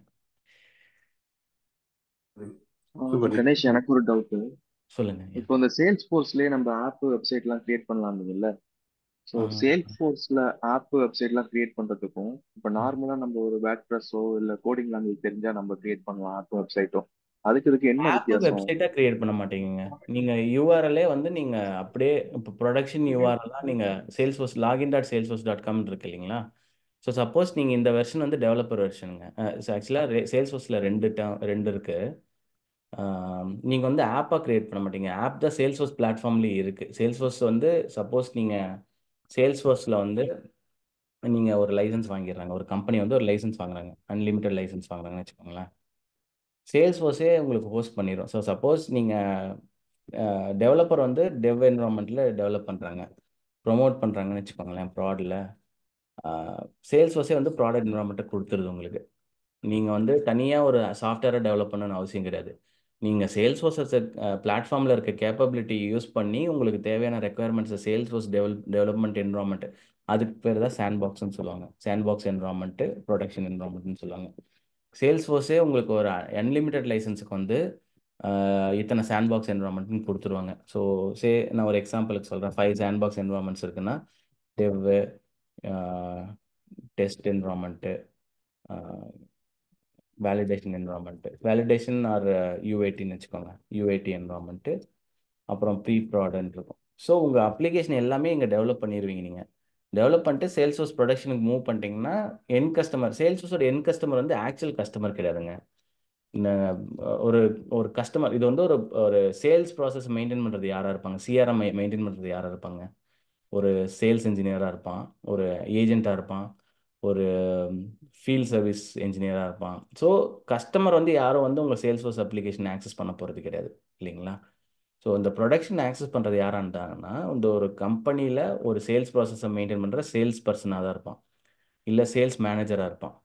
கணேஷ் எனக்கு ஒரு டவுட்டு சொல்லுங்க இப்போ இந்த சேல்ஸ் போர்ஸ்லயே நம்ம ஆப் வெப்சைட்லாம் கிரியேட் பண்ணலாம் இல்லை ஸோ சேல் ஃபோர்ஸில் ஆப் வெப்சைட்லாம் கிரியேட் பண்ணுறதுக்கும் இப்போ நார்மலாக நம்ம ஒரு பேக் ப்ரெஸ்ஸோ இல்லை கோடிங் லாங்குவேஜ் தெரிஞ்சால் நம்ம கிரியேட் பண்ணலாம் ஆப் வெப்சைட்டும் அதுக்கு இதுக்கு என்ன வித்தியாசம் வெப்சைட்டாக கிரியேட் பண்ண மாட்டீங்க நீங்கள் யூஆர்எல்லே வந்து நீங்கள் அப்படியே இப்போ ப்ரொடக்ஷன் யூஆர்எல்லாம் நீங்கள் Salesforce login dot Salesforce dot com இருக்கு இல்லைங்களா ஸோ சப்போஸ் நீங்கள் இந்த வெர்ஷன் வந்து டெவலப்பர் வெர்ஷனுங்க ஆக்சுவலாக சேல்ஸ் ஃபோர்ஸில் ரெண்டு டேம் ரெண்டு இருக்கு நீங்கள் வந்து ஆப்பாக க்ரியேட் பண்ண மாட்டீங்க ஆப் தான் சேல்ஸ் ஃபோர்ஸ் பிளாட்ஃபார்ம்லேயே இருக்குது சேல்ஸ் ஃபோர்ஸ் வந்து சப்போஸ் நீங்கள் சேல்ஸ் ஃபோர்ஸில் வந்து நீங்கள் ஒரு லைசன்ஸ் வாங்கிடுறாங்க ஒரு கம்பெனி வந்து ஒரு லைசன்ஸ் வாங்குறாங்க அன்லிமிட்டெட் லைசன்ஸ் வாங்குறாங்கன்னு வச்சுக்கோங்களேன் சேல்ஸ் ஃபோர்ஸே உங்களுக்கு ஹோஸ்ட் பண்ணிடும் ஸோ சப்போஸ் நீங்கள் டெவலப்பர் வந்து டெவ் என்வரான்மெண்ட்டில் டெவலப் பண்ணுறாங்க ப்ரொமோட் பண்ணுறாங்கன்னு வச்சுக்கோங்களேன் ப்ராடில் ஃபோர்ஸே வந்து ப்ராடக்ட் என்வரான்மெண்ட்டை கொடுத்துருது உங்களுக்கு நீங்கள் வந்து தனியாக ஒரு சாஃப்ட்வேரை டெவலப் பண்ணணும்னு அவசியம் கிடையாது நீங்கள் சேல்ஸ் ஃபோர்ஸஸ் பிளாட்ஃபார்மில் இருக்க கேப்பபிலிட்டி யூஸ் பண்ணி உங்களுக்கு தேவையான ரெக்குயர்மெண்ட்ஸை Salesforce develop development environment அதுக்கு பேர் தான் சாண்ட் பாக்ஸ்ன்னு சொல்லுவாங்க சாண்ட் பாக்ஸ் என்வரான்மெண்ட்டு ப்ரொடக்ஷன் என்வரான்மெண்ட்னு சொல்லுவாங்க சேல்ஸ் ஃபோர்ஸே உங்களுக்கு ஒரு அன்லிமிட்டெட் லைசன்ஸுக்கு வந்து இத்தனை சாண்ட் பாக்ஸ் என்வரான்மெண்ட்னு கொடுத்துருவாங்க ஸோ சே நான் ஒரு எக்ஸாம்பிளுக்கு சொல்கிறேன் ஃபைவ் சாண்ட் பாக்ஸ் என்வரான்மெண்ட்ஸ் இருக்குன்னா dev test environment validation environment validation or யூஐடின்னு வச்சுக்கோங்க யூஐடி என்வரான்மெண்ட்டு அப்புறம் ப்ரீ ப்ராடன்ட் இருக்கும் ஸோ உங்கள் அப்ளிகேஷன் எல்லாமே இங்கே டெவலப் பண்ணிடுவீங்க நீங்கள் டெவலப் பண்ணிட்டு சேல்ஸ் ஹோஸ் ப்ரொடக்ஷனுக்கு மூவ் பண்ணிட்டீங்கன்னா என் கஸ்டமர் சேல்ஸ் ஹோஸோட என் கஸ்டமர் வந்து ஆக்சுவல் கஸ்டமர் கிடையாதுங்க ஒரு ஒரு கஸ்டமர் இது வந்து ஒரு ஒரு சேல்ஸ் ப்ராசஸ் மெயின்டைன் பண்ணுறது யாராக இருப்பாங்க சிஆர்எம் மெயின்டைன் பண்ணுறது யாராக இருப்பாங்க ஒரு சேல்ஸ் இன்ஜினியராக இருப்பான் ஒரு ஏஜென்ட்டாக இருப்பான் ஒரு ஃபீல்ட் சர்வீஸ் இன்ஜினியராக இருப்பான் ஸோ கஸ்டமர் வந்து யாரும் வந்து உங்கள் சேல்ஸ் ஃபோர்ஸ் அப்ளிகேஷன் ஆக்சஸ் பண்ண போகிறது கிடையாது இல்லைங்களா ஸோ இந்த ப்ரொடக்ஷன் ஆக்சஸ் பண்ணுறது யாரான்ட்டாங்கன்னா இந்த ஒரு கம்பெனியில் ஒரு சேல்ஸ் ப்ராசஸை மெயின்டைன் பண்ணுற சேல்ஸ் பர்சனாக தான் இருப்பான் இல்லை சேல்ஸ் மேனேஜராக இருப்பான்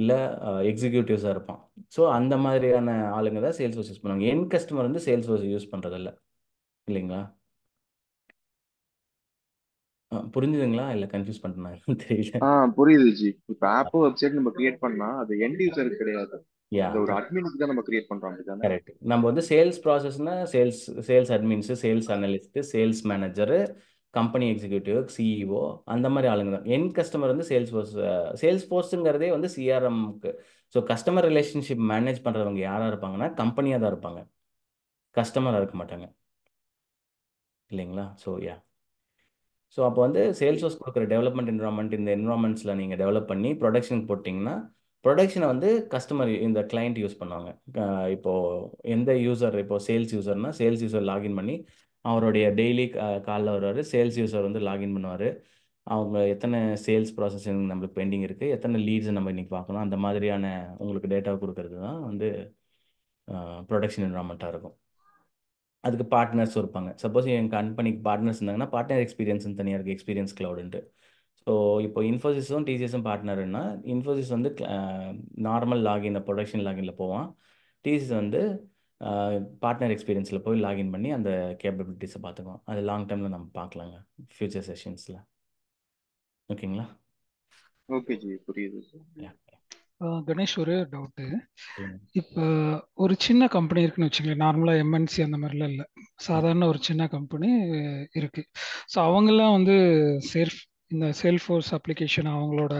இல்லை எக்ஸிக்யூட்டிவ்ஸாக இருப்பான் ஸோ அந்த மாதிரியான ஆளுங்க தான் சேல்ஸ் ஃபோர்ஸ் யூஸ் பண்ணுவாங்க என் கஸ்டமர் வந்து சேல்ஸ் ஃபோர்ஸ் யூஸ் பண்ணுறதில்ல இல்லைங்களா புரிஞ்சுதுங்களா? இல்ல கன்ஃப்யூஸ் பண்ட்டேனா தெரியல. ஆ புரியுது ஜி. இப்ப ஆப், வெப்சைட் நம்ம கிரியேட் பண்ணா, அது எண்ட் யூசர் கிடையாது. யா ஒரு யா. அட்மினுக்கு தான் நம்ம கிரியேட் பண்றோம். அப்படிதானே? கரெக்ட். நம்ம வந்து சேல்ஸ் ப்ராசஸ்னா sales sales admins, sales analyst, sales manager, company executive, CEO அந்த மாதிரி ஆளுங்க தான். எண்ட் கஸ்டமர் வந்து சேல்ஸ் ஃபோர்ஸ் சேல்ஸ் ஃபோர்ஸ்ங்கிறதே வந்து சிஆர்எம்க்கு ஸோ கஸ்டமர் ரிலேஷன்ஷிப் மேனேஜ் பண்றவங்க யாரா இருப்பாங்கன்னா, கம்பெனியா தான் இருப்பாங்க. கஸ்டமரா இருக்க மாட்டாங்க. இல்லைங்களா? So yeah. ஸோ அப்போ வந்து சேல்ஸோஸ் கொடுக்குற டெவலப்மெண்ட் என்வரான்மெண்ட் இந்த என்வரான்மெண்ட்ஸில் நீங்கள் டெவலப் பண்ணி ப்ரொடக்ஷன் போட்டிங்கன்னா ப்ரொடக்ஷனை வந்து கஸ்டமர் இந்த கிளைண்ட் யூஸ் பண்ணுவாங்க இப்போது எந்த யூசர் இப்போது சேல்ஸ் யூசர்னால் சேல்ஸ் யூசர் லாகின் பண்ணி அவருடைய டெய்லி காலில் வருவார் சேல்ஸ் யூசர் வந்து லாகின் பண்ணுவார் அவங்க எத்தனை சேல்ஸ் ப்ராசஸிங் நம்மளுக்கு பெண்டிங் இருக்குது எத்தனை லீட்ஸ் நம்ம இன்றைக்கி பார்க்கணும் அந்த மாதிரியான உங்களுக்கு டேட்டா கொடுக்கறது தான் வந்து ப்ரொடக்ஷன் என்வரான்மெண்ட்டாக இருக்கும் அதுக்கு பார்ட்னர்ஸும் இருப்பாங்க சப்போஸ் என் கம்பெனிக்கு பார்ட்னர்ஸ் இருந்தாங்கன்னா பார்ட்னர் எக்ஸ்பீரியன்ஸ்னு தனியாக இருக்குது எக்ஸ்பீரியன்ஸ் க்ளவுடுன்ட்டு ஸோ இப்போ இன்ஃபோசிஸும் டிசிஎஸும் பார்ட்னர்னா இன்ஃபோசிஸ் வந்து நார்மல் லாகின் ப்ரொடக்ஷன் லாகினில் போவான் டிசிஎஸ் வந்து பார்ட்னர் எக்ஸ்பீரியன்ஸில் போய் லாகின் பண்ணி அந்த கேப்பபிலிட்டிஸை பார்த்துக்குவோம் அது லாங் டைமில் நம்ம பார்க்கலாங்க ஃப்யூச்சர் செஷன்ஸில் ஓகேங்களா ஓகே ஜி புரியுது கணேஷ் ஒரே ஒரு டவுட்டு இப்போ ஒரு சின்ன கம்பெனி இருக்குன்னு வச்சுங்களேன் நார்மலாக எம்என்சி அந்த மாதிரிலாம் இல்லை சாதாரண ஒரு சின்ன கம்பெனி இருக்கு ஸோ அவங்கெல்லாம் வந்து சேல்ஃப் இந்த ஃபோர்ஸ் அப்ளிகேஷன் அவங்களோட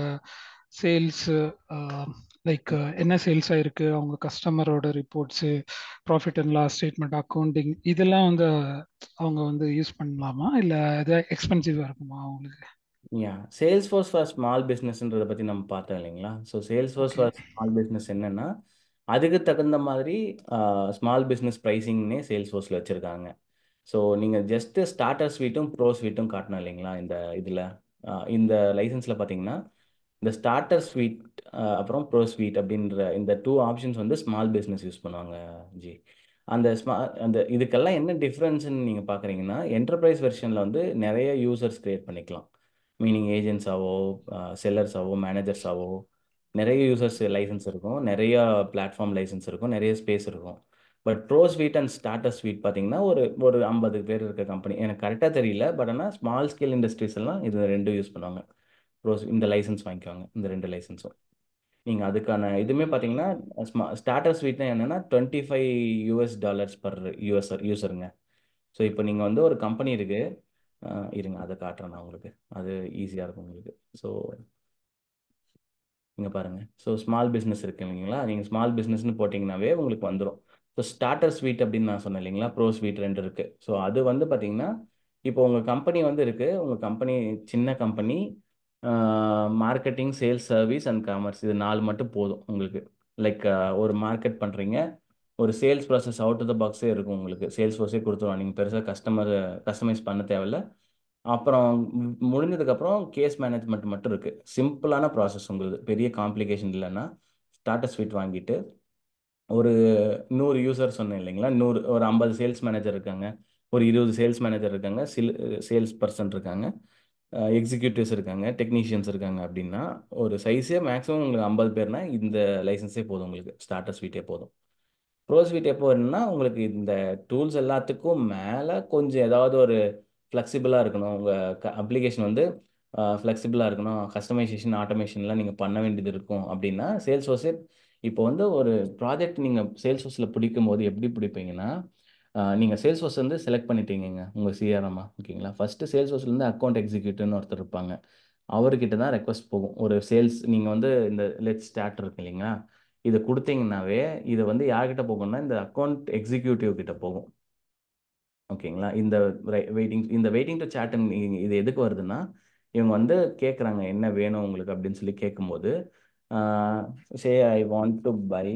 சேல்ஸ் லைக் என்ன சேல்ஸாக இருக்குது அவங்க கஸ்டமரோட reports profit and loss statement accounting இதெல்லாம் வந்து அவங்க வந்து யூஸ் பண்ணலாமா இல்லை எதாவது எக்ஸ்பென்சிவாக இருக்குமா அவங்களுக்கு yeah Salesforce for small பிஸ்னஸ்ன்றதை பற்றி நம்ம பார்த்தோம் இல்லைங்களா so Salesforce for small business என்னென்னா அதுக்கு தகுந்த மாதிரி ஸ்மால் பிஸ்னஸ் ப்ரைஸிங்னே சேல்ஸ் ஃபோர்ஸில் வச்சுருக்காங்க ஸோ நீங்கள் ஜஸ்ட்டு ஸ்டார்டர் ஸ்வீட்டும் ப்ரோ ஸ்வீட்டும் காட்டணும் இல்லைங்களா இந்த இதில் இந்த லைசன்ஸில் பார்த்தீங்கன்னா இந்த ஸ்டார்டர் ஸ்வீட் அப்புறம் ப்ரோ ஸ்வீட் அப்படின்ற இந்த டூ ஆப்ஷன்ஸ் வந்து ஸ்மால் பிஸ்னஸ் யூஸ் பண்ணுவாங்க ஜி அந்த ஸ்மா அந்த இதுக்கெல்லாம் என்ன டிஃப்ரென்ஸ்ன்னு நீங்கள் பார்க்குறீங்கன்னா என்டர்பிரைஸ் வெர்ஷனில் வந்து நிறைய யூசர்ஸ் க்ரியேட் பண்ணிக்கலாம் மீனிங் ஏஜென்ட்ஸாவோ செல்லர்ஸாவோ மேனேஜர்ஸாவோ நிறைய யூசர்ஸ் லைசன்ஸ் இருக்கும் நிறையா பிளாட்ஃபார்ம் லைசன்ஸ் இருக்கும் நிறைய ஸ்பேஸ் இருக்கும் but pro suite and starter suite பார்த்தீங்கன்னா ஒரு ஒரு ஐம்பது பேர் இருக்க கம்பெனி எனக்கு கரெக்டாக தெரியல பட் ஆனால் ஸ்மால் ஸ்கேல் இண்டஸ்ட்ரீஸ் எல்லாம் இது ரெண்டும் யூஸ் பண்ணுவாங்க ப்ரோஸ் இந்த லைசன்ஸ் வாங்கிக்குவாங்க இந்த ரெண்டு லைசன்ஸும் நீங்கள் அதுக்கான இதுவுமே பார்த்தீங்கன்னா ஸ்மா ஸ்டார்டர் ஸ்வீட்னா என்னென்னா twenty five US dollars per US யூஸருங்க ஸோ இப்போ நீங்கள் வந்து ஒரு கம்பெனி இருக்குது இருங்க அதை காட்டுறேன் நான் உங்களுக்கு அது ஈஸியாக இருக்கும் உங்களுக்கு ஸோ இங்கே பாருங்கள் ஸோ ஸ்மால் பிஸ்னஸ் இருக்குது இல்லைங்களா நீங்கள் ஸ்மால் பிஸ்னஸ்னு போட்டிங்கனாவே உங்களுக்கு வந்துடும் ஸோ ஸ்டார்டர் ஸ்வீட் அப்படின்னு நான் சொன்னேன் இல்லைங்களா ப்ரோ ஸ்வீட் ரெண்டு இருக்குது ஸோ அது வந்து பார்த்தீங்கன்னா இப்போ உங்கள் கம்பெனி வந்து இருக்குது உங்கள் கம்பெனி சின்ன company marketing sales service and commerce இது நாலு மட்டும் போதும் உங்களுக்கு லைக் ஒரு மார்க்கெட் பண்ணுறீங்க ஒரு sales process out of the பாக்ஸே இருக்கும் உங்களுக்கு சேல்ஸ் ஃபோர்ஸே கொடுத்துருவோம் நீங்கள் பெருசாக கஸ்டமர் கஸ்டமைஸ் பண்ண தேவையில்ல அப்புறம் முடிஞ்சதுக்கப்புறம் கேஸ் மேனேஜ்மெண்ட் மட்டும் இருக்குது சிம்பிளான ப்ராசஸ் உங்களுக்கு பெரிய காம்ப்ளிகேஷன் இல்லைன்னா ஸ்டார்டர் ஸ்வீட் வாங்கிட்டு ஒரு நூறு யூசர் சொன்னேன் இல்லைங்களா நூறு ஒரு ஐம்பது சேல்ஸ் மேனேஜர் இருக்காங்க ஒரு இருபது சேல்ஸ் மேனேஜர் இருக்காங்க சில் சேல்ஸ் பர்சன் இருக்காங்க எக்ஸிக்யூட்டிவ்ஸ் இருக்காங்க டெக்னீஷியன்ஸ் இருக்காங்க அப்படின்னா ஒரு சைஸே மேக்ஸிமம் உங்களுக்கு ஐம்பது பேர்னா இந்த லைசன்ஸே போதும் உங்களுக்கு ஸ்டார்டர் ஸ்வீட்டே போதும் வீட் எப்போ வேணும்னா உங்களுக்கு இந்த டூல்ஸ் எல்லாத்துக்கும் மேலே கொஞ்சம் ஏதாவது ஒரு ஃப்ளெக்சிபிளாக இருக்கணும் உங்கள் க அப்ளிகேஷன் வந்து ஃப்ளெக்சிபிளாக இருக்கணும் கஸ்டமைசேஷன் ஆட்டோமேஷன்லாம் நீங்கள் பண்ண வேண்டியது இருக்கும் அப்படின்னா சேல்ஸ் ஹோஸே இப்போ வந்து ஒரு ப்ராஜெக்ட் நீங்கள் சேல்ஸ் ஹோஸில் பிடிக்கும் போது எப்படி பிடிப்பீங்கன்னா நீங்கள் சேல்ஸ் ஹோஸ் வந்து செலக்ட் பண்ணிட்டீங்க உங்கள் சிஆர்எம்மா ஓகேங்களா ஃபஸ்ட்டு சேல்ஸ் ஹோஸ்லேருந்து அக்கௌண்ட் எக்ஸிக்யூட்டிவ்னு ஒருத்தர் இருப்பாங்க அவர்கிட்ட தான் ரெக்வஸ்ட் போகும் ஒரு சேல்ஸ் நீங்கள் வந்து இந்த லெட் ஸ்டார்ட் இருக்கு இல்லைங்களா இதை கொடுத்தீங்கன்னாவே இது வந்து யார்கிட்ட போகும்னா இந்த அக்கௌண்ட் எக்ஸிக்யூட்டிவ் கிட்ட போகும் ஓகேங்களா இந்த வெயிட்டிங் இந்த வெயிட்டிங் டு சாட்டன் இது எதுக்கு வருதுன்னா இவங்க வந்து கேட்குறாங்க என்ன வேணும் உங்களுக்கு அப்படின்னு சொல்லி கேட்கும்போது say I want to buy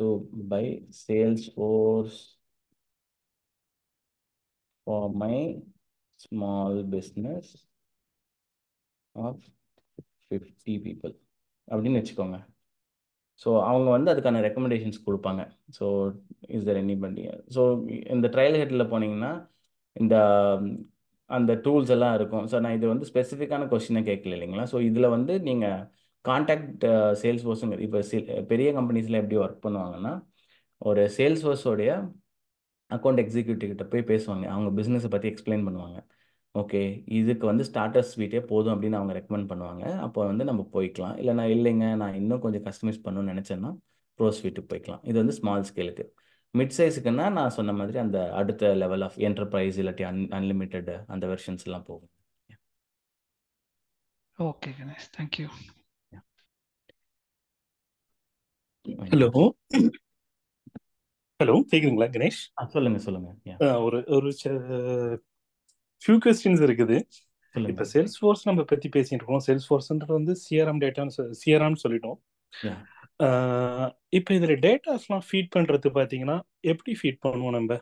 to buy Salesforce for my small business of fifty people அப்படின்னு வச்சுக்கோங்க ஸோ அவங்க வந்து அதுக்கான ரெக்கமெண்டேஷன்ஸ் கொடுப்பாங்க ஸோ இஸ் தர் எனி பண்டி ஸோ இந்த ட்ரையல் ஹெட்டில் போனீங்கன்னா இந்த அந்த டூல்ஸ் எல்லாம் இருக்கும் ஸோ நான் இது வந்து ஸ்பெசிஃபிக்கான கொஸ்டினை கேட்கல இல்லைங்களா ஸோ இதில் வந்து நீங்கள் கான்டாக்ட் சேல்ஸ் ஃபோர்ஸுங்க இப்போ பெரிய கம்பெனிஸில் எப்படி ஒர்க் பண்ணுவாங்கன்னா ஒரு சேல்ஸ் ஃபோர்ஸோடைய அக்கௌண்ட் எக்ஸிக்யூட்டிவ் கிட்ட போய் பேசுவாங்க அவங்க பிஸ்னஸை பற்றி எக்ஸ்பிளைன் பண்ணுவாங்க ஓகே இதுக்கு வந்து ஸ்டார்டர் ஸ்வீட்டே போதும் அப்படின்னு அவங்க ரெக்கமெண்ட் பண்ணுவாங்க அப்போ வந்து நம்ம போய்க்கலாம் இல்லை நான் இல்லைங்க நான் இன்னும் கொஞ்சம் கஸ்டமைஸ் பண்ணணும்னு நினச்சேன்னா ப்ரோ ஸ்வீட்டுக்கு போய்க்கலாம் இது வந்து ஸ்மால் ஸ்கேலுக்கு மிட் சைஸுக்குன்னா நான் சொன்ன மாதிரி அந்த அடுத்த லெவல் ஆஃப் என்டர்பிரைஸ் இல்லாட்டி அன் அன்லிமிட்டெட் அந்த வெர்ஷன்ஸ் எல்லாம் போகும் okay Ganesh thank you hello hello கேக்குதுங்களா கணேஷ் சொல்லுங்க சொல்லுங்க ஒரு ஒரு ஃபியூ கொஸ்டின்ஸ் இருக்குது இப்ப செல்ஸ் ஃபோர்ஸ் நம்ம பத்தி பேசிட்டு இருக்கோம் செல்ஸ் ஃபோர்ஸ்ன்றது வந்து சிஆர்எம் டேட்டான்னு சிஆர்எம்னு சொல்லிட்டோம் இப்போ இதுல டேட்டாஸ்லாம் ஃபீட் பண்றது பாத்தீங்கன்னா எப்படி ஃபீட் பண்ணுவோம் நம்ம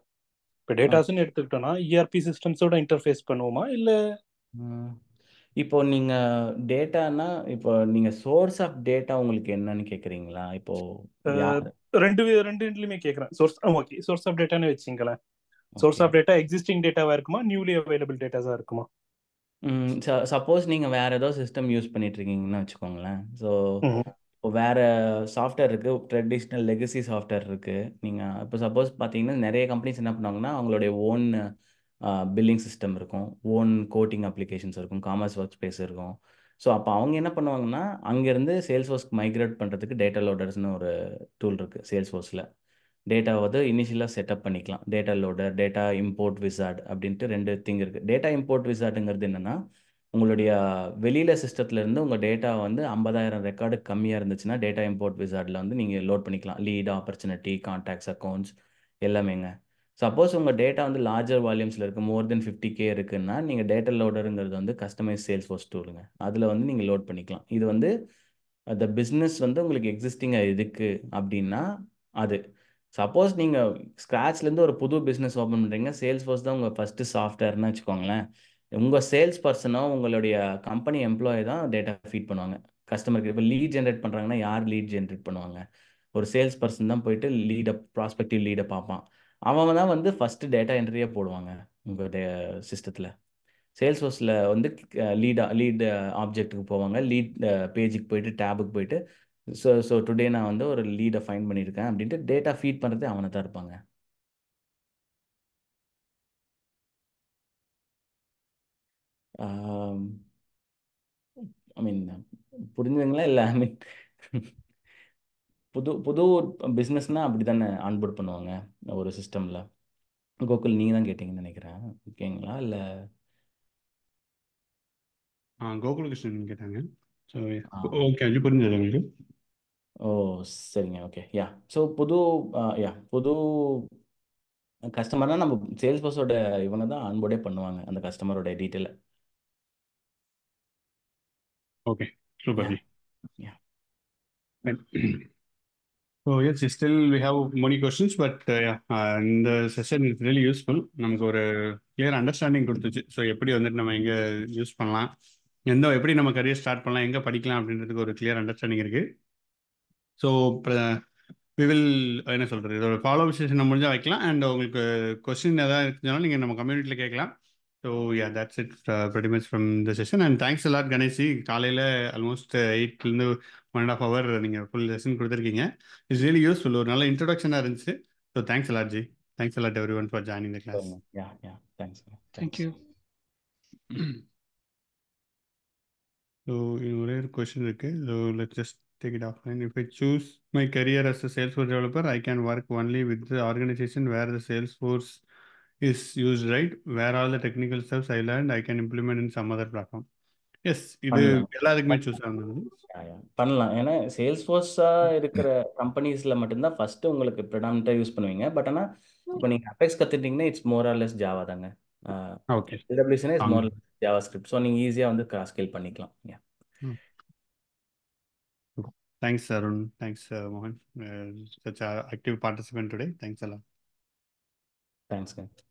இப்போ டேட்டாஸ்னு எடுத்துக்கிட்டோம்னா இஆர்பி சிஸ்டம்ஸோட இன்டர்ஃபேஸ் பண்ணுவோமா இல்ல இப்போ நீங்க டேட்டானா இப்போ நீங்க சோர்ஸ் ஆஃப் டேட்டா உங்களுக்கு என்னன்னு கேக்குறீங்களா இப்போ ரெண்டு ரெண்டு ரெண்டுலயுமே கேக்குறேன் சோர்ஸ் ஓகே சோர்ஸ் ஆஃப் டேட்டானே வச்சுங்களேன் சோர்ஸ் ஆஃப் டேட்டா எக்ஸிஸ்டிங் டேட்டாவா இருக்குமா நியூலி அவைலபிள் டேட்டாஸா இருக்குமா சப்போஸ் நீங்க வேற ஏதோ சிஸ்டம் யூஸ் பண்ணிட்டு இருக்கீங்கன்னு வச்சுக்கோங்களேன் ஸோ வேற சாஃப்ட்வேர் இருக்கு ட்ரெடிஷ்னல் லெகசி சாஃப்ட்வேர் இருக்கு நீங்க இப்போ சப்போஸ் பார்த்தீங்கன்னா நிறைய கம்பெனிஸ் என்ன பண்ணுவாங்கன்னா அவங்களுடைய ஓன் பில்லிங் சிஸ்டம் இருக்கும் ஓன் கோட்டிங் அப்ளிகேஷன்ஸ் இருக்கும் காமர்ஸ் ஒர்க் ஸ்பேஸ் இருக்கும் ஸோ அப்போ அவங்க என்ன பண்ணுவாங்கன்னா அங்கேருந்து சேல்ஸ் ஃபோர்ஸ்க்கு மைக்ரேட் பண்ணுறதுக்கு டேட்டா லோடர்ஸ்னு ஒரு டூல் இருக்குது சேல்ஸ் ஃபோர்ஸில் டேட்டாவை வந்து இனிஷியலாக செட்டப் பண்ணிக்கலாம் data loader data import wizard அப்படின்ட்டு ரெண்டு திங் இருக்குது டேட்டா இம்போர்ட் விசார்டுங்கிறது என்னென்னா உங்களுடைய வெளியில் சிஸ்டத்துலேருந்து உங்கள் டேட்டா வந்து ஐம்பதாயிரம் ரெக்கார்டு கம்மியாக இருந்துச்சுன்னா டேட்டா இம்போர்ட் விசார்டில் வந்து நீங்கள் லோட் பண்ணிக்கலாம் லீட் ஆப்பர்ச்சுனிட்டி கான்டாக்ட்ஸ் அக்கௌண்ட்ஸ் எல்லாமேங்க சப்போஸ் உங்கள் டேட்டா வந்து லார்ஜர் வால்யூம்ஸில் இருக்குது மோர் தென் ஃபிஃப்டி கே இருக்குன்னா நீங்கள் டேட்டா லோடருங்கிறது வந்து கஸ்டமைஸ் சேல்ஸ் ஃபோர்ஸ் டூலுங்க அதில் வந்து நீங்கள் லோட் பண்ணிக்கலாம் இது வந்து த பிஸ்னஸ் வந்து உங்களுக்கு எக்ஸிஸ்டிங்காக இருக்குது அப்படின்னா அது சப்போஸ் நீங்கள் ஸ்க்ராட்ச்லேருந்து ஒரு புது பிஸ்னஸ் ஓப்பன் பண்ணுறீங்க சேல்ஸ் ஃபோர்ஸ் தான் உங்கள் ஃபஸ்ட்டு சாஃப்ட்வேர்னு வச்சுக்கோங்களேன் உங்கள் சேல்ஸ் பர்சனோ உங்களுடைய கம்பெனி எம்ப்ளாயி தான் டேட்டா ஃபீட் பண்ணுவாங்க கஸ்டமருக்கு இப்போ லீட் ஜென்ரேட் பண்ணுறாங்கன்னா யார் லீட் ஜென்ரேட் பண்ணுவாங்க ஒரு சேல்ஸ் பர்சன் தான் போயிட்டு லீடை ப்ராஸ்பெக்டிவ் லீடை பார்ப்பான் அவன் தான் வந்து ஃபஸ்ட்டு டேட்டா என்ட்ரியே போடுவாங்க உங்களுடைய சிஸ்டத்தில் சேல்ஸ் ஃபோர்ஸில் வந்து லீடாக லீட் ஆப்ஜெக்ட்டுக்கு போவாங்க லீட் பேஜுக்கு போயிட்டு டேபுக்கு போயிட்டு ஸோ ஸோ டுடே நான் வந்து ஒரு லீடை ஃபைன் பண்ணியிருக்கேன் அப்படின்ட்டு டேட்டா ஃபீட் பண்ணுறது அவனை தான் இருப்பாங்க ஐ மீன் புரிஞ்சுங்களா இல்லை ஐ மீன் புது புது பிஸ்னஸ்னால் அப்படி தானே ஆன்போர்ட் பண்ணுவாங்க ஒரு சிஸ்டமில் கோகுல் நீங்கள் தான் கேட்டிங்கன்னு நினைக்கிறேன் ஓகேங்களா இல்லை ஆ கோகுல் கிருஷ்ணன் கேட்டாங்க ஸோ ஓகே அது புரிஞ்சது உங்களுக்கு ஓ! சரிங்க. ஓகே. யா ஸோ புது யா யாஹ்! புது கஸ்டமர்னா நம்ம சேல்ஸ் பர்சனோட இவங்க தான் ஆன்போர்டே பண்ணுவாங்க. அந்த கஸ்டமரோட டீட்டெயிலை okay Super. Yeah. Yeah. (clears throat) So yes, still we have many questions, but uh, uh, இந்த செஷன் இஸ் ரியலி யூஸ்ஃபுல். நமக்கு ஒரு கிளியர் அண்டர்ஸ்டாண்டிங் கொடுத்துச்சு. ஸோ எப்படி வந்துட்டு நம்ம எங்கே யூஸ் பண்ணலாம், எந்த எப்படி நம்ம கரியர் ஸ்டார்ட் பண்ணலாம், எங்கே படிக்கலாம் அப்படின்றதுக்கு ஒரு கிளியர் அண்டர்ஸ்டாண்டிங் இருக்குது ஸோ வி வில் என்ன சொல்கிறது இதோட ஃபாலோ செஷனை முடிஞ்சால் வைக்கலாம் அண்ட் உங்களுக்கு கொஸ்டின் எதாவது இருந்தாலும் நீங்கள் நம்ம கம்யூனிட்டியில் கேட்கலாம் so yeah that's it very much from the session and thanks a lot கணேஷி காலையில் ஆல்மோஸ்ட் எயிட்லேருந்து ஒன் அண்ட் ஆஃப் ஹவர் நீங்கள் ஃபுல் செஷன் கொடுத்துருக்கீங்க இட்ஸ் ரியலி யூஸ்ஃபுல் ஒரு நல்ல இன்ட்ரடக்ஷனாக இருந்துச்சு ஸோ தேங்க்ஸ் எல்லாட் ஜி thanks a lot everyone for joining the class yeah yeah thanks thank you so ஒரு கொஸ்டின் இருக்குது so let just take it offline. If I choose my career as a Salesforce developer, I can work only with the organization where the Salesforce is used, right? Where all the technical stuffs I learned, I can implement in some other platform. Yes இது எல்லாத்துக்குமே choose ஆனது பண்ணலாம் ஏன்னா sales ஃபோர்ஸா இருக்கிற கம்பெனிஸ்ல மட்டும்தான் first உங்களுக்கு ப்ரிடாமினா use பண்ணுவீங்க but ஆனா இப்போ நீங்க அபெக்ஸ் கத்துட்டீங்கன்னா it's more or less Java தாங்க ஓகே டபிள்யூஸ்னா it's more JavaScript so நீங்க ஈஸியா வந்து கிராஸ் ஸ்கேல் பண்ணிக்கலாம் Thanks, Arun. Thanks, uh, Mohan. Uh, such an active participant today. Thanks a lot. Thanks, guys.